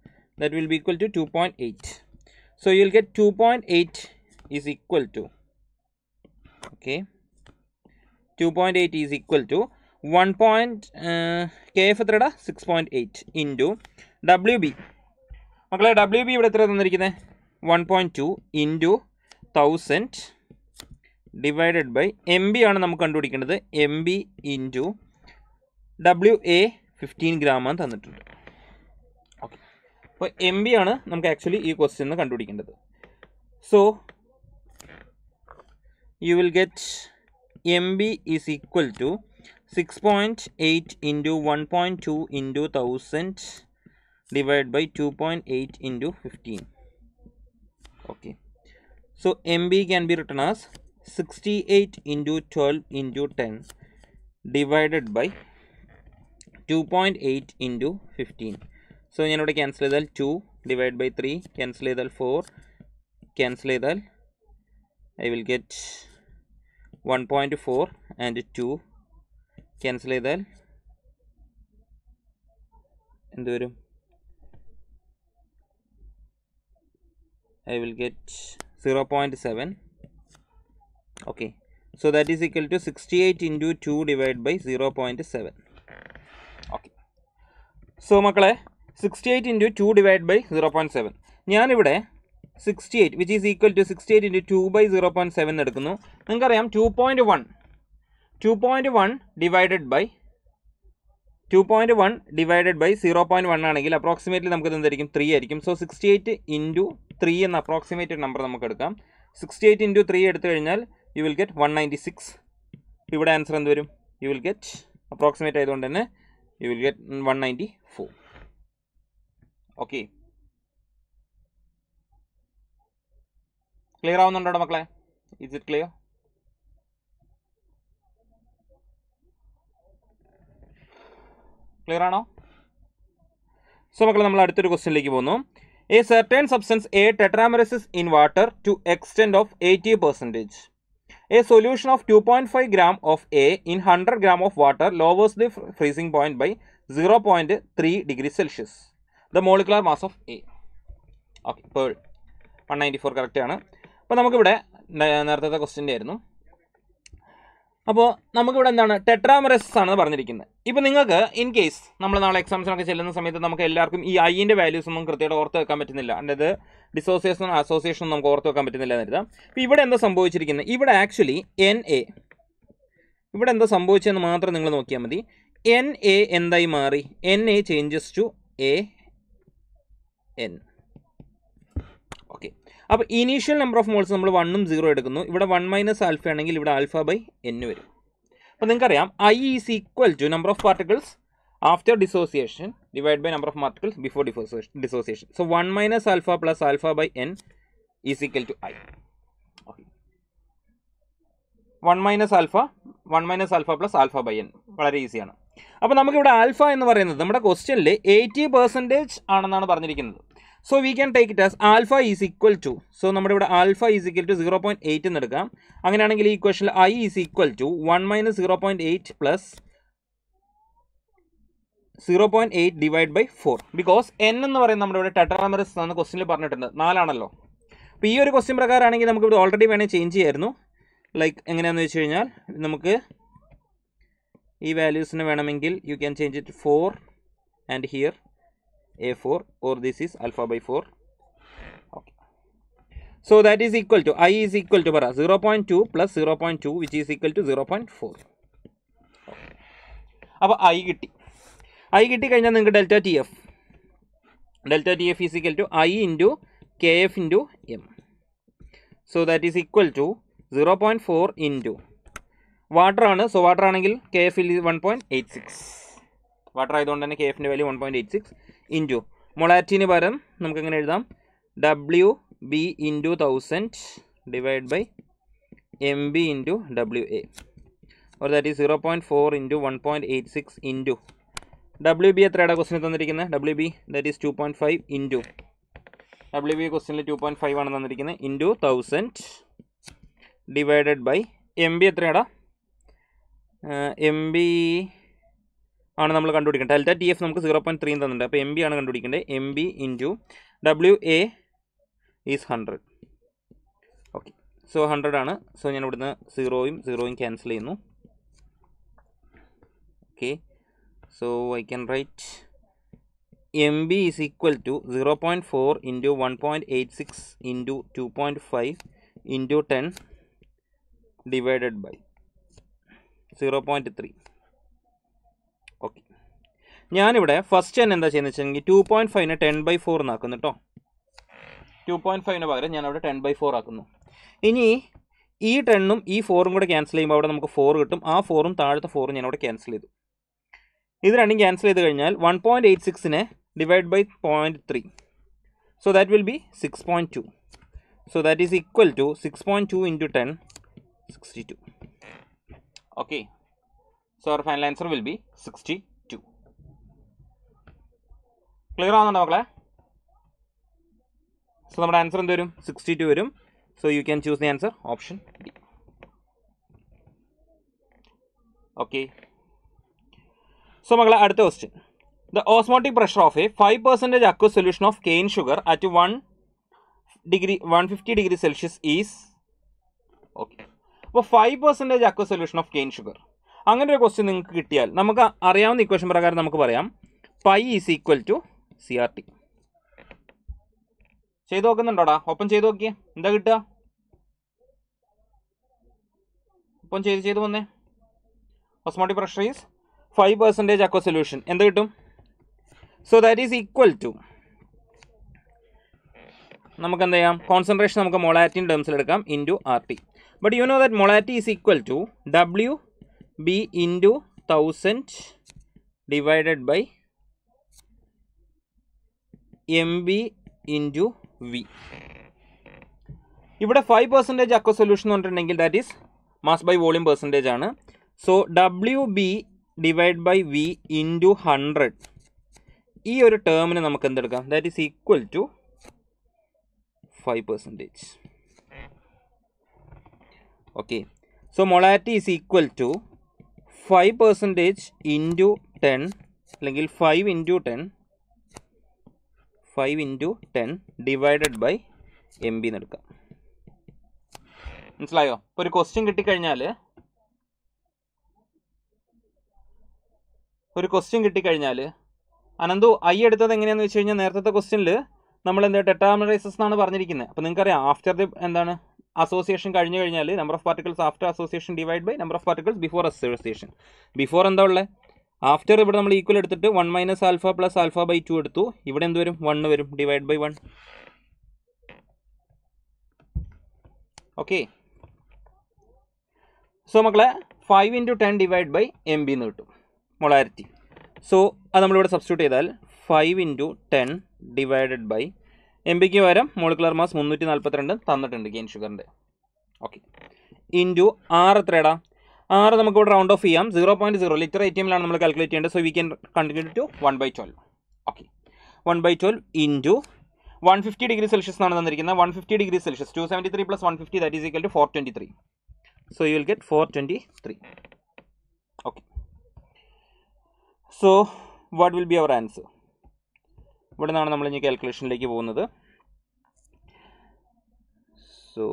that will be equal to 2.8 so you'll get 2.8 is equal to okay 2.8 is equal to 1. point uh, k f എത്രടാ six point eight into W B മക്കളെ W B ഇവിടെ എത്ര തന്നിരിക്കുന്നത് one point two into thousand divided by M B ആണ് നമുക്ക് കണ്ടുപിടിക്കേണ്ടത് M B into W A fifteen ഗ്രാമാണ് തന്നിട്ടുണ്ട് അപ്പോൾ എം ബി ആണ് നമുക്ക് ആക്ച്വലി ഈ ക്വസ്റ്റ്യൻ നിന്ന് കണ്ടുപിടിക്കേണ്ടത് so you will get M B is equal to six point eight into one point two into thousand divide by two point eight into fifteen okay so M B can be written as sixty eight into twelve into ten divided by two point eight into fifteen so ഞാനിവിടെ cancel ചെയ്താൽ two divide by three cancel ചെയ്താൽ four cancel ചെയ്താൽ I will get one point four and to cancel ചെയ്താൽ എന്ത് വരും seven okay so 0.7 is equal to sixty eight into 68 divide 2 zero point 0.7 okay so മക്കളെ sixty eight into two divide by zero point seven ഞാനിവിടെ sixty eight which is equal to sixty eight into two by zero point seven എടുക്കുന്നു നിങ്ങൾക്കറിയാം two point one two point one divided by two point one divided by zero point one ആണെങ്കിൽ approximately നമുക്കത് എന്തായിരിക്കും three ആയിരിക്കും so sixty eight into three എന്ന approximate number നമുക്ക് എടുക്കാം sixty eight into three എടുത്തു കഴിഞ്ഞാൽ you will get one ninety six ഇവിടെ ആൻസർ എന്ത് വരും യു വിൽ ഗെറ്റ് അപ്രോക്സിമേറ്റ് ആയതുകൊണ്ട് തന്നെ you will get one ninety four okay clear ആവുന്നുണ്ടോ മക്കളെ ഇസ് ഇറ്റ് ക്ലിയർ ക്ലിയർ ആണോ സോ മക്കളെ നമ്മൾ അടുത്തൊരു ക്വസ്റ്റ്യനിലേക്ക് പോകുന്നു a certain substance A tetramerises in water to extent of eighty percentage a solution of two point five gram of A in hundred gram of water lowers the freezing point by zero point three degree Celsius the molecular mass of A okay ഇപ്പോൾ one ninety four കറക്റ്റാണ് അപ്പോൾ നമുക്കിവിടെ നേരത്തെ ക്വസ്റ്റ്യൻ്റെ ആയിരുന്നു അപ്പോൾ നമുക്കിവിടെ എന്താണ് ടെട്രാമറസ് ആണെന്ന് പറഞ്ഞിരിക്കുന്നത് ഇപ്പം നിങ്ങൾക്ക് ഇൻ കേസ് നമ്മൾ നാളെ എക്സാംസിനൊക്കെ ചെല്ലുന്ന സമയത്ത് നമുക്ക് എല്ലാവർക്കും ഈ ഐയിൻ്റെ വാല്യൂസ് ഒന്നും കൃത്യമായിട്ട് ഓർത്ത് വെക്കാൻ പറ്റുന്നില്ല അതായത് ഡിസോസിയേഷനും അസോസിയേഷനും നമുക്ക് ഓർത്ത് വെക്കാൻ പറ്റുന്നില്ല എന്നരുതാം അപ്പോൾ ഇവിടെ എന്താ സംഭവിച്ചിരിക്കുന്നത് ഇവിടെ ആക്ച്വലി എൻ എ ഇവിടെ എന്താ സംഭവിച്ചതെന്ന് മാത്രം നിങ്ങൾ നോക്കിയാൽ മതി എൻ എ എന്തായി മാറി N A changes to A N okay അപ്പോൾ ഇനീഷ്യൽ നമ്പർ ഓഫ് മോൾസ് നമ്മൾ വണ്ണും സീറോ എടുക്കുന്നു ഇവിടെ വൺ മൈനസ് ആൽഫ ആണെങ്കിൽ ഇവിടെ ആൽഫ ബൈ എന്ന് വരും അപ്പോൾ നിങ്ങൾക്കറിയാം I is equal to number of particles after dissociation divide by number of particles before dissociation dissociation so one minus alpha plus alpha by N is equal to I okay one minus alpha one minus alpha plus alpha by N വളരെ ഈസിയാണ് അപ്പോൾ നമുക്കിവിടെ alpha എന്ന് പറയുന്നത് നമ്മുടെ ക്വസ്റ്റ്യനിൽ eighty percentage ആണെന്നാണ് പറഞ്ഞിരിക്കുന്നത് so we can take it as alpha is equal to so നമ്മുടെ ഇവിടെ alpha is equal to zero point eight എന്ന് എടുക്കാം അങ്ങനെയാണെങ്കിൽ ഈ ക്വസ്റ്റിൽ I is equal to one minus zero point eight plus zero point eight divide by four because N എന്ന് പറയുന്നത് നമ്മുടെ ഇവിടെ ടെട്രാമറിസ് എന്ന ക്വസ്റ്റിനിൽ പറഞ്ഞിട്ടുണ്ട് നാലാണല്ലോ അപ്പോൾ ഈ ഒരു ക്വസ്റ്റ്യൻ പ്രകാരമാണെങ്കിൽ നമുക്കിവിടെ ഓൾറെഡി വേണമെങ്കിൽ ചേഞ്ച് ചെയ്യായിരുന്നു ലൈക്ക് എങ്ങനെയാണെന്ന് വെച്ച് കഴിഞ്ഞാൽ നമുക്ക് ഈ വാല്യൂസിന് വേണമെങ്കിൽ you can change it four and here A four or this is alpha by four so that is equal to I is equal to പറ zero point two plus zero point two which is equal to zero point four അപ്പോൾ I കിട്ടി I കിട്ടി കഴിഞ്ഞാൽ നിങ്ങൾക്ക് delta T F delta T F is equal to I into K F into M so that is equal to zero point four into water ആണ് so water ആണെങ്കിൽ K F എഫിൽ one point eight six water ആയതുകൊണ്ട് തന്നെ K എഫിൻ്റെ value one point eight six into മൊളാറ്റിന് പകരം നമുക്ക് എങ്ങനെ എഴുതാം W B into thousand divide by M B into W A ഒരു that is zero point four into one point eight six into W B എത്രയാണ് ക്വസ്റ്റിന് തന്നിരിക്കുന്നത് W B that is two point five into W B ക്വസ്റ്റിനിൽ two point five ആണ് തന്നിരിക്കുന്നത് into thousand divided by M B എത്രയാടാ M B ആണ് നമ്മൾ കണ്ടുപിടിക്കേണ്ടത് delta T F നമുക്ക് സീറോ പോയിൻറ്റ് ത്രീ തന്നിട്ടുണ്ട് അപ്പോൾ എം ബി ആണ് കണ്ടുപിടിക്കേണ്ടത് M B into W A is hundred okay so hundred ആണ് സോ ഞാൻ ഇവിടുന്ന് സീറോയും സീറോയും ക്യാൻസൽ ചെയ്യുന്നു okay so I can write M B is equal to zero point four into one point eight six into two point five into ten divided by zero point three okay ഞാനിവിടെ first തന്നെ എന്താ ചെയ്യുന്നത് വെച്ചിട്ടുണ്ടെങ്കിൽ two point ഫൈവിനെ ten by four എന്നാക്കുന്നു കേട്ടോ two point ഫൈവിന് പകരം ഞാനവിടെ ടെൻ ബൈ ഫോർ ആക്കുന്നു ഇനി ഈ ടെണ്ണും ഈ ഫോറും കൂടെ ക്യാൻസൽ ചെയ്യുമ്പോൾ അവിടെ നമുക്ക് ഫോർ കിട്ടും ആ ഫോറും താഴത്തെ ഫോറും ഞാനവിടെ ക്യാൻസൽ ചെയ്തു ഇത് രണ്ടും ക്യാൻസൽ ചെയ്ത് കഴിഞ്ഞാൽ വൺ പോയിൻറ്റ് എയ്റ്റ് സിക്സിനെ divide by point three so that will be six point two so that is equal to six point two into ten sixty two Okay. So, our final answer will be 62. Clear ആവുന്നുണ്ടോ മക്കളെ so നമ്മുടെ answer എന്ത് വരും sixty two വരും so you can choose the answer option D okay so മകളെ അടുത്ത question the osmotic pressure of a five percentage aqua solution of cane sugar at one degree one fifty degree Celsius is okay അപ്പോൾ five percentage aqua solution of cane sugar അങ്ങനെ ഒരു question നിങ്ങൾക്ക് കിട്ടിയാൽ നമുക്ക് അറിയാവുന്ന equation പ്രകാരം നമുക്ക് പറയാം pi is equal to C R T ചെയ്ത് നോക്കുന്നുണ്ടോടാ ഓപ്പൺ ചെയ്ത് നോക്കിയേ എന്താ കിട്ടുക ഓപ്പൺ ചെയ്ത് ചെയ്ത് വന്നേ osmotic pressure is five percentage aqua solution എന്ത് കിട്ടും so that is equal to നമുക്ക് എന്ത് ചെയ്യാം കോൺസെൻട്രേഷൻ നമുക്ക് മോളാറ്റിൻ ടേംസിൽ എടുക്കാം into R T but you know that molality is equal to W B into thousand divided by M B into V ഇവിടെ ഫൈവ് പെർസെൻറ്റേജ് അക്വ സൊല്യൂഷൻ എന്ന് പറഞ്ഞിട്ടുണ്ടെങ്കിൽ that is mass by volume percentage ആണ് so W B divide by V into hundred ഈ ഒരു ടേമിന് നമുക്ക് എന്തെടുക്കാം that is equal to five percentage okay so molarity is equal to five percentage into ten അല്ലെങ്കിൽ five into ten five into ten divided by M B എന്നെടുക്കാം മനസ്സിലായോ ഇപ്പോൾ ഒരു ക്വസ്റ്റ്യൻ കിട്ടിക്കഴിഞ്ഞാൽ ഒരു ക്വസ്റ്റ്യൻ കിട്ടിക്കഴിഞ്ഞാൽ അനന്തു ഐ എടുത്തത് എങ്ങനെയാണെന്ന് വെച്ച് കഴിഞ്ഞാൽ നേരത്തെ ക്വസ്റ്റ്യനിൽ നമ്മൾ എന്താ ടെട്ടാമറൈസസ് എന്നാണ് പറഞ്ഞിരിക്കുന്നത് അപ്പോൾ നിങ്ങൾക്കറിയാം ആഫ്റ്റർ ദി എന്താണ് അസോസിയേഷൻ കഴിഞ്ഞു കഴിഞ്ഞാൽ number of particles after association divide by number of particles before association before എന്താ ഉള്ളത് ആഫ്റ്റർ ഇവിടെ നമ്മൾ ഈക്വൽ എടുത്തിട്ട് one minus alpha plus alpha by two എടുത്തു ഇവിടെ എന്ത് വരും വണ് വരും divide by one okay so മക്കളെ five into ten divide by M B എന്ന് കിട്ടും മൊളാരിറ്റി സോ അത് നമ്മളിവിടെ സബ്സ്റ്റിറ്റ്യൂട്ട് ചെയ്താൽ five into ten divided by M ബിക്ക് പകരം മോളിക്കുലർ മാസ് മുന്നൂറ്റി നാൽപ്പത്തിരണ്ട് തന്നിട്ടുണ്ട് ഗെയിൻ ഷുഗറിൻ്റെ ഓക്കെ ഇൻറ്റു ആറ് എത്രയടാ ആറ് നമുക്ക് ഇവിടെ റൗണ്ട് ഓഫ് ചെയ്യാം zero point zero litre A T എമ്മിലാണ് നമ്മൾ കാൽക്കുലേറ്റ് ചെയ്യേണ്ടത് so we can continue to one by twelve okay one by twelve into one fifty degree Celsius ആണ് തന്നിരിക്കുന്നത് one fifty degree Celsius two seventy three plus one fifty that is equal to four twenty three so you will get four twenty three okay so what will be our answer ഇവിടെ നിന്നാണ് നമ്മൾ ഇനി കാൽക്കുലേഷനിലേക്ക് പോകുന്നത് so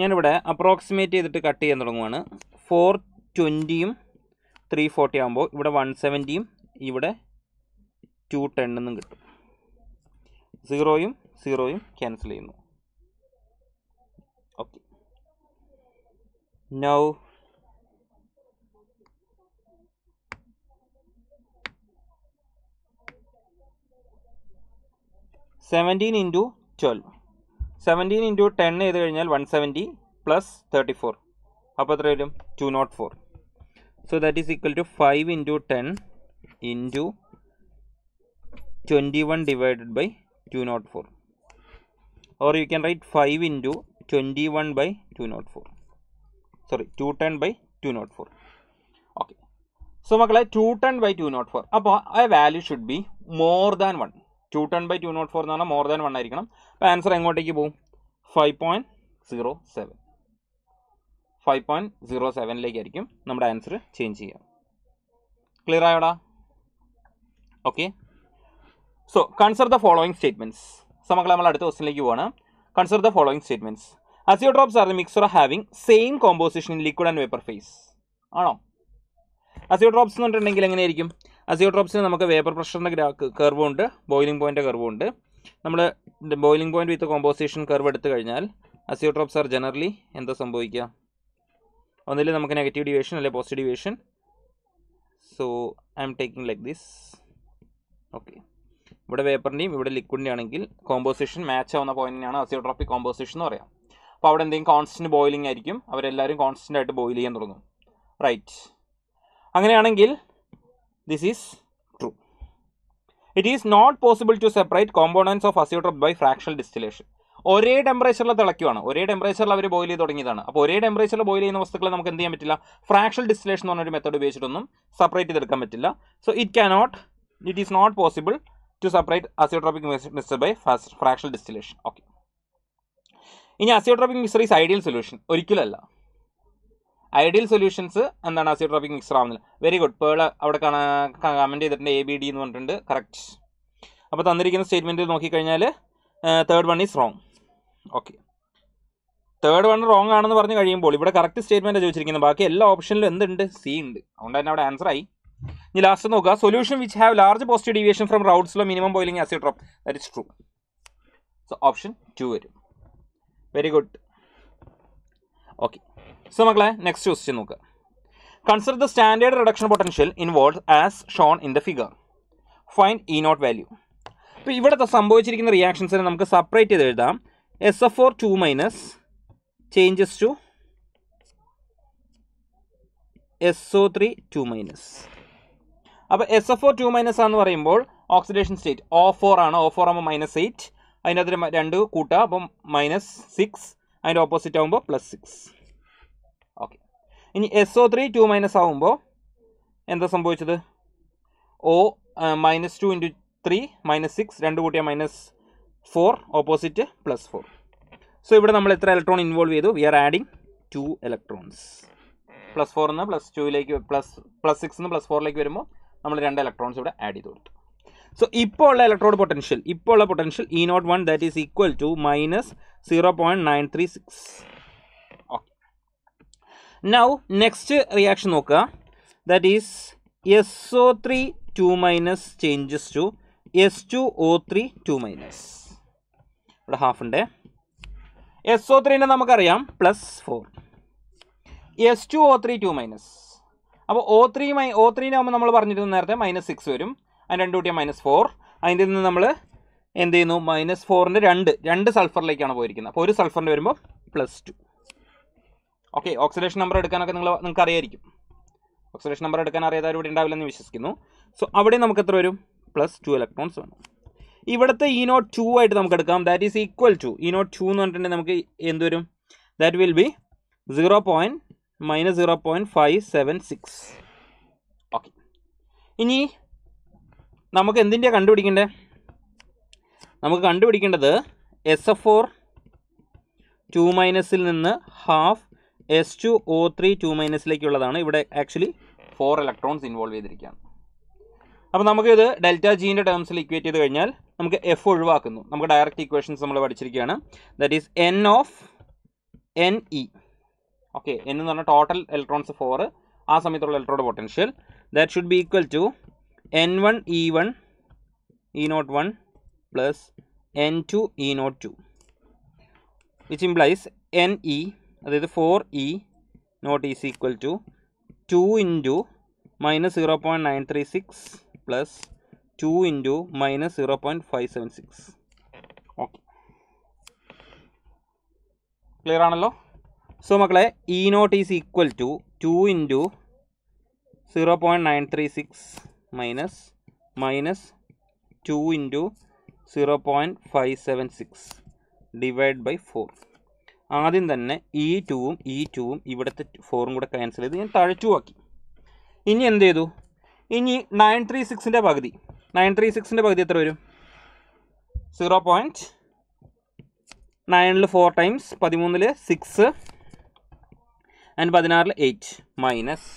ഞാനിവിടെ approximate ചെയ്തിട്ട് cut ചെയ്യാൻ തുടങ്ങുവാണ് four ട്വൻറ്റിയും ത്രീ ഫോർട്ടി ആകുമ്പോൾ ഇവിടെ വൺ സെവൻറ്റിയും ഇവിടെ ടു ടെന്നും കിട്ടും സീറോയും സീറോയും ക്യാൻസൽ ചെയ്യുന്നു okay now seventeen into twelve seventeen into ten ചെയ്ത് കഴിഞ്ഞാൽ one seventy plus thirty four അപ്പോൾ എത്ര വരും two naught four so that is equal to five into ten into twenty one divided by two naught four or you can write five into twenty one by two naught four sorry two ten by two naught four okay so മക്കളെ two ten by two naught four അപ്പോൾ ആ value should be more than one two ten by two naught four എന്ന് പറഞ്ഞാൽ more than one ആയിരിക്കണം അപ്പോൾ answer എങ്ങോട്ടേക്ക് പോകും five point zero seven five point zero സെവനിലേക്കായിരിക്കും നമ്മുടെ ആൻസർ ചേഞ്ച് ചെയ്യാം ക്ലിയർ ആയോടാ okay so consider the following statements so മക്കളെ നമ്മൾ അടുത്ത ക്വസ്റ്റിനിലേക്ക് പോവാണ് consider the following statements azeotropes are the mixture of having same composition in liquid and vapour phase ആണോ അസിയോ ഡ്രോപ്സ് എന്ന് പറഞ്ഞിട്ടുണ്ടെങ്കിൽ എങ്ങനെയായിരിക്കും അസിയോട്രോപ്സിന് നമുക്ക് വേപ്പർ പ്രഷറിൻ്റെ ഗ്രാ കർവും ഉണ്ട് ബോയിലിംഗ് പോയിൻ്റ് കർവും ഉണ്ട് നമ്മൾ boiling point with composition curve എടുത്തു കഴിഞ്ഞാൽ അസിയോട്രോപ്സ് ആർ ജനറലി എന്താ സംഭവിക്കുക ഒന്നിൽ നമുക്ക് നെഗറ്റീവ് ഡിവേഷൻ അല്ലെ positive deviation so I'm taking like this okay ഇവിടെ വേപ്പറിൻ്റെയും ഇവിടെ ലിക്വിഡിൻ്റെ ആണെങ്കിൽ കോമ്പോസിഷൻ മാച്ച് ആവുന്ന പോയിൻറ്റിനാണ് അസിയോട്രോപ്പിക് കോമ്പോസിഷൻ എന്ന് പറയാം അപ്പോൾ അവിടെ എന്തെങ്കിലും കോൺസ്റ്റൻറ്റ് ബോയിലിംഗ് ആയിരിക്കും അവരെല്ലാവരും കോൺസ്റ്റൻ്റ് ആയിട്ട് ബോയിൽ ചെയ്യാൻ തുടങ്ങും റൈറ്റ് അങ്ങനെയാണെങ്കിൽ this is true. It is not possible to separate components of azeotrope by fractional distillation. ഒരേ ടെമ്പറേച്ചറിൽ തിളയ്ക്കുവാണ് ഒരേ ടെമ്പറേച്ചറിൽ അവർ ബോയിൽ ചെയ്ത് തുടങ്ങിയതാണ് അപ്പോൾ ഒരേ ടെമ്പറേച്ചറിൽ ബോയിൽ ചെയ്യുന്ന വസ്തുക്കളെ നമുക്ക് എന്ത് ചെയ്യാൻ പറ്റില്ല ഫ്രാക്ഷണൽ ഡിസ്റ്റിലേഷൻ എന്ന് പറഞ്ഞൊരു മെത്തേഡ് ഉപയോഗിച്ചിട്ടൊന്നും സെപ്പറേറ്റ് ചെയ്തെടുക്കാൻ പറ്റില്ല so it cannot it is not possible to separate azeotropic mixture by fractional distillation okay ഇനി azeotropic mixture is ideal solution ഒരിക്കലല്ല ഐഡിയൽ സൊല്യൂഷൻസ് എന്താണ് ഡ്രോപ്പിംഗ് മിക്സർ ആവുന്നില്ല വെരി ഗുഡ് പേൾ അവിടെ comment ചെയ്തിട്ടുണ്ട് എ ബി ഡി എന്ന് പറഞ്ഞിട്ടുണ്ട് correct അപ്പോൾ തന്നിരിക്കുന്ന സ്റ്റേറ്റ്മെൻറ്റ് നോക്കിക്കഴിഞ്ഞാൽ third one is wrong okay third one wrong ആണെന്ന് പറഞ്ഞു കഴിയുമ്പോൾ ഇവിടെ കറക്റ്റ് സ്റ്റേറ്റ്മെൻറ്റ് ചോദിച്ചിരിക്കുന്നത് ബാക്കി എല്ലാ ഓപ്ഷനിലും എന്തുണ്ട് സി ഉണ്ട് അതുകൊണ്ട് തന്നെ അവിടെ ആൻസർ ആയി ഇനി ലാസ്റ്റ് നോക്കുക solution which have large positive deviation from റൗഡ്സിലോ minimum boiling drop that is true so option two വരും വെരി ഗുഡ് ഓക്കെ സോ മക്കളെ നെക്സ്റ്റ് ക്വസ്റ്റ്യൻ നോക്കുക consider the standard reduction potential involve as shown in the figure fine E naught value അപ്പോൾ ഇവിടുത്തെ സംഭവിച്ചിരിക്കുന്ന റിയാക്ഷൻസിനെ നമുക്ക് separate ചെയ്ത് എഴുതാം S F or two minus changes to S O three two minus അപ്പോൾ S F O to minus ആണെന്ന് പറയുമ്പോൾ ഓക്സിഡേഷൻ സ്റ്റേറ്റ് ഓ ഫോർ ആണ് ഓ ഫോർ ആകുമ്പോൾ മൈനസ് എയ്റ്റ് അതിൻ്റെ അകത്ത് രണ്ട് കൂട്ടുക അപ്പം മൈനസ് സിക്സ് അതിൻ്റെ ഓപ്പോസിറ്റ് ആകുമ്പോൾ പ്ലസ് സിക്സ് ഇനി S O three two minus ആവുമ്പോൾ എന്താ സംഭവിച്ചത് O minus two into three minus six രണ്ട് കൂട്ടിയ minus four opposite plus four so ഇവിടെ നമ്മൾ എത്ര ഇലക്ട്രോൺ ഇൻവോൾവ് ചെയ്തു we are adding two electrons plus ഫോറിൽ നിന്ന് പ്ലസ് ടുവിലേക്ക് പ്ലസ് പ്ലസ് സിക്സ് നിന്ന് പ്ലസ് ഫോറിലേക്ക് വരുമ്പോൾ നമ്മൾ രണ്ട് ഇലക്ട്രോൺസ് ഇവിടെ ആഡ് ചെയ്ത് കൊടുത്തു സോ ഇപ്പോൾ ഉള്ള ഇലക്ട്രോഡ് പൊട്ടൻഷ്യൽ ഇപ്പോൾ ഉള്ള potential E naught one that is equal to minus zero point nine three six now next reaction നോക്കുക that is S O three two minus changes to S two O three two minus ഇവിടെ half ഉണ്ട് S O ത്രീനെ നമുക്കറിയാം plus four S two O three two minus അപ്പോൾ O three my O ത്രീനാകുമ്പോൾ നമ്മൾ പറഞ്ഞിരുന്നു നേരത്തെ മൈനസ് സിക്സ് വരും അതിന് രണ്ട് കൂട്ടിയ മൈനസ് ഫോർ അതിൻ്റെ നിന്ന് നമ്മൾ എന്ത് ചെയ്യുന്നു മൈനസ് ഫോറിൻ്റെ രണ്ട് രണ്ട് സൾഫറിലേക്കാണ് പോയിരിക്കുന്നത് അപ്പോൾ ഒരു സൾഫറിൻ്റെ വരുമ്പോൾ plus two okay oxidation number എടുക്കാനൊക്കെ നിങ്ങൾ നിങ്ങൾക്ക് അറിയായിരിക്കും ഓക്സിഡേഷൻ നമ്പർ എടുക്കാൻ അറിയാതെ ഇവിടെ ഉണ്ടാവില്ലെന്ന് വിശ്വസിക്കുന്നു സോ അവിടെ നമുക്ക് എത്ര വരും പ്ലസ് ടു ഇലക്ട്രോൺസ് വേണം ഇവിടുത്തെ ഇ നോട്ട് ടു ആയിട്ട് നമുക്ക് എടുക്കാം that is equal to E naught two എന്ന് പറഞ്ഞിട്ടുണ്ടെങ്കിൽ നമുക്ക് എന്ത് വരും that will be zero point minus zero point five seven six okay ഇനി നമുക്ക് എന്തിൻ്റെയാണ് കണ്ടുപിടിക്കേണ്ടേ നമുക്ക് കണ്ടുപിടിക്കേണ്ടത് എസ് എഫ് ഫോർ ടു മൈനസിൽ നിന്ന് half S two O three two മൈനസിലേക്കുള്ളതാണ് ഇവിടെ ആക്ച്വലി ഫോർ ഇലക്ട്രോൺസ് ഇൻവോൾവ് ചെയ്തിരിക്കുകയാണ് അപ്പോൾ നമുക്കിത് ഡെൽറ്റ ജീൻ്റെ ടേംസിൽ ഇക്വേറ്റ് ചെയ്ത് കഴിഞ്ഞാൽ നമുക്ക് എഫ് ഒഴിവാക്കുന്നു നമുക്ക് ഡയറക്റ്റ് ഇക്വേഷൻസ് നമ്മൾ പഠിച്ചിരിക്കുകയാണ് that is N of N E okay N എന്ന് പറഞ്ഞാൽ ടോട്ടൽ ഇലക്ട്രോൺസ് ഫോർ ആ സമയത്തുള്ള electrode potential that should be equal to N one E one E naught one plus N two E naught two which implies N E that is 4e not is equal to 2 into minus 0.936 plus 2 into minus 0.576 okay clear anallo so makale e not is equal to 2 into 0.936 minus minus 2 into 0.576 divided by 4 ആദ്യം തന്നെ ഈ e ടുവും ഈ e ടുവും ഇവിടുത്തെ ഫോറും കൂടെ cancel ചെയ്ത് ഞാൻ താഴെ ടു ആക്കി ഇനി എന്ത് ചെയ്തു ഇനി നയൻ ത്രീ സിക്സിൻ്റെ പകുതി നയൻ ത്രീ സിക്സിൻ്റെ പകുതി എത്ര വരും സീറോ പോയിൻറ്റ് നയനിൽ ഫോർ ടൈംസ് പതിമൂന്നിൽ സിക്സ് ആൻഡ് പതിനാറിൽ എയ്റ്റ് മൈനസ്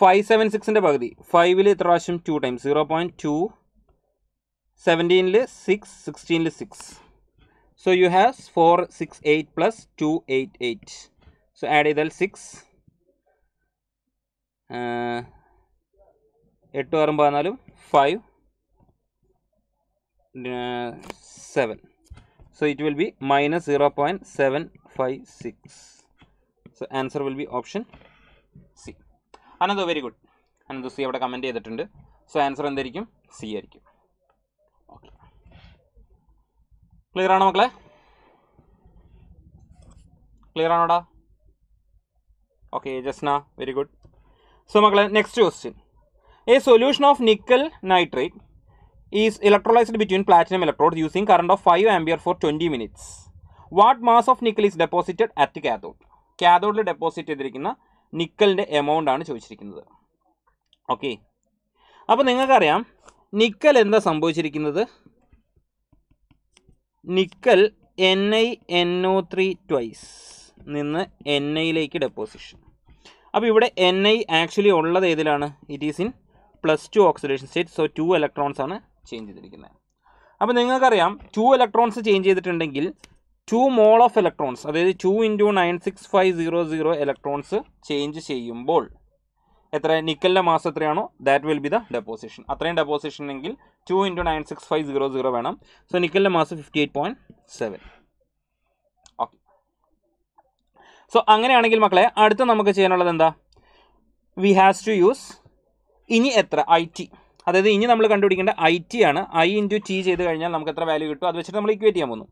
ഫൈവ് സെവൻ സിക്സിൻ്റെ പകുതി ഫൈവിൽ ഇത്ര പ്രാവശ്യം two times zero point two സെവൻറ്റീനിൽ സിക്സ് സിക്സ്റ്റീനിൽ six So you have 4, 6, 8 plus 2, 8, 8. So add ചെയ്താൽ 6. 8 ആറും പതിനാലും five 7. so it will be minus 0 0.756 so answer will be option c another very good another c അവിടെ comment comment. so answer the c Arikyum. Clear ആണോ മക്കളെ clear ആണോടാ okay Jasna very good so മക്കളെ next question a solution of nickel nitrate is electrolysed between platinum electrode using current of five ampere for twenty minutes what mass of nickel is deposited at cathode കാതോഡിൽ deposit ചെയ്തിരിക്കുന്ന നിക്കലിൻ്റെ amount ആണ് ചോദിച്ചിരിക്കുന്നത് okay അപ്പോൾ നിങ്ങൾക്കറിയാം nickel എന്താ സംഭവിച്ചിരിക്കുന്നത് nickel N I N O three twice നിന്ന് എൻ ഐയിലേക്ക് ഡെപ്പോസിഷൻ അപ്പോൾ ഇവിടെ എൻ ഐ ആക്ച്വലി ഉള്ളത് ഏതിലാണ് it is in plus two oxidation state so two electrons ആണ് ചേഞ്ച് ചെയ്തിരിക്കുന്നത് അപ്പോൾ നിങ്ങൾക്കറിയാം ടു ഇലക്ട്രോൺസ് ചേഞ്ച് ചെയ്തിട്ടുണ്ടെങ്കിൽ ടു മോൾ ഓഫ് ഇലക്ട്രോൺസ് അതായത് two into nine six five zero zero electrons change ചെയ്യുമ്പോൾ എത്ര നിക്കലിൻ്റെ മാസ് എത്രയാണോ that will be the deposition അത്രയും ഡെപ്പോസിഷൻ എങ്കിൽ two into nine six five zero zero വേണം സോ നിക്കലിൻ്റെ mass fifty eight point seven okay so അങ്ങനെയാണെങ്കിൽ മക്കളെ അടുത്ത നമുക്ക് ചെയ്യാനുള്ളത് എന്താ വി ഹാസ് ടു യൂസ് ഇനി എത്ര ഐ ടി അതായത് ഇനി നമ്മൾ കണ്ടുപിടിക്കേണ്ട ഐ ടി ആണ് ഐ ഇൻറ്റു ടി ചെയ്ത് കഴിഞ്ഞാൽ നമുക്ക് എത്ര വാല്യൂ കിട്ടും അത് വെച്ചിട്ട് നമ്മൾ ഇക്വേറ്റ് ചെയ്യാൻ പോകുന്നു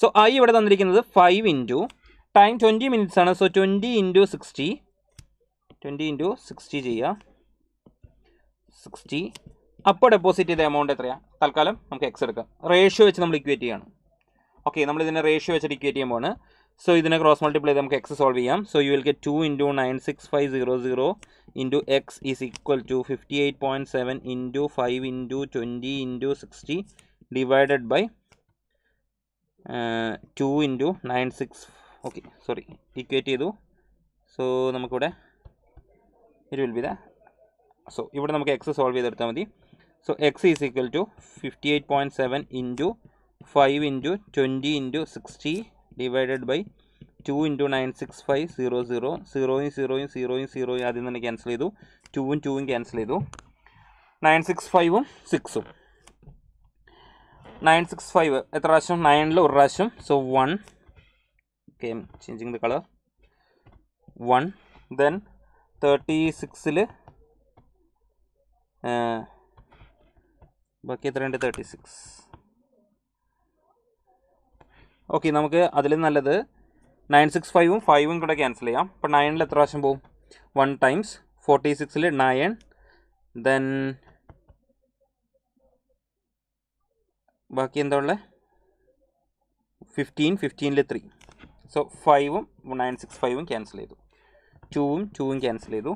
സോ ഐ ഇവിടെ തന്നിരിക്കുന്നത് five into time twenty minutes ആണ് so twenty into sixty twenty into sixty ചെയ്യുക സിക്സ്റ്റി അപ്പോൾ ഡെപ്പോസിറ്റ് ചെയ്ത എമൗണ്ട് എത്രയാണ് തൽക്കാലം നമുക്ക് എക്സ് എടുക്കാം റേഷ്യോ വെച്ച് നമ്മൾ ഇക്വേറ്റ് ചെയ്യാണ് ഓക്കെ നമ്മൾ ഇതിനെ റേഷ്യോ വെച്ചിട്ട് ഇക്വേറ്റ് ചെയ്യുമ്പോൾ സോ ഇതിനെ ക്രോസ് മൾട്ടിപ്ലൈ ചെയ്ത് നമുക്ക് എക്സ് സോൾവ് ചെയ്യാം so you will get two into nine six five zero zero into X is equal to fifty eight point seven into five into twenty into sixty divided by two into nine six okay sorry equate ചെയ്തു so നമുക്കിവിടെ it will be the so ഇവിടെ നമുക്ക് X solve ചെയ്തെടുത്താൽ മതി so X is equal to fifty eight point seven into five into twenty into sixty divided by two into nine six five zero zero സീറോയും സീറോയും സീറോയും സീറോയും ആദ്യം തന്നെ ക്യാൻസൽ ചെയ്തു ടൂവും ടൂവും ക്യാൻസൽ ചെയ്തു നയൻ സിക്സ് ഫൈവും സിക്സും നയൻ സിക്സ് ഫൈവ് എത്ര പ്രാവശ്യം നയനിൽ ഒരു പ്രാവശ്യം so one okay changing the colour one then thirty സിക്സിൽ ബാക്കി എത്രയുണ്ട് തേർട്ടി സിക്സ് ഓക്കെ നമുക്ക് അതിൽ നല്ലത് നയൻ സിക്സ് ഫൈവും ഫൈവും കൂടെ ക്യാൻസൽ ചെയ്യാം അപ്പം നയനിൽ എത്ര പ്രാവശ്യം പോവും വൺ ടൈംസ് ഫോർട്ടി സിക്സിൽ നയൻ ദെൻ ബാക്കി എന്താ ഉള്ളത് ഫിഫ്റ്റീൻ ഫിഫ്റ്റീനിൽ ത്രീ സോ ഫൈവും നയൻ സിക്സ് ഫൈവും ക്യാൻസൽ ചെയ്തു ടൂവും ടൂവും ക്യാൻസൽ ചെയ്തു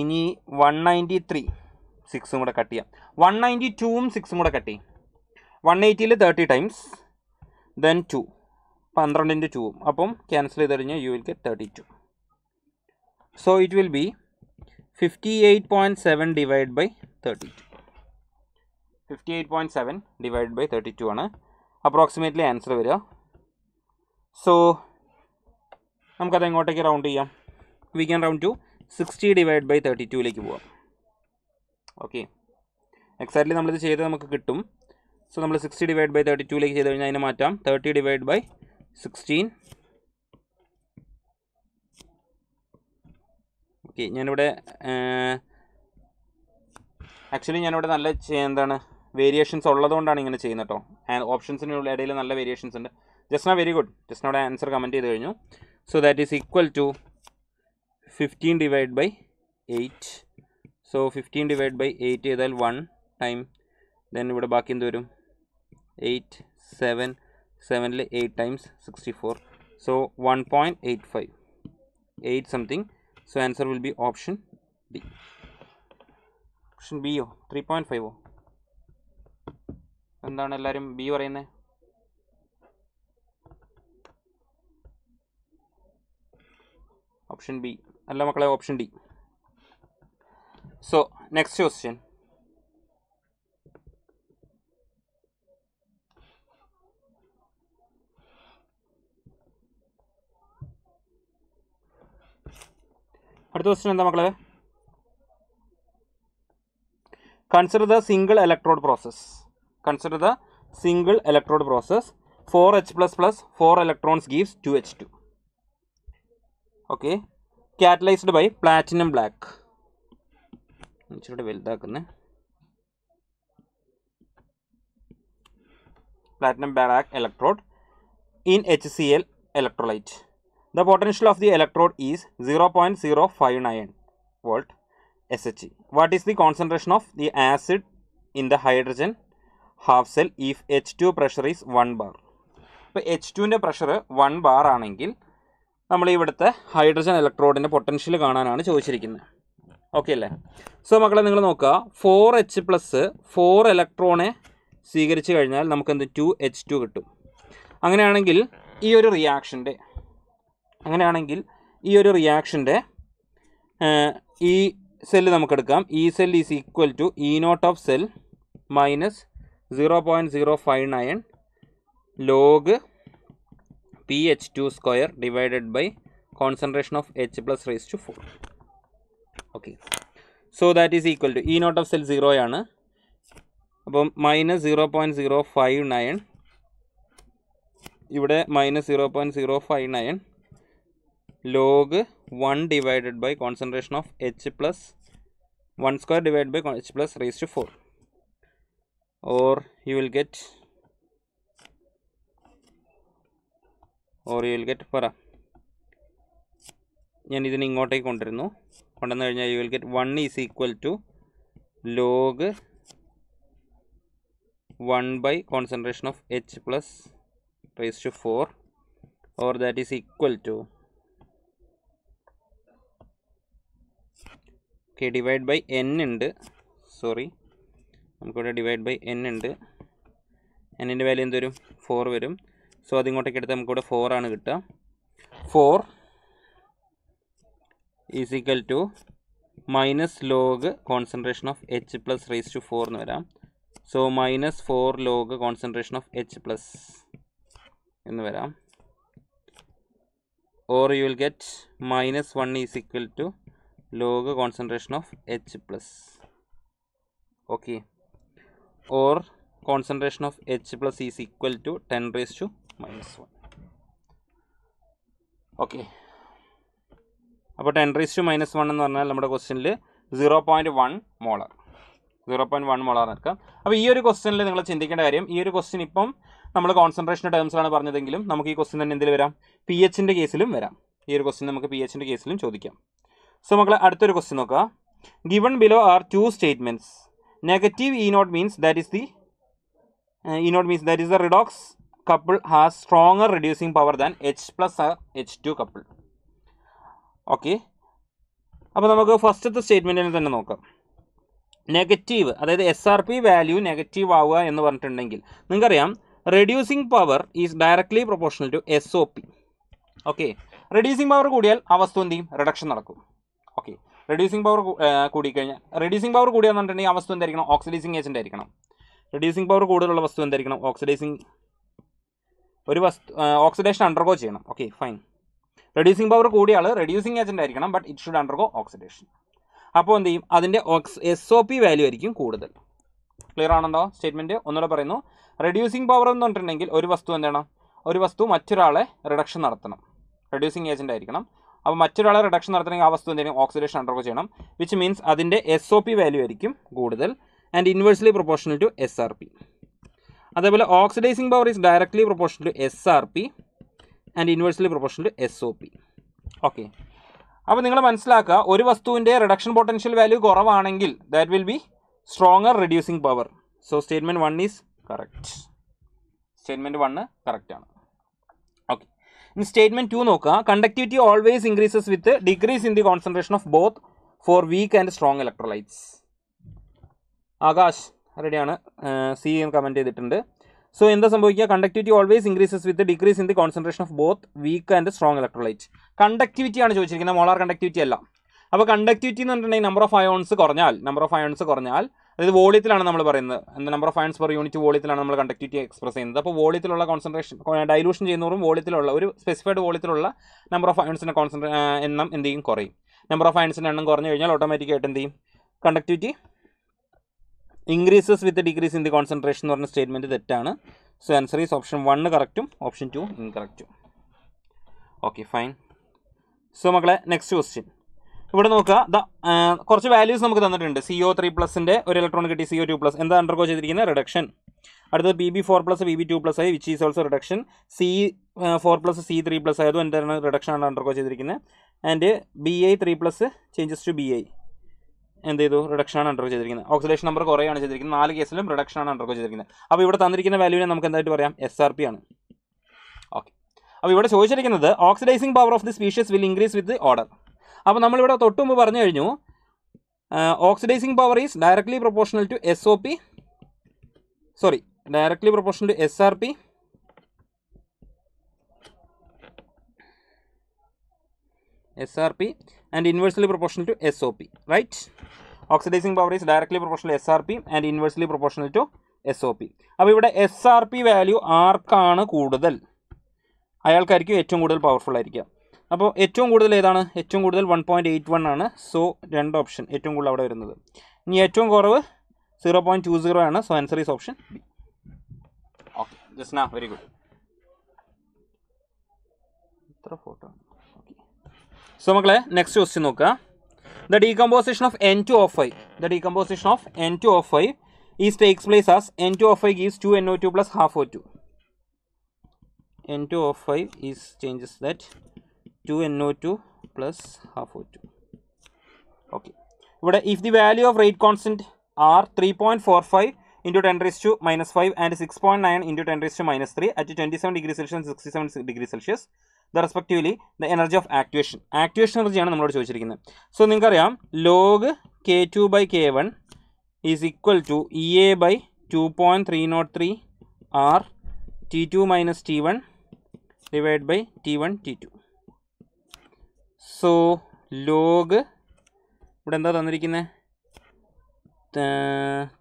ഇനി വൺ നയൻറ്റി ത്രീ സിക്സും കൂടെ കട്ട് ചെയ്യാം വൺ നയൻറ്റി ടൂവും സിക്സും കൂടെ കട്ട് ചെയ്യും വൺ എയ്റ്റിയിൽ തേർട്ടി ടൈംസ് ദെൻ ടു പന്ത്രണ്ടിൻ്റെ ടൂവും അപ്പം ക്യാൻസൽ ചെയ്ത് കഴിഞ്ഞാൽ you will get thirty two so it will be fifty eight point seven divide by thirty two fifty eight point seven divide by thirty two ആണ് approximately answer വരിക സോ നമുക്കത് എങ്ങോട്ടേക്ക് റൗണ്ട് ചെയ്യാം we can round to sixty divide by thirty ടുവിലേക്ക് പോവാം okay exactly നമ്മളിത് ചെയ്ത് നമുക്ക് കിട്ടും സോ നമ്മൾ സിക്സ്റ്റി ഡിവൈഡ് ബൈ തേർട്ടി ടുവിലേക്ക് ചെയ്ത് കഴിഞ്ഞാൽ അതിനെ മാറ്റാം thirty divide by sixteen okay ഞാനിവിടെ ആക്ച്വലി ഞാനിവിടെ നല്ല എന്താണ് വേരിയേഷൻസ് ഉള്ളതുകൊണ്ടാണ് ഇങ്ങനെ ചെയ്യുന്നത് കേട്ടോ ഓപ്ഷൻസിനുള്ള ഇടയിൽ നല്ല വേരിയേഷൻസ് ഉണ്ട് ജസ്റ്റ് ആ വെരി ഗുഡ് ജസ്റ്റ് അവിടെ ആൻസർ കമൻറ്റ് ചെയ്ത് കഴിഞ്ഞു so that is equal to 15 divided by 8 so 15 divided by 8 ചെയ്താൽ 1 time then back in the room 8 7 7 8 times 64 so 1.85 8 something so answer will be option D Option B O three point B O എന്താണ് എല്ലാവരും option B അല്ല മക്കളെ option D so next question അടുത്ത question എന്താ മക്കളെ consider the single electrode process consider the single electrode process four H plus plus four electrons gives two H two okay catalysed by platinum black ഇച്ചിരി വലുതാക്കുന്നത് platinum black electrode in HCl electrolyte. The potential of the electrode is 0.059 volt SHE. What is the concentration of the acid in the hydrogen half cell if H2 pressure is 1 bar? അപ്പോൾ H ടുവിൻ്റെ pressure one bar ആണെങ്കിൽ നമ്മൾ ഇവിടുത്തെ hydrogen ഇലക്ട്രോഡിൻ്റെ potential കാണാനാണ് ചോദിച്ചിരിക്കുന്നത് okay അല്ലേ so മക്കളെ നിങ്ങൾ നോക്കുക ഫോർ എച്ച് പ്ലസ് ഫോർ ഇലക്ട്രോണെ സ്വീകരിച്ചു കഴിഞ്ഞാൽ നമുക്കെന്ത് ടു എച്ച് ടു കിട്ടും അങ്ങനെയാണെങ്കിൽ ഈ ഒരു റിയാക്ഷൻ്റെ അങ്ങനെയാണെങ്കിൽ ഈ ഒരു റിയാക്ഷൻ്റെ ഈ സെല്ല് നമുക്കെടുക്കാം ഈ cell is equal to E naught of cell minus zero point zero five nine log pH2 square divided by concentration of H plus raised to 4. Okay. So that is equal to E naught of cell 0 yana. So, minus 0 0.059. Minus 0 0.059 log 1 divided by concentration of H plus 1 square divided by H plus raised to 4. Or you will get or you will get പറ ഞാൻ ഇതിനെ ഇങ്ങോട്ടേക്ക് കൊണ്ടുവരുന്നു കൊണ്ടുവന്നു കഴിഞ്ഞാൽ you will get one is equal to log one by concentration of H plus raise to four or that is equal to okay divide by N ഉണ്ട് sorry നമുക്കിവിടെ divide by N ഉണ്ട് എന്നിൻ്റെ വാല്യൂ എന്ത് വരും four വരും so അതിങ്ങോട്ടേക്ക് എടുത്ത് നമുക്കിവിടെ four ആണ് കിട്ടുക four is equal to minus log concentration of H plus raise to four എന്ന് വരാം so minus four log concentration of H plus എന്ന് വരാം or you will get minus one is equal to log concentration of H plus okay or concentration of H plus is equal to ten raise to minus 1 okay അപ്പോൾ ten raise to minus one എന്ന് പറഞ്ഞാൽ നമ്മുടെ ക്വസ്റ്റ്യനിൽ zero point one molar zero point one molar എടുക്കാം അപ്പോൾ ഈ ഒരു ക്വസ്റ്റ്യനിൽ നിങ്ങൾ ചിന്തിക്കേണ്ട കാര്യം ഈ ഒരു ക്വസ്റ്റ്യൻ ഇപ്പം നമ്മൾ കോൺസെൻട്രേഷൻ ടേംസിലാണ് പറഞ്ഞതെങ്കിലും നമുക്ക് ഈ ക്വസ്റ്റ്യൻ തന്നെ എന്തിൽ വരാം പി എച്ചിൻ്റെ കേസിലും വരാം ഈ ഒരു ക്വസ്റ്റ്യൻ നമുക്ക് പി എച്ചിൻ്റെ കേസിലും ചോദിക്കാം സോ മക്കളെ അടുത്തൊരു ക്വസ്റ്റ്യൻ നോക്കാം given below are two statements negative E nought means that is the E nought means that is the redox couple has stronger reducing power than H plus H two couple okay അപ്പോൾ നമുക്ക് ഫസ്റ്റത്തെ സ്റ്റേറ്റ്മെൻറ്റിനെ തന്നെ നോക്കാം negative അതായത് S R P value negative ആവുക എന്ന് പറഞ്ഞിട്ടുണ്ടെങ്കിൽ നിങ്ങൾക്കറിയാം reducing power is directly proportional to S O P okay reducing power കൂടിയാൽ ആ വസ്തു എന്ത് ചെയ്യും റിഡക്ഷൻ നടക്കും ഓക്കെ റെഡ്യൂസിങ് പവർ കൂടിക്കഴിഞ്ഞാൽ റെഡ്യൂസിങ് പവർ കൂടിയാന്ന് പറഞ്ഞിട്ടുണ്ടെങ്കിൽ ആ വസ്തു എന്തായിരിക്കണം ഓക്സിഡൈസിങ് ഏജൻ്റ് ആയിരിക്കണം റെഡ്യൂസിങ് പവർ കൂടുതലുള്ള വസ്തു എന്തായിരിക്കണം ഓക്സിഡൈസിങ് ഒരു വസ്തു ഓക്സിഡേഷൻ അണ്ടർഗോ ചെയ്യണം ഓക്കെ ഫൈൻ റെഡ്യൂസിങ് പവർ കൂടിയ റെഡ്യൂസിങ് ഏജൻ്റ് ആയിരിക്കണം but it should undergo oxidation അപ്പോൾ എന്ത് ചെയ്യും അതിൻ്റെ ഓക്സ് എസ് ഒ പി വാല്യൂ ആയിരിക്കും കൂടുതൽ ക്ലിയർ ആണെന്നോ സ്റ്റേറ്റ്മെൻറ്റ് ഒന്നുകൂടെ പറയുന്നു റെഡ്യൂസിങ് പവർ എന്ന് പറഞ്ഞിട്ടുണ്ടെങ്കിൽ ഒരു വസ്തു എന്താണ് ഒരു വസ്തു മറ്റൊരാളെ റിഡക്ഷൻ നടത്തണം റെഡ്യൂസിങ് ഏജൻ്റ് ആയിരിക്കണം അപ്പോൾ മറ്റൊരാളെ റിഡക്ഷൻ നടത്തണമെങ്കിൽ ആ വസ്തു എന്തെങ്കിലും ഓക്സിഡേഷൻ അണ്ടർഗോ ചെയ്യണം വിച്ച് മീൻസ് അതിൻ്റെ എസ് ഒ പി വാല്യൂ ആയിരിക്കും കൂടുതൽ and inversely proportional to S R P അതേപോലെ oxidising power is directly proportional to S R P and inversely proportional to S O P okay അപ്പോൾ നിങ്ങൾ മനസ്സിലാക്കുക ഒരു വസ്തുവിൻ്റെ റിഡക്ഷൻ പൊട്ടൻഷ്യൽ വാല്യൂ കുറവാണെങ്കിൽ that will be stronger reducing power so statement one is correct statement correct ആണ് okay ഇനി statement two നോക്കുക conductivity always increases with decrease in the concentration of both for weak and strong electrolytes Akash റെഡിയാണ് C M comment ചെയ്തിട്ടുണ്ട് so എന്താ സംഭവിക്കുക conductivity always increases with decrease in the concentration of both weak and strong electrolyte conductivity ആണ് ചോദിച്ചിരിക്കുന്നത് molar conductivity അല്ല അപ്പോൾ conductivity എന്ന് പറഞ്ഞിട്ടുണ്ടെങ്കിൽ നമ്പർ ഓഫ് അയോൺസ് കുറഞ്ഞാൽ നമ്പർ ഓഫ് അയോൺസ് കുറഞ്ഞാൽ അതായത് വോളിയത്തിലാണ് നമ്മൾ പറയുന്നത് എന്താ number of ions per unit വോളിയത്തിലാണ് നമ്മൾ കണ്ടക്ടിവിറ്റി എക്സ്പ്രസ് ചെയ്യുന്നത് അപ്പോൾ വോളിയത്തിലുള്ള കോൺസെൻട്രേഷൻ ഡൈലൂഷൻ ചെയ്യുന്നവരും വോളിയത്തിലുള്ള ഒരു സ്പെസിഫൈഡ് വോളിയത്തിലുള്ള നമ്പർ ഓഫ് അയോൺസിൻ്റെ കോൺസെൻട്രേ എണ്ണം എന്ത് കുറയും നമ്പർ ഓഫ് അയോൺസിൻ്റെ എണ്ണം കുറഞ്ഞു കഴിഞ്ഞാൽ ഓട്ടോമാറ്റിക്കായിട്ട് എന്ത് ചെയ്യും conductivity increases with decrease in the concentration എന്ന് പറഞ്ഞ സ്റ്റേറ്റ്മെൻറ്റ് തെറ്റാണ് so answer is option one കറക്റ്റും ഓപ്ഷൻ ടു ഇൻകറക്റ്റും ഓക്കെ ഫൈൻ സോ മക്കളെ നെക്സ്റ്റ് ക്വസ്റ്റ്യൻ ഇവിടെ നോക്കുക ദ കുറച്ച് വാല്യൂസ് നമുക്ക് തന്നിട്ടുണ്ട് സി ഒ ത്രീ പ്ലസിൻ്റെ ഒരു ഇലക്ട്രോൺ കിട്ടി സി ഒ ടു പ്ലസ് എന്താ അണ്ടർഗോ ചെയ്തിരിക്കുന്നത് റിഡക്ഷൻ അടുത്തത് B B four plus B B two plus ആയി which is also reduction C four plus C three plus ആയതും എന്താണ് റിഡക്ഷൻ ആണ് അണ്ടർഗോ ചെയ്തിരിക്കുന്നത് and B I three plus changes to B I എന്ത് ചെയ്തു റിഡക്ഷൻ ആണ് അണ്ടർഗോ ചെയ്തിരിക്കുന്നത് ഓക്സിഡേഷൻ നമ്പർ കുറയാണ് ചെയ്തിരിക്കുന്നത് നാല് കേസിലും റിഡക്ഷൻ ആണ് അണ്ടർഗോ ചെയ്തിരിക്കുന്നത് അപ്പോൾ ഇവിടെ തന്നിരിക്കുന്ന വാല്യൂവിനെ നമുക്ക് എന്തായിട്ട് പറയാം എസ് ആർ പി ആണ് ഓക്കെ അപ്പോൾ ഇവിടെ ചോദിച്ചിരിക്കുന്നത് oxidising power of the species will increase with order അപ്പോൾ നമ്മളിവിടെ തൊട്ട് മുമ്പ് പറഞ്ഞു കഴിഞ്ഞു oxidising power is directly proportional to S O P sorry directly proportional to S R P S R P and inversely proportional to SOP, right? Oxidizing power is directly proportional to SRP and inversely proportional to SOP. അപ്പോൾ ഇവിടെ S R P value ആർക്കാണ് കൂടുതൽ അയാൾക്കായിരിക്കും ഏറ്റവും കൂടുതൽ powerful ആയിരിക്കുക അപ്പോൾ ഏറ്റവും കൂടുതൽ ഏതാണ് ഏറ്റവും കൂടുതൽ വൺ പോയിൻറ്റ് എയ്റ്റ് വൺ ആണ് സോ രണ്ട് ഓപ്ഷൻ ഏറ്റവും കൂടുതൽ അവിടെ വരുന്നത് ഇനി ഏറ്റവും കുറവ് സീറോ പോയിൻറ്റ് ടു സീറോ ആണ് so answer is option B okay Jasna very good ഇത്ര photo So, next question. The decomposition of N2O5. The decomposition of N2O5 is takes place as N2O5 gives 2NO2 plus half O2. N2O5 is changes that 2NO2 plus half O2. Okay. But if the value of rate constant are 3.45 into 10 raised to minus 5 and 6.9 into 10 raised to minus 3 at 27 degrees Celsius and 67 degrees Celsius, the respectively the energy of activation activation എനർജിയാണ് നമ്മളോട് ചോദിച്ചിരിക്കുന്നത് so നിങ്ങൾക്കറിയാം log K two by K one is equal to E A by two point three nought three R T two minus T one divide by T one T two so log ഇവിടെ എന്താ തന്നിരിക്കുന്നത്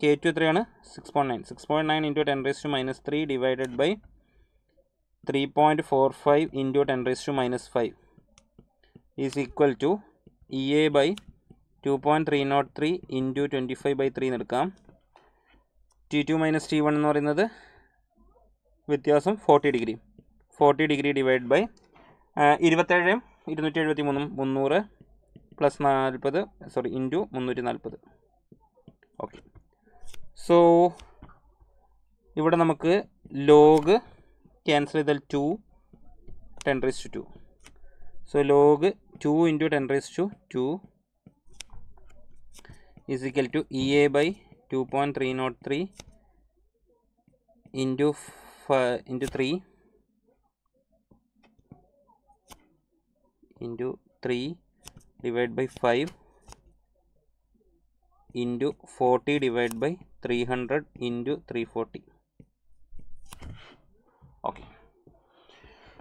K two എത്രയാണ് six point nine six point nine into ten raise to minus three divided by three point four five into ten raise to minus five is equal to E A by two point three nought three into twenty five by three എടുക്കാം T two minus T one എന്ന് പറയുന്നത് വ്യത്യാസം forty degree forty degree divide by ഇരുപത്തേഴും ഇരുന്നൂറ്റി എഴുപത്തി മൂന്നും മുന്നൂറ് plus നാൽപ്പത് സോറി ഇൻറ്റു മുന്നൂറ്റി നാൽപ്പത് ഓക്കെ സോ ഇവിടെ നമുക്ക് log cancel the 2 10 raised to 2 so log 2 into 10 raised to 2 is equal to ea by 2.303 into into 3 into 3 divided by 5 into 40 divided by 300 into 340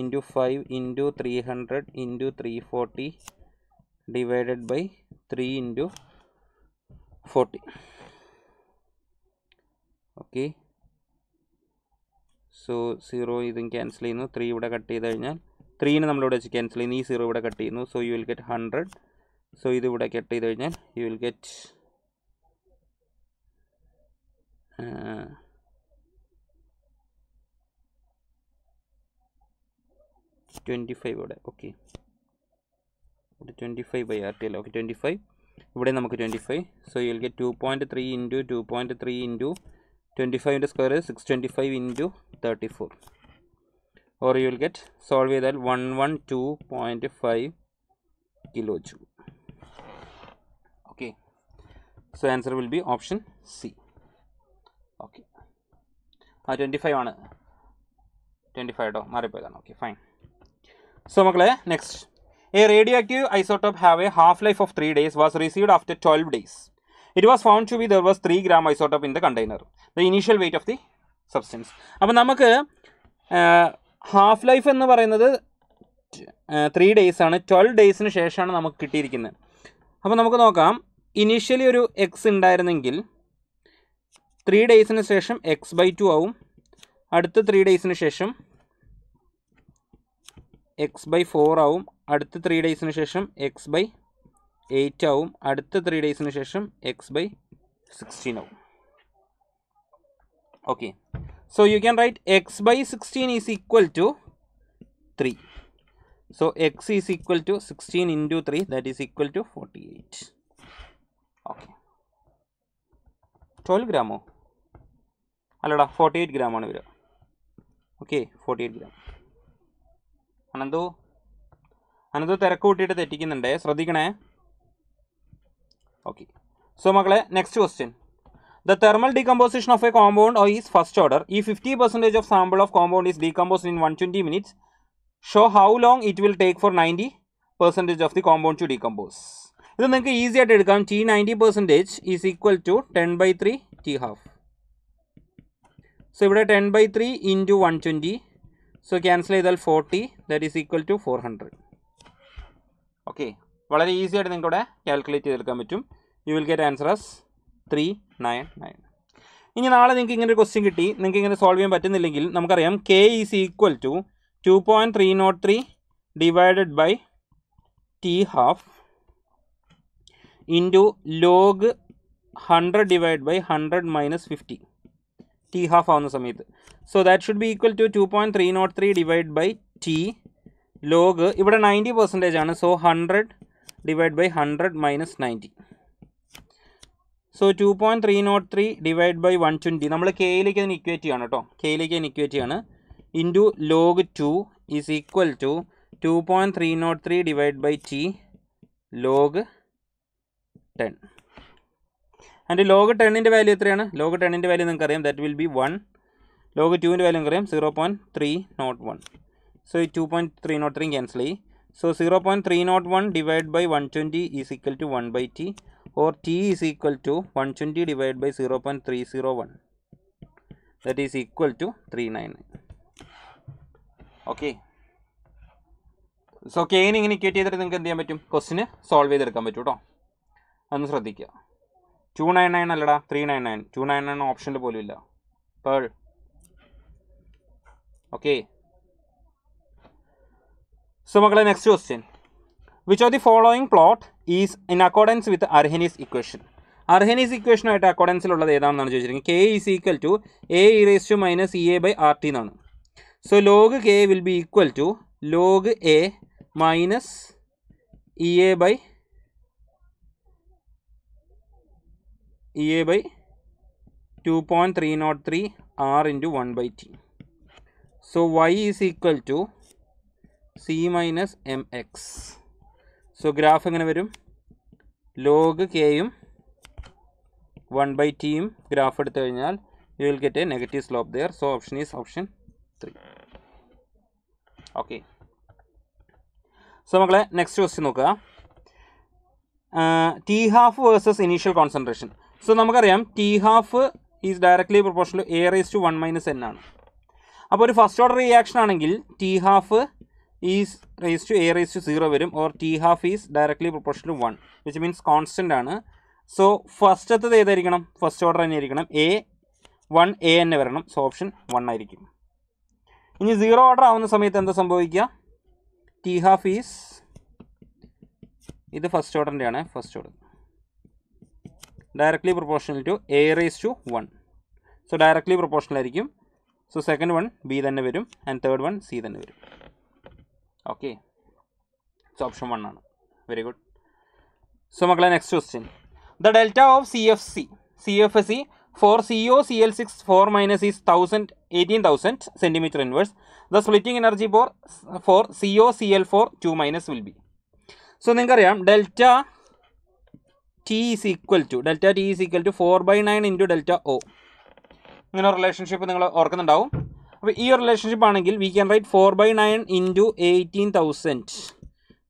into five into three hundred into three forty divided by three into forty okay so zero ഇതും cancel ചെയ്യുന്നു three ഇവിടെ cut ചെയ്ത് കഴിഞ്ഞാൽ ത്രീനെ നമ്മളിവിടെ വെച്ച് cancel ചെയ്യുന്നു ഈ zero ഇവിടെ കട്ട് ചെയ്യുന്നു so you will get hundred so ഇത് ഇവിടെ കട്ട് ചെയ്ത് കഴിഞ്ഞാൽ you will get twenty five ഇവിടെ ഓക്കെ ഇവിടെ twenty five by R T അല്ല ഓക്കെ ട്വൻറ്റി ഫൈവ് ഇവിടെ നമുക്ക് twenty five so you get two point three into two point three into twenty ഫൈവിൻ്റെ square six twenty five into thirty four or you will get solve ചെയ്താൽ one one two point five kilo joule okay so answer will be option C okay ആ twenty five ആണ് twenty five കേട്ടോ മാറിപ്പോയതാണ് okay fine so മക്കളെ next a radioactive isotope have a half life of three days was received after twelve days it was found to be there was three gram isotope in the container the initial weight of the substance അപ്പം നമുക്ക് half life എന്ന് പറയുന്നത് three days ആണ് twelve ഡേയ്സിന് ശേഷമാണ് നമുക്ക് കിട്ടിയിരിക്കുന്നത് അപ്പോൾ നമുക്ക് നോക്കാം ഇനീഷ്യലി ഒരു എക്സ് ഉണ്ടായിരുന്നെങ്കിൽ ത്രീ ഡേയ്സിന് ശേഷം എക്സ് ബൈ ടു ആവും അടുത്ത ത്രീ ഡേയ്സിന് ശേഷം എക്സ് ബൈ ഫോർ ആവും അടുത്ത ത്രീ ഡേയ്സിന് ശേഷം എക്സ് ബൈ എയ്റ്റ് ആവും അടുത്ത ത്രീ ഡേയ്സിന് ശേഷം എക്സ് ബൈ സിക്സ്റ്റീൻ ആവും okay so you can write X by sixteen is equal to three so X is equal to sixteen into three that is equal to forty eight okay twelve ഗ്രാമോ അല്ലടാ forty eight ഗ്രാമാണ് വരിക okay forty eight gram Ananthu Ananthu തിരക്ക് കൂട്ടിയിട്ട് തെറ്റിക്കുന്നുണ്ടേ ശ്രദ്ധിക്കണേ okay so മക്കളെ next question The thermal decomposition of a compound is first order. If 50% of sample of compound is decomposed in 120 minutes, show how long it will take for 90% of the compound to decompose. ഇത് നിങ്ങൾക്ക് easy ആയിട്ട് എടുക്കാം T ninety percentage is equal to ten by three T half so ഇവിടെ ten by three into one twenty so cancel ചെയ്താൽ forty that is equal to four hundred okay വളരെ easy ആയിട്ട് നിങ്ങൾക്കിവിടെ calculate ചെയ്തെടുക്കാൻ പറ്റും you will get answer as three nine nine ഇനി നാളെ നിങ്ങൾക്ക് ഇങ്ങനെ ഒരു ക്വസ്റ്റ്യൻ കിട്ടി നിങ്ങൾക്ക് ഇങ്ങനെ സോൾവ് ചെയ്യാൻ പറ്റുന്നില്ലെങ്കിൽ നമുക്കറിയാം K is equal to two point three nought three divided by T half into log hundred divide by hundred minus fifty T half ആവുന്ന സമയത്ത് so that should be equal to two point three nought three divide by T log ഇവിടെ ninety percentage ആണ് so hundred divide by hundred minus ninety so two point three nought three divide by one twenty നമ്മൾ കെയിലേക്ക് അതിന് equate ചെയ്യാണ് കേട്ടോ കെയിലേക്ക് അതിന് equate ചെയ്യാണ് into log two is equal to two point three nought three divide by T log ten and log ടെണ്ണിൻ്റെ value എത്രയാണ് ലോഗ് ടെണ്ണിൻ്റെ വാല്യൂ നിങ്ങൾക്കറിയാം that will be one log ടുവിൻ്റെ വാല്യൂ അറിയാം zero point three nought one so ഈ two point three nought three cancel ചെയ്യും so zero point three nought one divide by one twenty is equal to one by T or T is equal to one twenty divide by zero point three zero one that is equal to three nine okay so K ഇങ്ങനെ equate ചെയ്തിട്ട് നിങ്ങൾക്ക് എന്ത് ചെയ്യാൻ പറ്റും ക്വസ്റ്റിന് solve ചെയ്തെടുക്കാൻ പറ്റും കേട്ടോ അന്ന് ശ്രദ്ധിക്കുക ടു നയൻ നയൻ അല്ലടാ three nine nine two nine nine ഓപ്ഷനിൽ പോലും ഇല്ല പേൾ ഓക്കെ സോ മക്കളെ next question which of the following plot is in accordance with Arrhenius equation Arrhenius ഇക്വേഷനായിട്ട് അക്കോർഡൻസിലുള്ളത് ഏതാണെന്നാണ് ചോദിച്ചിരിക്കുന്നത് K is equal to A E raise to minus E A by R T എന്നാണ് so log K will be equal to log A minus E A by E A by two point three nought three R into one by T So y is equal to c minus mx. So graph എങ്ങനെ വരും log കെയും one by ടിയും graph എടുത്തു കഴിഞ്ഞാൽ you will get a negative slope there so option is option three okay so മക്കളെ next question നോക്കുക T half versus initial concentration so നമുക്കറിയാം T half is directly proportion A raise to one minus N ആണ് അപ്പോൾ ഒരു first order reaction ആണെങ്കിൽ T half is raise to A raise to zero വരും or T half is directly proportion to one which means constant ആണ് so ഫസ്റ്റത്തത് ഏതായിരിക്കണം first order തന്നെ ആയിരിക്കണം A one A തന്നെ വരണം സോ ഓപ്ഷൻ വൺ ആയിരിക്കും ഇനി സീറോ ഓർഡർ ആവുന്ന സമയത്ത് എന്താ സംഭവിക്കുക ടി ഹാഫ് ഈസ് ഇത് ഫസ്റ്റ് ഓർഡറിൻ്റെ ആണ് first order directly proportional to A raise to one so directly proportional ആയിരിക്കും സോ സെക്കൻഡ് വൺ ബി തന്നെ വരും ആൻഡ് തേർഡ് വൺ സി തന്നെ വരും ഓക്കെ സോ ഓപ്ഷൻ വൺ ആണ് വെരി ഗുഡ് സോ മക്കളെ next question the delta of C F C C F S C four C O C L six four minus is thousand eighteen thousand centimetre inverse the splitting energy for four C O C L four two minus will be so നിങ്ങൾക്കറിയാം delta T is equal to delta T is equal to four by nine into delta O ഇങ്ങനെ relationship നിങ്ങൾ ഓർക്കുന്നുണ്ടാവും അപ്പോൾ ഈ relationship ആണെങ്കിൽ we can write four by nine into eighteen thousand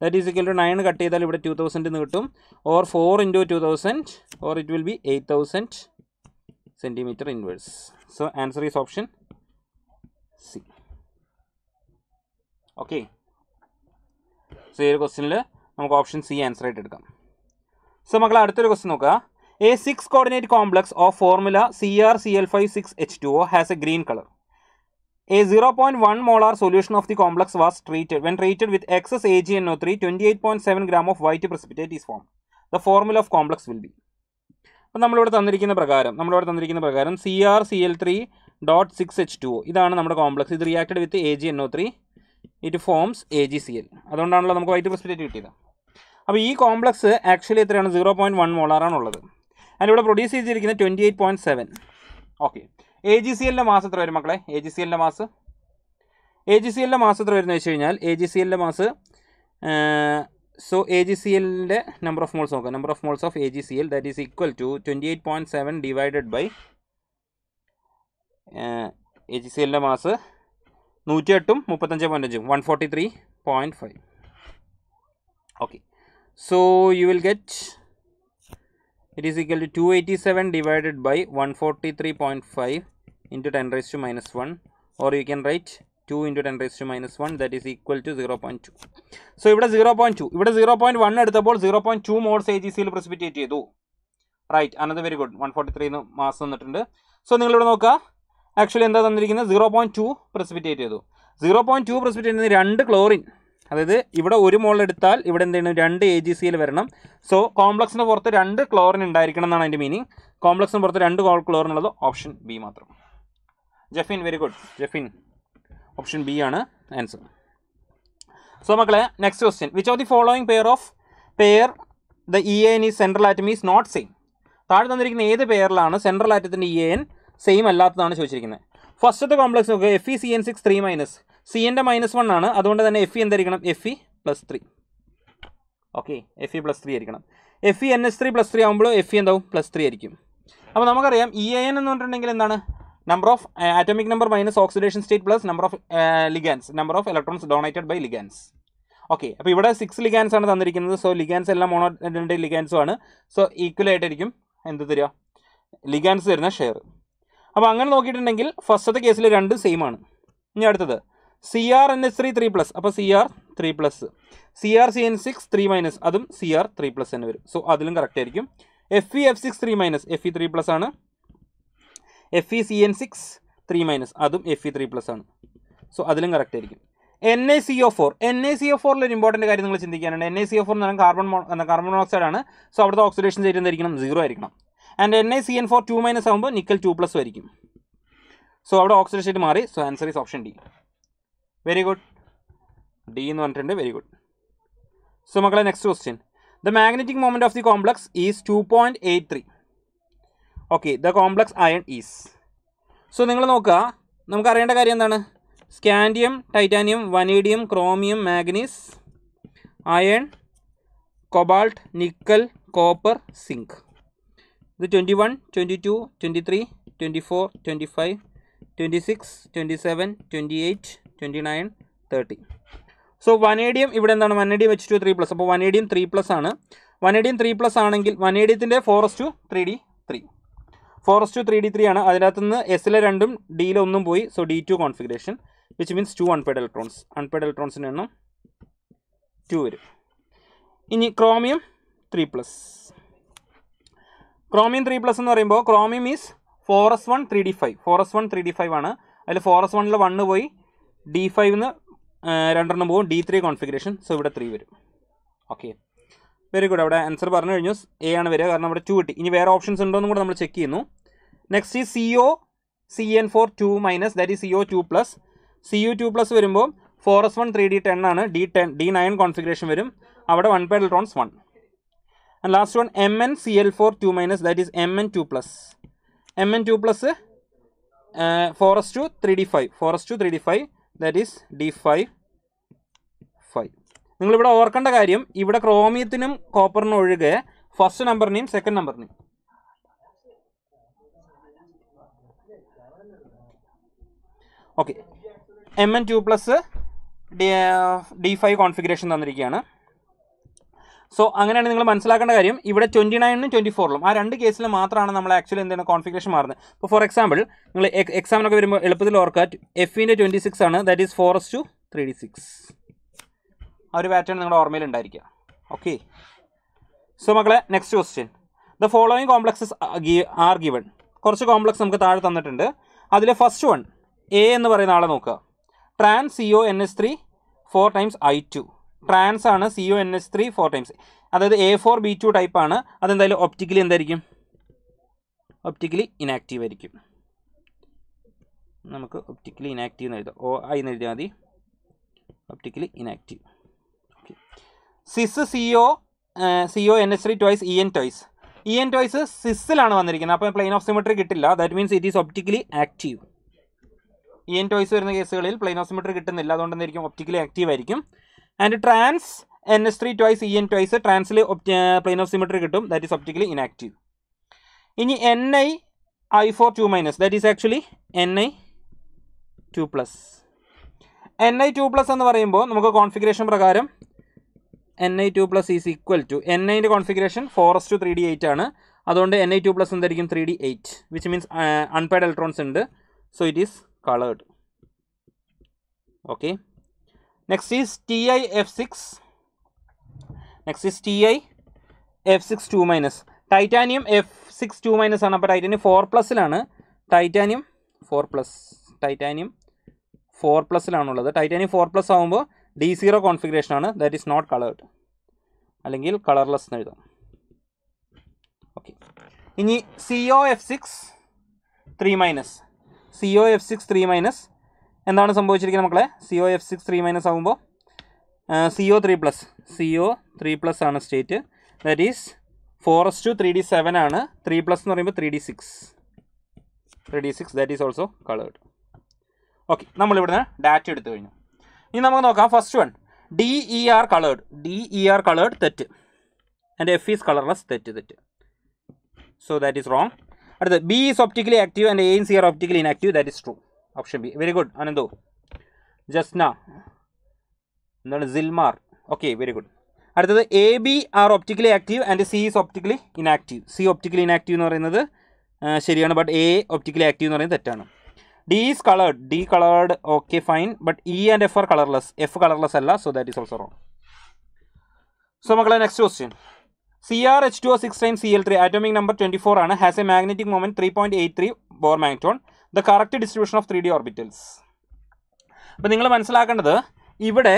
that is equal to nine cut ചെയ്താൽ ഇവിടെ two thousand എന്ന് കിട്ടും or four into two thousand or it will B eight thousand centimetre inverse so answer is option C okay so ഈ ഒരു ക്വസ്റ്റിനിൽ നമുക്ക് option C answer ആയിട്ട് എടുക്കാം so മക്കളെ അടുത്തൊരു ക്വസ്റ്റ്യൻ നോക്കുക A six coordinate complex of formula CrCl5-6H2O has a green color. A 0.1 molar solution of the complex was treated. When treated with excess AgNO3, 28.7 gram of white precipitate is formed. The formula of complex will be. അപ്പം നമ്മളിവിടെ തന്നിരിക്കുന്ന പ്രകാരം നമ്മളിവിടെ തന്നിരിക്കുന്ന പ്രകാരം C R C L three dot six H two ഇതാണ് നമ്മുടെ complex ഇത് reacted with A G N O three it forms A G C L അതുകൊണ്ടാണല്ലോ നമുക്ക് വൈറ്റ് പ്രസിഡേറ്റ് കിട്ടിയത് അപ്പോൾ ഈ കോംപ്ലക്സ് ആക്ച്വലി എത്രയാണ് സീറോ പോയിൻറ്റ് വൺ മോളാറാണുള്ളത് ആൻഡ് ഇവിടെ പ്രൊഡ്യൂസ് ചെയ്തിരിക്കുന്നത് twenty eight point seven okay A G C എല്ലിൻ്റെ മാസം എത്ര വരും മക്കളെ എ ജി സി എല്ലിൻ്റെ മാസ് എ ജി സി എല്ലിൻ്റെ മാസം എത്ര വരുന്നത് വെച്ച് കഴിഞ്ഞാൽ എ ജി സി എല്ലിൻ്റെ mass so A G C എല്ലിൻ്റെ നമ്പർ ഓഫ് മോൾസ് നോക്കാം number of moles of A G C L that is equal to twenty eight point seven divided by A G C എല്ലിൻ്റെ mass നൂറ്റി എട്ടും മുപ്പത്തഞ്ച് പോയിൻ്റ് അഞ്ചും one forty three point five okay so you will get it is equal to 287 divided by 143.5 into 10 raised to minus 1 or you can write 2 into 10 raised to minus 1 that is equal to 0.2 so ഇവിടെ 0.2 ഇവിടെ 0.1 എടുത്തപ്പോൾ 0.2 moles A G സിയിൽ precipitate ചെയ്തു right Anath very good one forty three mass തന്നിട്ടുണ്ട് so നിങ്ങളിവിടെ നോക്കുക actually എന്താ തന്നിരിക്കുന്നത് സീറോ പോയിൻറ്റ് ടു പ്രസിപ്പിറ്റേറ്റ് ചെയ്തു സീറോ പോയിൻറ്റ് ടു പ്രസിപ്പിറ്റേറ്റ് ചെയ്യുന്നത് രണ്ട് ക്ലോറിൻ അതായത് ഇവിടെ ഒരു മോൾ എടുത്താൽ ഇവിടെ എന്ത് ചെയ്യണം രണ്ട് എ ജി സിയിൽ വരണം സോ കോംപ്ലക്സിന് പുറത്ത് രണ്ട് ക്ലോറിൻ ഉണ്ടായിരിക്കണം എന്നാണ് അതിൻ്റെ മീനിങ് കോംപ്ലക്സിന് പുറത്ത് രണ്ട് ക്ലോറിൻ ഉള്ളത് ഓപ്ഷൻ ബി മാത്രം Jefin very good Jefin option B ആണ് ആൻസർ സോ മക്കളെ next question which of the following pair of pair the E N E central atom is not same താഴെ തന്നിരിക്കുന്ന ഏത് പെയറിലാണ് സെൻട്രൽ ആറ്റത്തിൻ്റെ ഇ എൻ സെയിം അല്ലാത്തതാണ് ചോദിച്ചിരിക്കുന്നത് ഫസ്റ്റത്തെ കോംപ്ലക്സ് നോക്കുക F E C N six three minus C എൻ്റെ മൈനസ് വൺ ആണ് അതുകൊണ്ട് തന്നെ എഫ് ഇ e എന്തായിരിക്കണം F E plus three okay F E plus three ആയിരിക്കണം F E N S three plus three ആകുമ്പോൾ എഫ് ഇ എന്താവും plus three ആയിരിക്കും അപ്പോൾ നമുക്കറിയാം ഇ എ എൻ എന്ന് പറഞ്ഞിട്ടുണ്ടെങ്കിൽ എന്താണ് number of atomic number minus oxidation state plus number of ligands number of electrons donated by ligands okay അപ്പോൾ ഇവിടെ സിക്സ് ലിഗാൻസ് ആണ് തന്നിരിക്കുന്നത് സോ ലിഗാൻസ് എല്ലാം മോണോ രണ്ട് ലിഗാൻസും ആണ് സോ ഈക്വൽ ആയിട്ടായിരിക്കും എന്ത് തരിക ലിഗാൻസ് തരുന്ന ഷെയർ അപ്പോൾ അങ്ങനെ നോക്കിയിട്ടുണ്ടെങ്കിൽ ഫസ്റ്റത്തെ കേസിൽ രണ്ടും സെയിം ആണ് ഇനി അടുത്തത് C R N S three three plus അപ്പോൾ C R three plus C R C N six three minus അതും സി ആർ ത്രീ പ്ലസ് തന്നെ വരും സോ അതിലും കറക്റ്റ് ആയിരിക്കും F E F six three minus F E three plus ആണ് F E C N six three minus അതും F E three plus ആണ് so അതിലും correct ആയിരിക്കും N A C O four N A C O ഫോറിൽ ഒരു important കാര്യം നിങ്ങൾ ചിന്തിക്കാനുണ്ട് N A C O four എന്ന് പറഞ്ഞാൽ കാർബൺ മോ കാർബൺ മോണോക്സൈഡ് ആണ് സോ അവിടുത്തെ ഓക്സിഡേഷൻ ചെയ്ത് എന്തായിരിക്കണം സീറോ ആയിരിക്കണം and N A C N four two minus ആകുമ്പോൾ നിക്കൽ ടു പ്ലസ് ആയിരിക്കും സോ അവിടെ ഓക്സിഡേഷൻ മാറി so answer is option D very good D എന്ന് പറഞ്ഞിട്ടുണ്ട് വെരി ഗുഡ് സോ മക്കളെ next question the magnetic moment of the complex is two point eight three okay the complex iron is so നിങ്ങൾ നോക്കുക നമുക്ക് അറിയേണ്ട കാര്യം എന്താണ് scandium titanium vanadium chromium manganese iron cobalt nickel copper zinc ഇത് twenty one twenty two twenty three twenty four twenty five twenty six twenty seven twenty eight twenty nine thirty so vanadium ഇവിടെ എന്താണ് one vanadium H two three plus അപ്പോൾ one vanadium three plus ആണ് one vanadium three plus ആണെങ്കിൽ one വനേഡിയത്തിൻ്റെ four S two three D three forest two three D three ആണ് അതിനകത്ത് നിന്ന് എസിലെ രണ്ടും ഡിയിലെ ഒന്നും പോയി so D two configuration which means two unpaired electrons unpaired ഇലക്ട്രോൺസിന് എണ്ണം ടു വരും ഇനി chromium three plus chromium three plus എന്ന് പറയുമ്പോൾ chromium is four S one three D five four S one three D five ആണ് അതിൽ four S വണ്ണിൽ one പോയി ഡി ഫൈവ് നിന്ന് രണ്ടെണ്ണം പോകും ഡി ത്രീ കോൺഫിഗറേഷൻ സോ ഇവിടെ ത്രീ വരും ഓക്കെ വെരി ഗുഡ് അവിടെ ആൻസർ പറഞ്ഞു കഴിഞ്ഞു എ ആണ് വരിക കാരണം അവിടെ ടു കിട്ടി ഇനി വേറെ ഓപ്ഷൻസ് ഉണ്ടോ എന്നും കൂടെ നമ്മൾ ചെക്ക് ചെയ്യുന്നു നെക്സ്റ്റ് ഈ C O C N four two minus that ഈ C O two plus C U two plus വരുമ്പോൾ four S one three D ten ആണ് D ten D nine configuration വരും അവിടെ വൺ പേ electrons one and last one M N C L four two minus that is M N two plus M N two plus four S to three D five four S to three D five that is D five five നിങ്ങളിവിടെ ഓർക്കേണ്ട കാര്യം ഇവിടെ ക്രോമിയത്തിനും കോപ്പറിനും ഒഴികെ first നമ്പറിനെയും second നമ്പറിനെയും okay M N two plus D D five configuration തന്നിരിക്കുകയാണ് സോ അങ്ങനെയാണ് നിങ്ങൾ മനസ്സിലാക്കേണ്ട കാര്യം ഇവിടെ ട്വൻറ്റി നയനും ട്വൻറ്റി ഫോറിലും ആ രണ്ട് കേസിൽ മാത്രമാണ് നമ്മൾ ആക്ച്വലി എന്താണ് കോൺഫിഗറേഷൻ മാറുന്നത് ഇപ്പോൾ ഫോർ എക്സാമ്പിൾ നിങ്ങൾ എക്സാമിനൊക്കെ വരുമ്പോൾ എളുപ്പത്തിൽ ഓർക്കുക എഫിൻ്റെ ട്വൻറ്റി സിക്സ് ആണ് that is four S to three D six ആ ഒരു പാറ്റേൺ നിങ്ങളുടെ ഓർമ്മയിൽ ഉണ്ടായിരിക്കുക ഓക്കെ സോ മക്കളെ next question the following complexes are given കുറച്ച് കോംപ്ലക്സ് നമുക്ക് താഴെ തന്നിട്ടുണ്ട് അതിൽ ഫസ്റ്റ് വൺ എ എന്ന് പറയുന്ന ആളെ നോക്കുക trans C O N S three four times I two trans ആണ് C O N S three four times അതായത് എ ഫോർ ബി ടു ആണ് അതെന്തായാലും ഒപ്റ്റിക്കലി എന്തായിരിക്കും ഒപ്റ്റിക്കലി ഇനാക്റ്റീവ് ആയിരിക്കും നമുക്ക് ഒപ്റ്റിക്കലി ഇനാക്റ്റീവ് എന്ന് എഴുതാം ഓ ഐ എന്ന് എഴുതിയാൽ മതി optically inactive okay cis C O C O N S three twice E N twice E N twice സിസിലാണ് വന്നിരിക്കുന്നത് അപ്പോൾ പ്ലെയിൻ ഓഫ് സിമെട്രി കിട്ടില്ല that means it is optically active E N twice വരുന്ന കേസുകളിൽ plane of symmetry കിട്ടുന്നില്ല അതുകൊണ്ട് എന്തായിരിക്കും optically active ആയിരിക്കും and trans N S three twice E N twice ട്രാൻസിൽ പ്ലെയിൻ ഓഫ് സിമിട്രി കിട്ടും ദാറ്റ് ഈസ് ഒപ്റ്റിക്കലി ഇനാക്റ്റീവ് ഇനി N I I four two minus that is actually N I two plus N I two plus എന്ന് പറയുമ്പോൾ നമുക്ക് configuration പ്രകാരം N I two plus is equal to N ഐൻ്റെ configuration four S to three D eight ആണ് അതുകൊണ്ട് N I two plus എന്തായിരിക്കും three D eight which means unpaired electrons ഉണ്ട് so it is coloured okay next is T I F six next is T I F six two minus titanium F six two minus ആണ് അപ്പോൾ titanium four പ്ലസ്സിലാണ് titanium four plus titanium four പ്ലസ്സിലാണുള്ളത് titanium four plus ആകുമ്പോൾ D zero configuration ആണ് that is not coloured അല്ലെങ്കിൽ colourless എന്ന് എഴുതാം okay ഇനി C O F six three minus C O F six three minus എന്താണ് സംഭവിച്ചിരിക്കുന്നത് മക്കളെ C O F six three minus ആകുമ്പോൾ C O three plus C O three plus ആണ് state that is four S to three D seven ആണ് three plus എന്ന് പറയുമ്പോൾ three D six three D six that is also coloured okay നമ്മളിവിടുന്ന് data എടുത്തു കഴിഞ്ഞു ഇനി നമുക്ക് നോക്കാം first one D E are coloured D E are coloured തെറ്റ് ആൻഡ് എഫ് ഈസ് കളർലെസ് തെറ്റ് തെറ്റ് സോ ദാറ്റ് ഈസ് റോങ് അടുത്ത് B is optically active and A and C are optically inactive that is true option B very good Ananthu Jasna എന്താണ് സിൽമാർ okay very good അടുത്തത് A B are optically active and C is optically inactive C optically inactive എന്ന് പറയുന്നത് ശരിയാണ് but A optically active എന്ന് പറയുന്നത് തെറ്റാണ് D is coloured D coloured okay fine but E and F are colourless F colourless അല്ല so that is also wrong so മക്കളെ next question C R H two O six time C L three atomic number twenty four ആണ് has a magnetic moment three point eight three Bohr magneton the correct distribution of three D orbitals അപ്പോൾ നിങ്ങൾ മനസ്സിലാക്കേണ്ടത് ഇവിടെ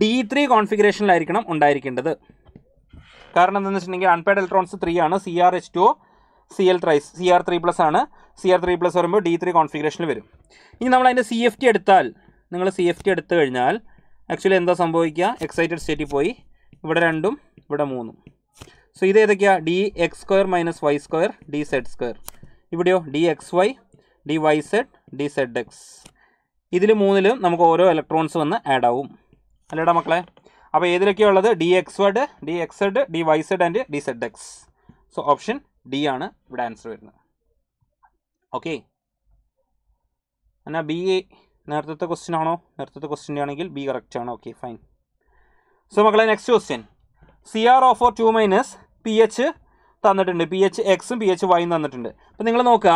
D three കോൺഫിഗറേഷനിലായിരിക്കണം ഉണ്ടായിരിക്കേണ്ടത് കാരണം എന്താണെന്ന് വെച്ചിട്ടുണ്ടെങ്കിൽ unpaired electrons three ആണ് C R H two C L thrice C R three plus ആണ് സി ആർ ത്രീ പ്ലസ് വരുമ്പോൾ ഡി ത്രീ കോൺഫിഗറേഷൻ വരും ഇനി നമ്മൾ അതിൻ്റെ സി എഫ് ടി എടുത്താൽ നിങ്ങൾ സി എഫ് ടി എടുത്തു കഴിഞ്ഞാൽ ആക്ച്വലി എന്താ സംഭവിക്കുക എക്സൈറ്റഡ് സ്റ്റേറ്റിൽ പോയി ഇവിടെ രണ്ടും ഇവിടെ മൂന്നും സോ ഇത് ഏതൊക്കെയാണ് D X square minus Y square D Z square ഇവിടെയോ D X Y D Y Z D Z X ഇതിൽ മൂന്നിലും നമുക്ക് ഓരോ ഇലക്ട്രോൺസ് വന്ന് ആഡ് ആവും അല്ലേടാ മക്കളെ അപ്പോൾ ഏതിലൊക്കെയാണ് ഉള്ളത് ഡി എക്സ് വഡ് D X Z D Y Z and D Z X so option D ആണ് ഇവിടെ ആൻസർ വരുന്നത് ഓക്കെ എന്നാൽ ബി എ നേരത്തെ ക്വസ്റ്റ്യൻ ആണോ നേരത്തെ ക്വസ്റ്റ്യൻ ആണെങ്കിൽ ബി കറക്റ്റ് ആണ് ഓക്കെ ഫൈൻ സോ മക്കളെ next question C R O four two minus P H തന്നിട്ടുണ്ട് പി എച്ച് എക്സും പി എച്ച് വൈയും തന്നിട്ടുണ്ട് അപ്പം നിങ്ങൾ നോക്കുക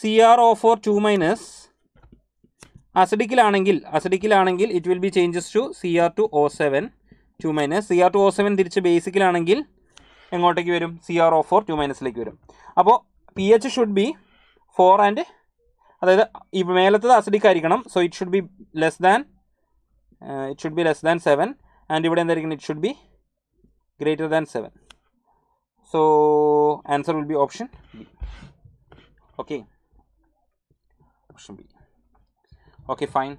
C R O four two minus അസിഡിക്കിലാണെങ്കിൽ അസിഡിക്കിലാണെങ്കിൽ it will be changes to C R two O seven two minus C R two O seven തിരിച്ച് ബേസിക്കിലാണെങ്കിൽ എങ്ങോട്ടേക്ക് വരും C R O four two മൈനസിലേക്ക് വരും അപ്പോൾ P H should be four and അതായത് ഈ മേലത്തത് അസിഡിക് ആയിരിക്കണം so it should be less than it should be less than seven and ഇവിടെ എന്തായിരിക്കണം it should be greater than seven So answer will be option B. Okay. Option B. Okay, fine.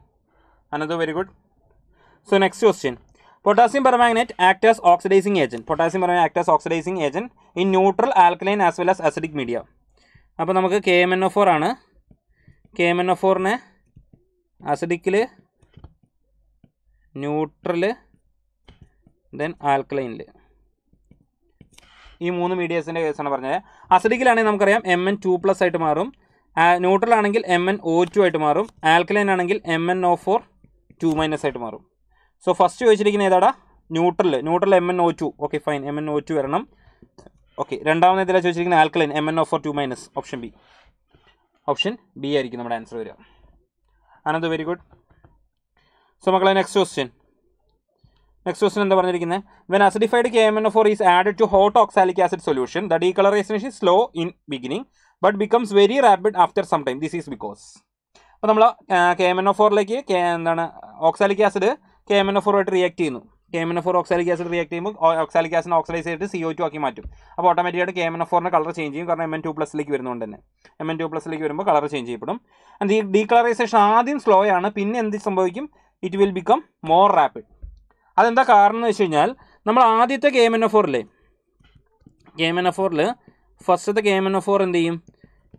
Another very good. So next question. Potassium permanganate acts as oxidizing agent. Potassium permanganate acts as oxidizing agent in neutral alkaline as well as acidic media. അപ്പോൾ നമുക്ക് K M N O four ആണ് K M N O ഫോറിനെ അസിഡിക്കിൽ neutral then ആൽക്കലൈനിൽ ഈ മൂന്ന് മീഡിയസിൻ്റെ കേസാണ് പറഞ്ഞത് അസിഡിക്കിലാണെങ്കിൽ നമുക്കറിയാം എം എൻ ടു പ്ലസ് ആയിട്ട് മാറും ന്യൂട്രൽ ആണെങ്കിൽ എം എൻ ഒ ടു ആയിട്ട് മാറും ആൽക്കലൈൻ ആണെങ്കിൽ M N O four two minus ആയിട്ട് മാറും സോ ഫസ്റ്റ് ചോദിച്ചിരിക്കുന്ന ഏതാടാ neutral neutral M N O two okay fine M N O two വരണം ഓക്കെ രണ്ടാമത് ഇതിലാണ് ചോദിച്ചിരിക്കുന്നത് alkaline M N O four two minus option B option B ആയിരിക്കും നമ്മുടെ ആൻസർ വരിക അനന്ത് വെരി ഗുഡ് സോ മക്കളെ നെക്സ്റ്റ് ക്വസ്റ്റ്യൻ നെക്സ്റ്റ് ക്വസ്റ്റൻ എന്താ പറഞ്ഞിരിക്കുന്നത് when acidified K M N four is added to hot oxalic acid solution the decolourisation is slow in beginning but becomes very rapid after some time this is because അപ്പോൾ നമ്മൾ K M N O ഫോറിലേക്ക് K എന്താണ് oxalic acid K M N O ഫോറുമായിട്ട് react ചെയ്യുന്നു K M N four oxalic acid react ചെയ്യുമ്പോൾ oxalic acid oxidise ചെയ്തിട്ട് C O two ആക്കി മാറ്റും അപ്പോൾ ഓട്ടോമാറ്റിക്കായിട്ട് K M N F colour change ചെയ്യും കാരണം എം എൻ ടു പ്ലസിലേക്ക് വരുന്നുണ്ട് തന്നെ എം എൻ ടു പ്ലസിലേക്ക് വരുമ്പോൾ കളർ ചേഞ്ച് ചെയ്യപ്പെടും ആൻഡ് ഈ ഡീകളറൈസേഷൻ ആദ്യം സ്ലോ ആണ് പിന്നെ എന്ത് സംഭവിക്കും it will become more rapid അതെന്താ കാരണം എന്ന് വെച്ച് കഴിഞ്ഞാൽ നമ്മൾ ആദ്യത്തെ ഗെയിം എൻ എഫോറില്ലേ ഗെയിം എൻ ഫോറിൽ ഫസ്റ്റത്തെ ഗെയിം എൻ ഫോർ എന്ത് ചെയ്യും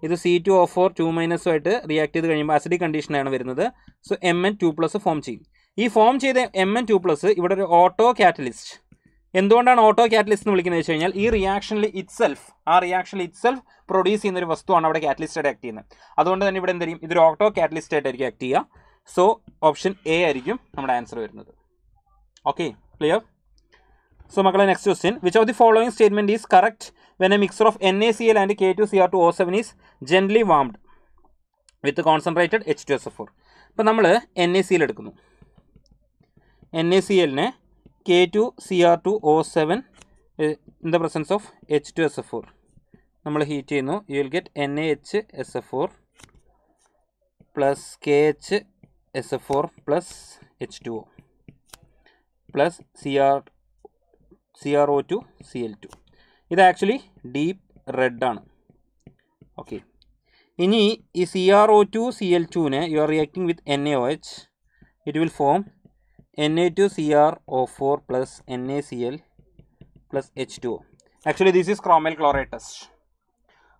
ഇത് C two O four two മൈനസും ആയിട്ട് റിയാക്ട് ചെയ്ത് കഴിയുമ്പോൾ അസിഡിക് കണ്ടീഷനാണ് വരുന്നത് so M N two plus form ചെയ്യും ഈ ഫോം ചെയ്ത എം എൻ ടു പ്ലസ് ഇവിടെ ഒരു ഓട്ടോ കാറ്റലിസ്റ്റ് എന്തുകൊണ്ടാണ് ഓട്ടോ കാറ്റലിസ്റ്റ് എന്ന് വിളിക്കുന്നത് വെച്ച് കഴിഞ്ഞാൽ ഈ റിയാക്ഷനിൽ ഇറ്റ്സെൽഫ് ആ റിയാക്ഷനിൽ ഇറ്റ്സെൽഫ് പ്രൊഡ്യൂസ് ചെയ്യുന്ന ഒരു വസ്തുവാണ് അവിടെ കാറ്റലിസ്റ്റ് ആയിട്ട് ആക്ട് ചെയ്യുന്നത് അതുകൊണ്ട് തന്നെ ഇവിടെ എന്തെങ്കിലും ഇതൊരു ഓട്ടോ കാറ്റലിസ്റ്റ് ആയിട്ടായിരിക്കും ആക്ട് ചെയ്യുക സോ ഓപ്ഷൻ എ ആയിരിക്കും നമ്മുടെ ആൻസർ വരുന്നത് ഓക്കെ ക്ലിയർ സോ മക്കളെ next question which of the following statement is correct when a mixture of N A C L and K two C R two O seven is gently warmed with concentrated H two S F four ഇപ്പം നമ്മൾ N A C L എടുക്കുന്നു N A C എല്ലിനെ K two C R two O seven in the presence of H two S F four നമ്മൾ heat ചെയ്യുന്നു you will get N A H S F four plus K H S F four plus H two O plus C R C R O two C L two ഇത് actually deep red ആണ് okay ഇനി ഈ C R O two C L ടുവിനെ you are reacting with N A O H it will form N A two C R O four plus N A C L plus H two O actually this is chromyl chloride test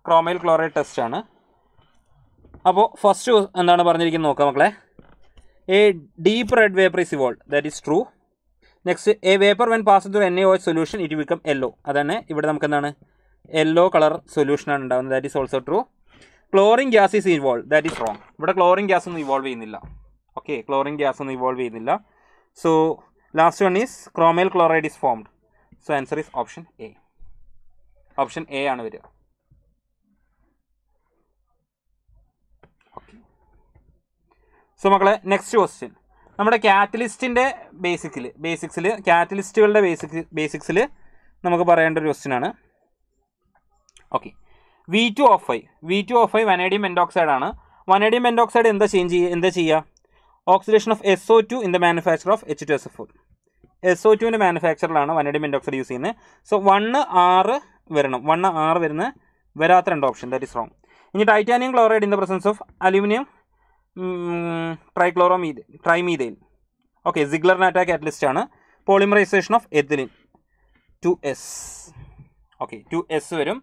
chromyl chloride test ആണ് അപ്പോൾ ഫസ്റ്റ് എന്താണ് പറഞ്ഞിരിക്കുന്നത് നോക്കാം മക്കളെ A deep red vapour is evolved that is true next A vapour when pass through N A O solution it become yellow അതാണ് ഇവിടെ നമുക്ക് എന്താണ് യെല്ലോ കളർ സൊല്യൂഷനാണ് ഉണ്ടാവുന്നത് that is also true chlorine gas is involve that is wrong ഇവിടെ chlorine gas ഒന്നും involve ചെയ്യുന്നില്ല okay chlorine gas ഒന്നും ഇൻവോൾവ് ചെയ്യുന്നില്ല so last one is chromyl chloride is formed so answer is option A option A ആണ് വരിക so മക്കളെ next question നമ്മുടെ കാറ്റലിസ്റ്റിൻ്റെ ബേസിക്സിൽ ബേസിക്സിൽ കാറ്റലിസ്റ്റുകളുടെ basic ബേസിക്സിൽ നമുക്ക് പറയേണ്ട ഒരു ആണ് okay V two O five V two O five vanadium pentoxide ആണ് വനേഡിയം എൻഡോക്സൈഡ് എന്താ ചേഞ്ച് ചെയ്യുക എന്താ ചെയ്യുക oxidation of S O two in the manufacture of H two S F S O ടുവിൻ്റെ മാനുഫാക്ചറിലാണ് വനേഡിയം എൻഡോക്സൈഡ് യൂസ് ചെയ്യുന്നത് so one ആറ് വരണം വണ്ണ് ആറ് വരുന്ന വരാത്ത രണ്ട് ഓപ്ഷൻ ദാറ്റ് ഇസ് റോങ് ഇനി titanium chloride in the presence of aluminium trichloro ട്രൈക്ലോറോമീതെ ട്രൈമീതെയിൽ ഓക്കെ സിഗ്ലർ നാറ്റ കാറ്റലിസ്റ്റ് ആണ് polymerisation of ethylene two S okay two S വരും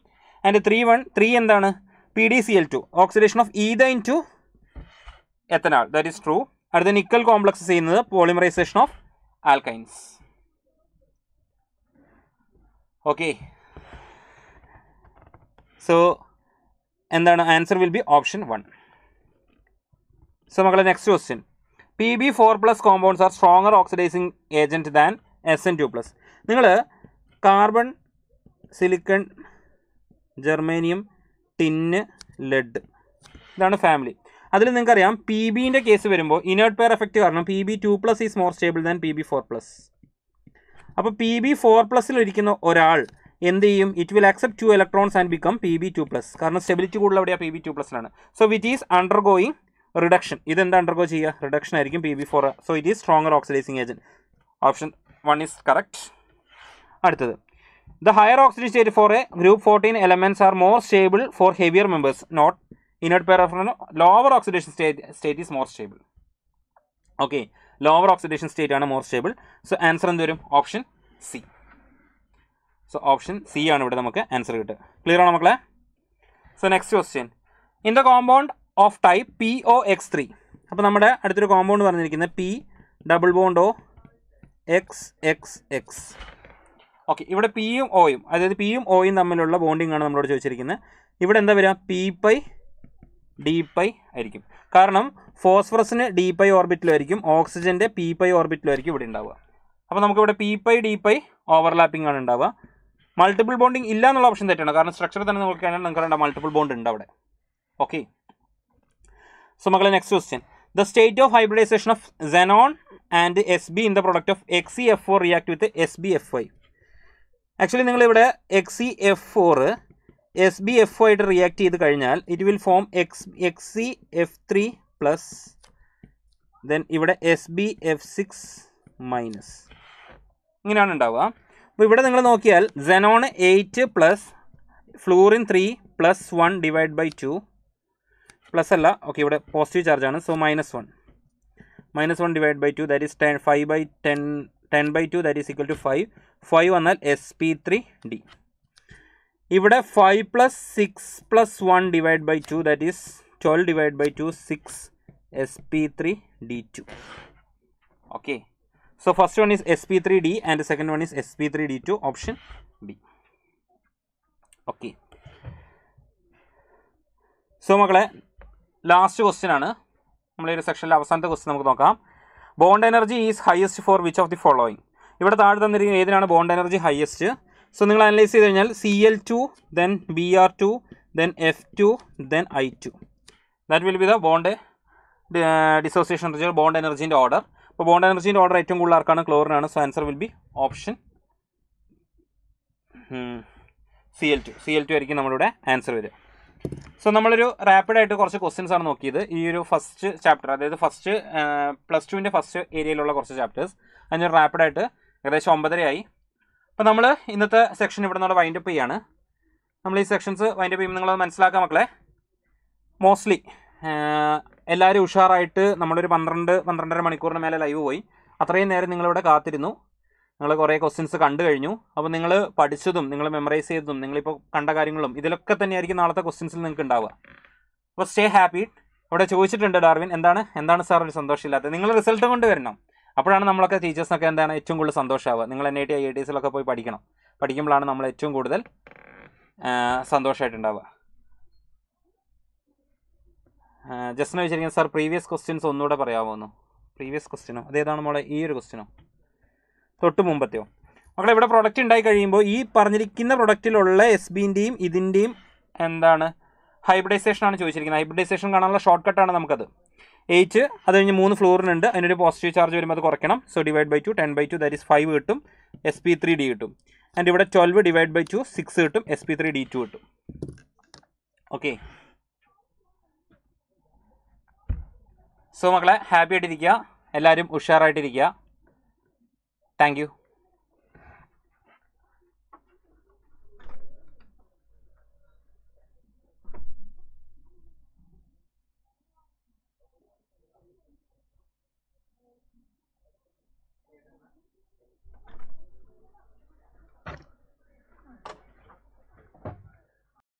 ആൻഡ് ത്രീ വൺ ത്രീ എന്താണ് P D C L two oxidation of ethyne to ethanal that is true അടുത്ത nickel complex ചെയ്യുന്നത് polymerisation of alkynes okay so എന്താണ് answer will be option one so മക്കളെ next question P B four plus compounds are stronger oxidising agent than S N two plus നിങ്ങൾ carbon silicon germanium tin lead ഇതാണ് family അതിൽ നിങ്ങൾക്കറിയാം P ബിൻ്റെ case വരുമ്പോൾ inert pair effect കാരണം P B two plus is more stable than P B four plus അപ്പോൾ P B four പ്ലസ്സിലിരിക്കുന്ന ഒരാൾ എന്ത് ചെയ്യും it will accept two electrons and become P B two plus കാരണം stability കൂടുതൽ എവിടെയാണ് പി ബി ടു പ്ലസിലാണ് so it is undergoing reduction ഇതെന്ത് അണ്ടർഗോ ചെയ്യുക റിഡക്ഷൻ ആയിരിക്കും P B four so it is stronger oxidising agent option one is correct അടുത്തത് the higher oxygen state for a group fourteen elements are more stable for heavier members not inert pair of lower oxidation state state is more stable okay lower oxidation state ആണ് more stable so answer എന്ത് വരും option C so option C ആണ് ഇവിടെ നമുക്ക് answer കിട്ടുക clear ആണോ മക്കളെ so next question in the compound of type P O X three അപ്പോൾ നമ്മുടെ അടുത്തൊരു കോമ്പൗണ്ട് പറഞ്ഞിരിക്കുന്നത് P double bond O X X X okay ഇവിടെ പിയും ഒയും അതായത് പിയും ഒയും തമ്മിലുള്ള ബോണ്ടിങ് ആണ് നമ്മളോട് ചോദിച്ചിരിക്കുന്നത് ഇവിടെ എന്താ വരിക പി പൈ ഡി പൈ ആയിരിക്കും കാരണം ഫോസ്ഫറസിന് ഡി പൈ ഓർബിറ്റിലായിരിക്കും ഓക്സിജൻ്റെ പി പൈ ഓർബിറ്റിലായിരിക്കും ഇവിടെ ഉണ്ടാവുക അപ്പോൾ നമുക്കിവിടെ P pi D pi overlapping ആണ് ഉണ്ടാവുക മൾട്ടിപ്പിൾ ബോണ്ടിങ് ഇല്ല എന്നുള്ള ഓപ്ഷൻ തെറ്റാണ് കാരണം സ്ട്രക്ചർ തന്നെ നോക്കുകയാണെങ്കിൽ നിങ്ങൾക്ക് മൾട്ടിപ്പിൾ ബോണ്ട് ഉണ്ട് അവിടെ ഓക്കെ സോ മക്കളെ next question the state of hybridisation of xenon and S B in the product of X C F four react with S B F I actually നിങ്ങളിവിടെ X C F four S B F ആയിട്ട് react ചെയ്ത് കഴിഞ്ഞാൽ it will form X X C F three plus then ഇവിടെ S B F six minus ഇങ്ങനെയാണ് ഉണ്ടാവുക അപ്പോൾ ഇവിടെ നിങ്ങൾ നോക്കിയാൽ xenon eight plus fluorine three plus one divide by two plus അല്ല ഓക്കെ ഇവിടെ പോസിറ്റീവ് ചാർജാണ് so minus one minus one divide by two that is ten five by ten ten by two that is equal to five five വന്നാൽ S P three D ഇവിടെ five plus six plus one divide by two that is twelve divide by two six S P three D two okay so first one is S P three D and second one is S P three D two option B okay so മക്കളെ last question ആണ് നമ്മൾ ഈ ഒരു സെക്ഷനിലെ അവസാനത്തെ question നമുക്ക് നോക്കാം bond energy is highest for which of the following ഇവിടെ താഴെ തന്നിരിക്കുന്ന ഏതിനാണ് ബോണ്ട് എനർജി ഹയസ്റ്റ് സോ നിങ്ങൾ അനലൈസ് ചെയ്ത് കഴിഞ്ഞാൽ C L two then B R two then F two then I two that will be the bond dissociation energy bond എനർജീൻ്റെ order അപ്പോൾ bond എനർജീൻ്റെ ഓർഡർ ഏറ്റവും കൂടുതൽ ആർക്കാണ് ക്ലോറിനാണ് so answer will be option C L two C L two ആയിരിക്കും നമ്മളിവിടെ answer വരിക സോ നമ്മളൊരു റാപ്പിഡായിട്ട് കുറച്ച് ക്വസ്റ്റ്യൻസ് ആണ് നോക്കിയത് ഈ ഒരു ഫസ്റ്റ് ചാപ്റ്റർ അതായത് ഫസ്റ്റ് പ്ലസ് ടുവിൻ്റെ ഫസ്റ്റ് ഏരിയയിലുള്ള കുറച്ച് ചാപ്റ്റേഴ്സ് അതിനൊരു റാപ്പിഡായിട്ട് ഏകദേശം ഒമ്പതരയായി അപ്പോൾ നമ്മൾ ഇന്നത്തെ സെക്ഷൻ ഇവിടെ നിന്നുള്ള വൈൻഡപ്പ് ചെയ്യാണ് നമ്മൾ ഈ സെക്ഷൻസ് വൈൻഡപ്പ് ചെയ്യുമ്പോൾ നിങ്ങളത് മനസ്സിലാക്കാം മക്കളെ മോസ്റ്റ്ലി എല്ലാവരും ഉഷാറായിട്ട് നമ്മളൊരു പന്ത്രണ്ട് പന്ത്രണ്ടര മണിക്കൂറിന് മേലെ ലൈവ് പോയി അത്രയും നേരം നിങ്ങളിവിടെ കാത്തിരുന്നു നിങ്ങൾ കുറേ ക്വസ്റ്റ്യൻസ് കണ്ടു കഴിഞ്ഞു അപ്പോൾ നിങ്ങൾ പഠിച്ചതും നിങ്ങൾ മെമ്മറൈസ് ചെയ്തതും നിങ്ങളിപ്പോൾ കണ്ട കാര്യങ്ങളും ഇതിലൊക്കെ തന്നെയായിരിക്കും നാളത്തെ ക്വസ്റ്റ്യൻസിൽ നിങ്ങൾക്ക് ഉണ്ടാവുക അപ്പോൾ സ്റ്റേ ഹാപ്പി അവിടെ ചോദിച്ചിട്ടുണ്ട് ഡാർവിൻ എന്താണ് എന്താണ് സാർ ഒരു സന്തോഷമില്ലാത്തത് നിങ്ങൾ റിസൾട്ട് കൊണ്ട് വരണം അപ്പോഴാണ് നമ്മളൊക്കെ ടീച്ചേഴ്സിനൊക്കെ എന്താണ് ഏറ്റവും കൂടുതൽ സന്തോഷമാവുക നിങ്ങൾ N I T I I T പോയി പഠിക്കണം പഠിക്കുമ്പോഴാണ് നമ്മൾ ഏറ്റവും കൂടുതൽ സന്തോഷമായിട്ടുണ്ടാവുക ജസ്റ്റിനെ വെച്ചിരിക്കുന്നത് സാർ പ്രീവിയസ് ക്വസ്റ്റ്യൻസ് ഒന്നുകൂടെ പറയാമോ പ്രീവിയസ് ക്വസ്റ്റ്യനോ അതേതാണ് മോളെ ഈ ഒരു ക്വസ്റ്റ്യനോ തൊട്ട് മുമ്പത്തെയോ മക്കളെ ഇവിടെ പ്രൊഡക്റ്റ് ഉണ്ടായി കഴിയുമ്പോൾ ഈ പറഞ്ഞിരിക്കുന്ന പ്രൊഡക്റ്റിലുള്ള എസ് ബിൻ്റെയും ഇതിൻ്റെയും എന്താണ് ഹൈബ്രിഡൈസേഷൻ ആണ് ചോദിച്ചിരിക്കുന്നത് ഹൈബ്രിഡൈസേഷൻ കാണാനുള്ള ഷോർട്ട് കട്ടാണ് നമുക്കത് എയ്റ്റ് അത് കഴിഞ്ഞ് മൂന്ന് ഫ്ലോറിനുണ്ട് അതിനൊരു പോസിറ്റീവ് ചാർജ് വരുമ്പോൾ അത് കുറയ്ക്കണം so divide by two ten by two that is five കിട്ടും എസ് പി ത്രീ ഡി കിട്ടും ആൻഡ് ഇവിടെ twelve divide by two six കിട്ടും S P three D two കിട്ടും ഓക്കെ സോ മക്കളെ ഹാപ്പി ആയിട്ടിരിക്കുക എല്ലാവരും ഉഷാറായിട്ടിരിക്കുക Thank you.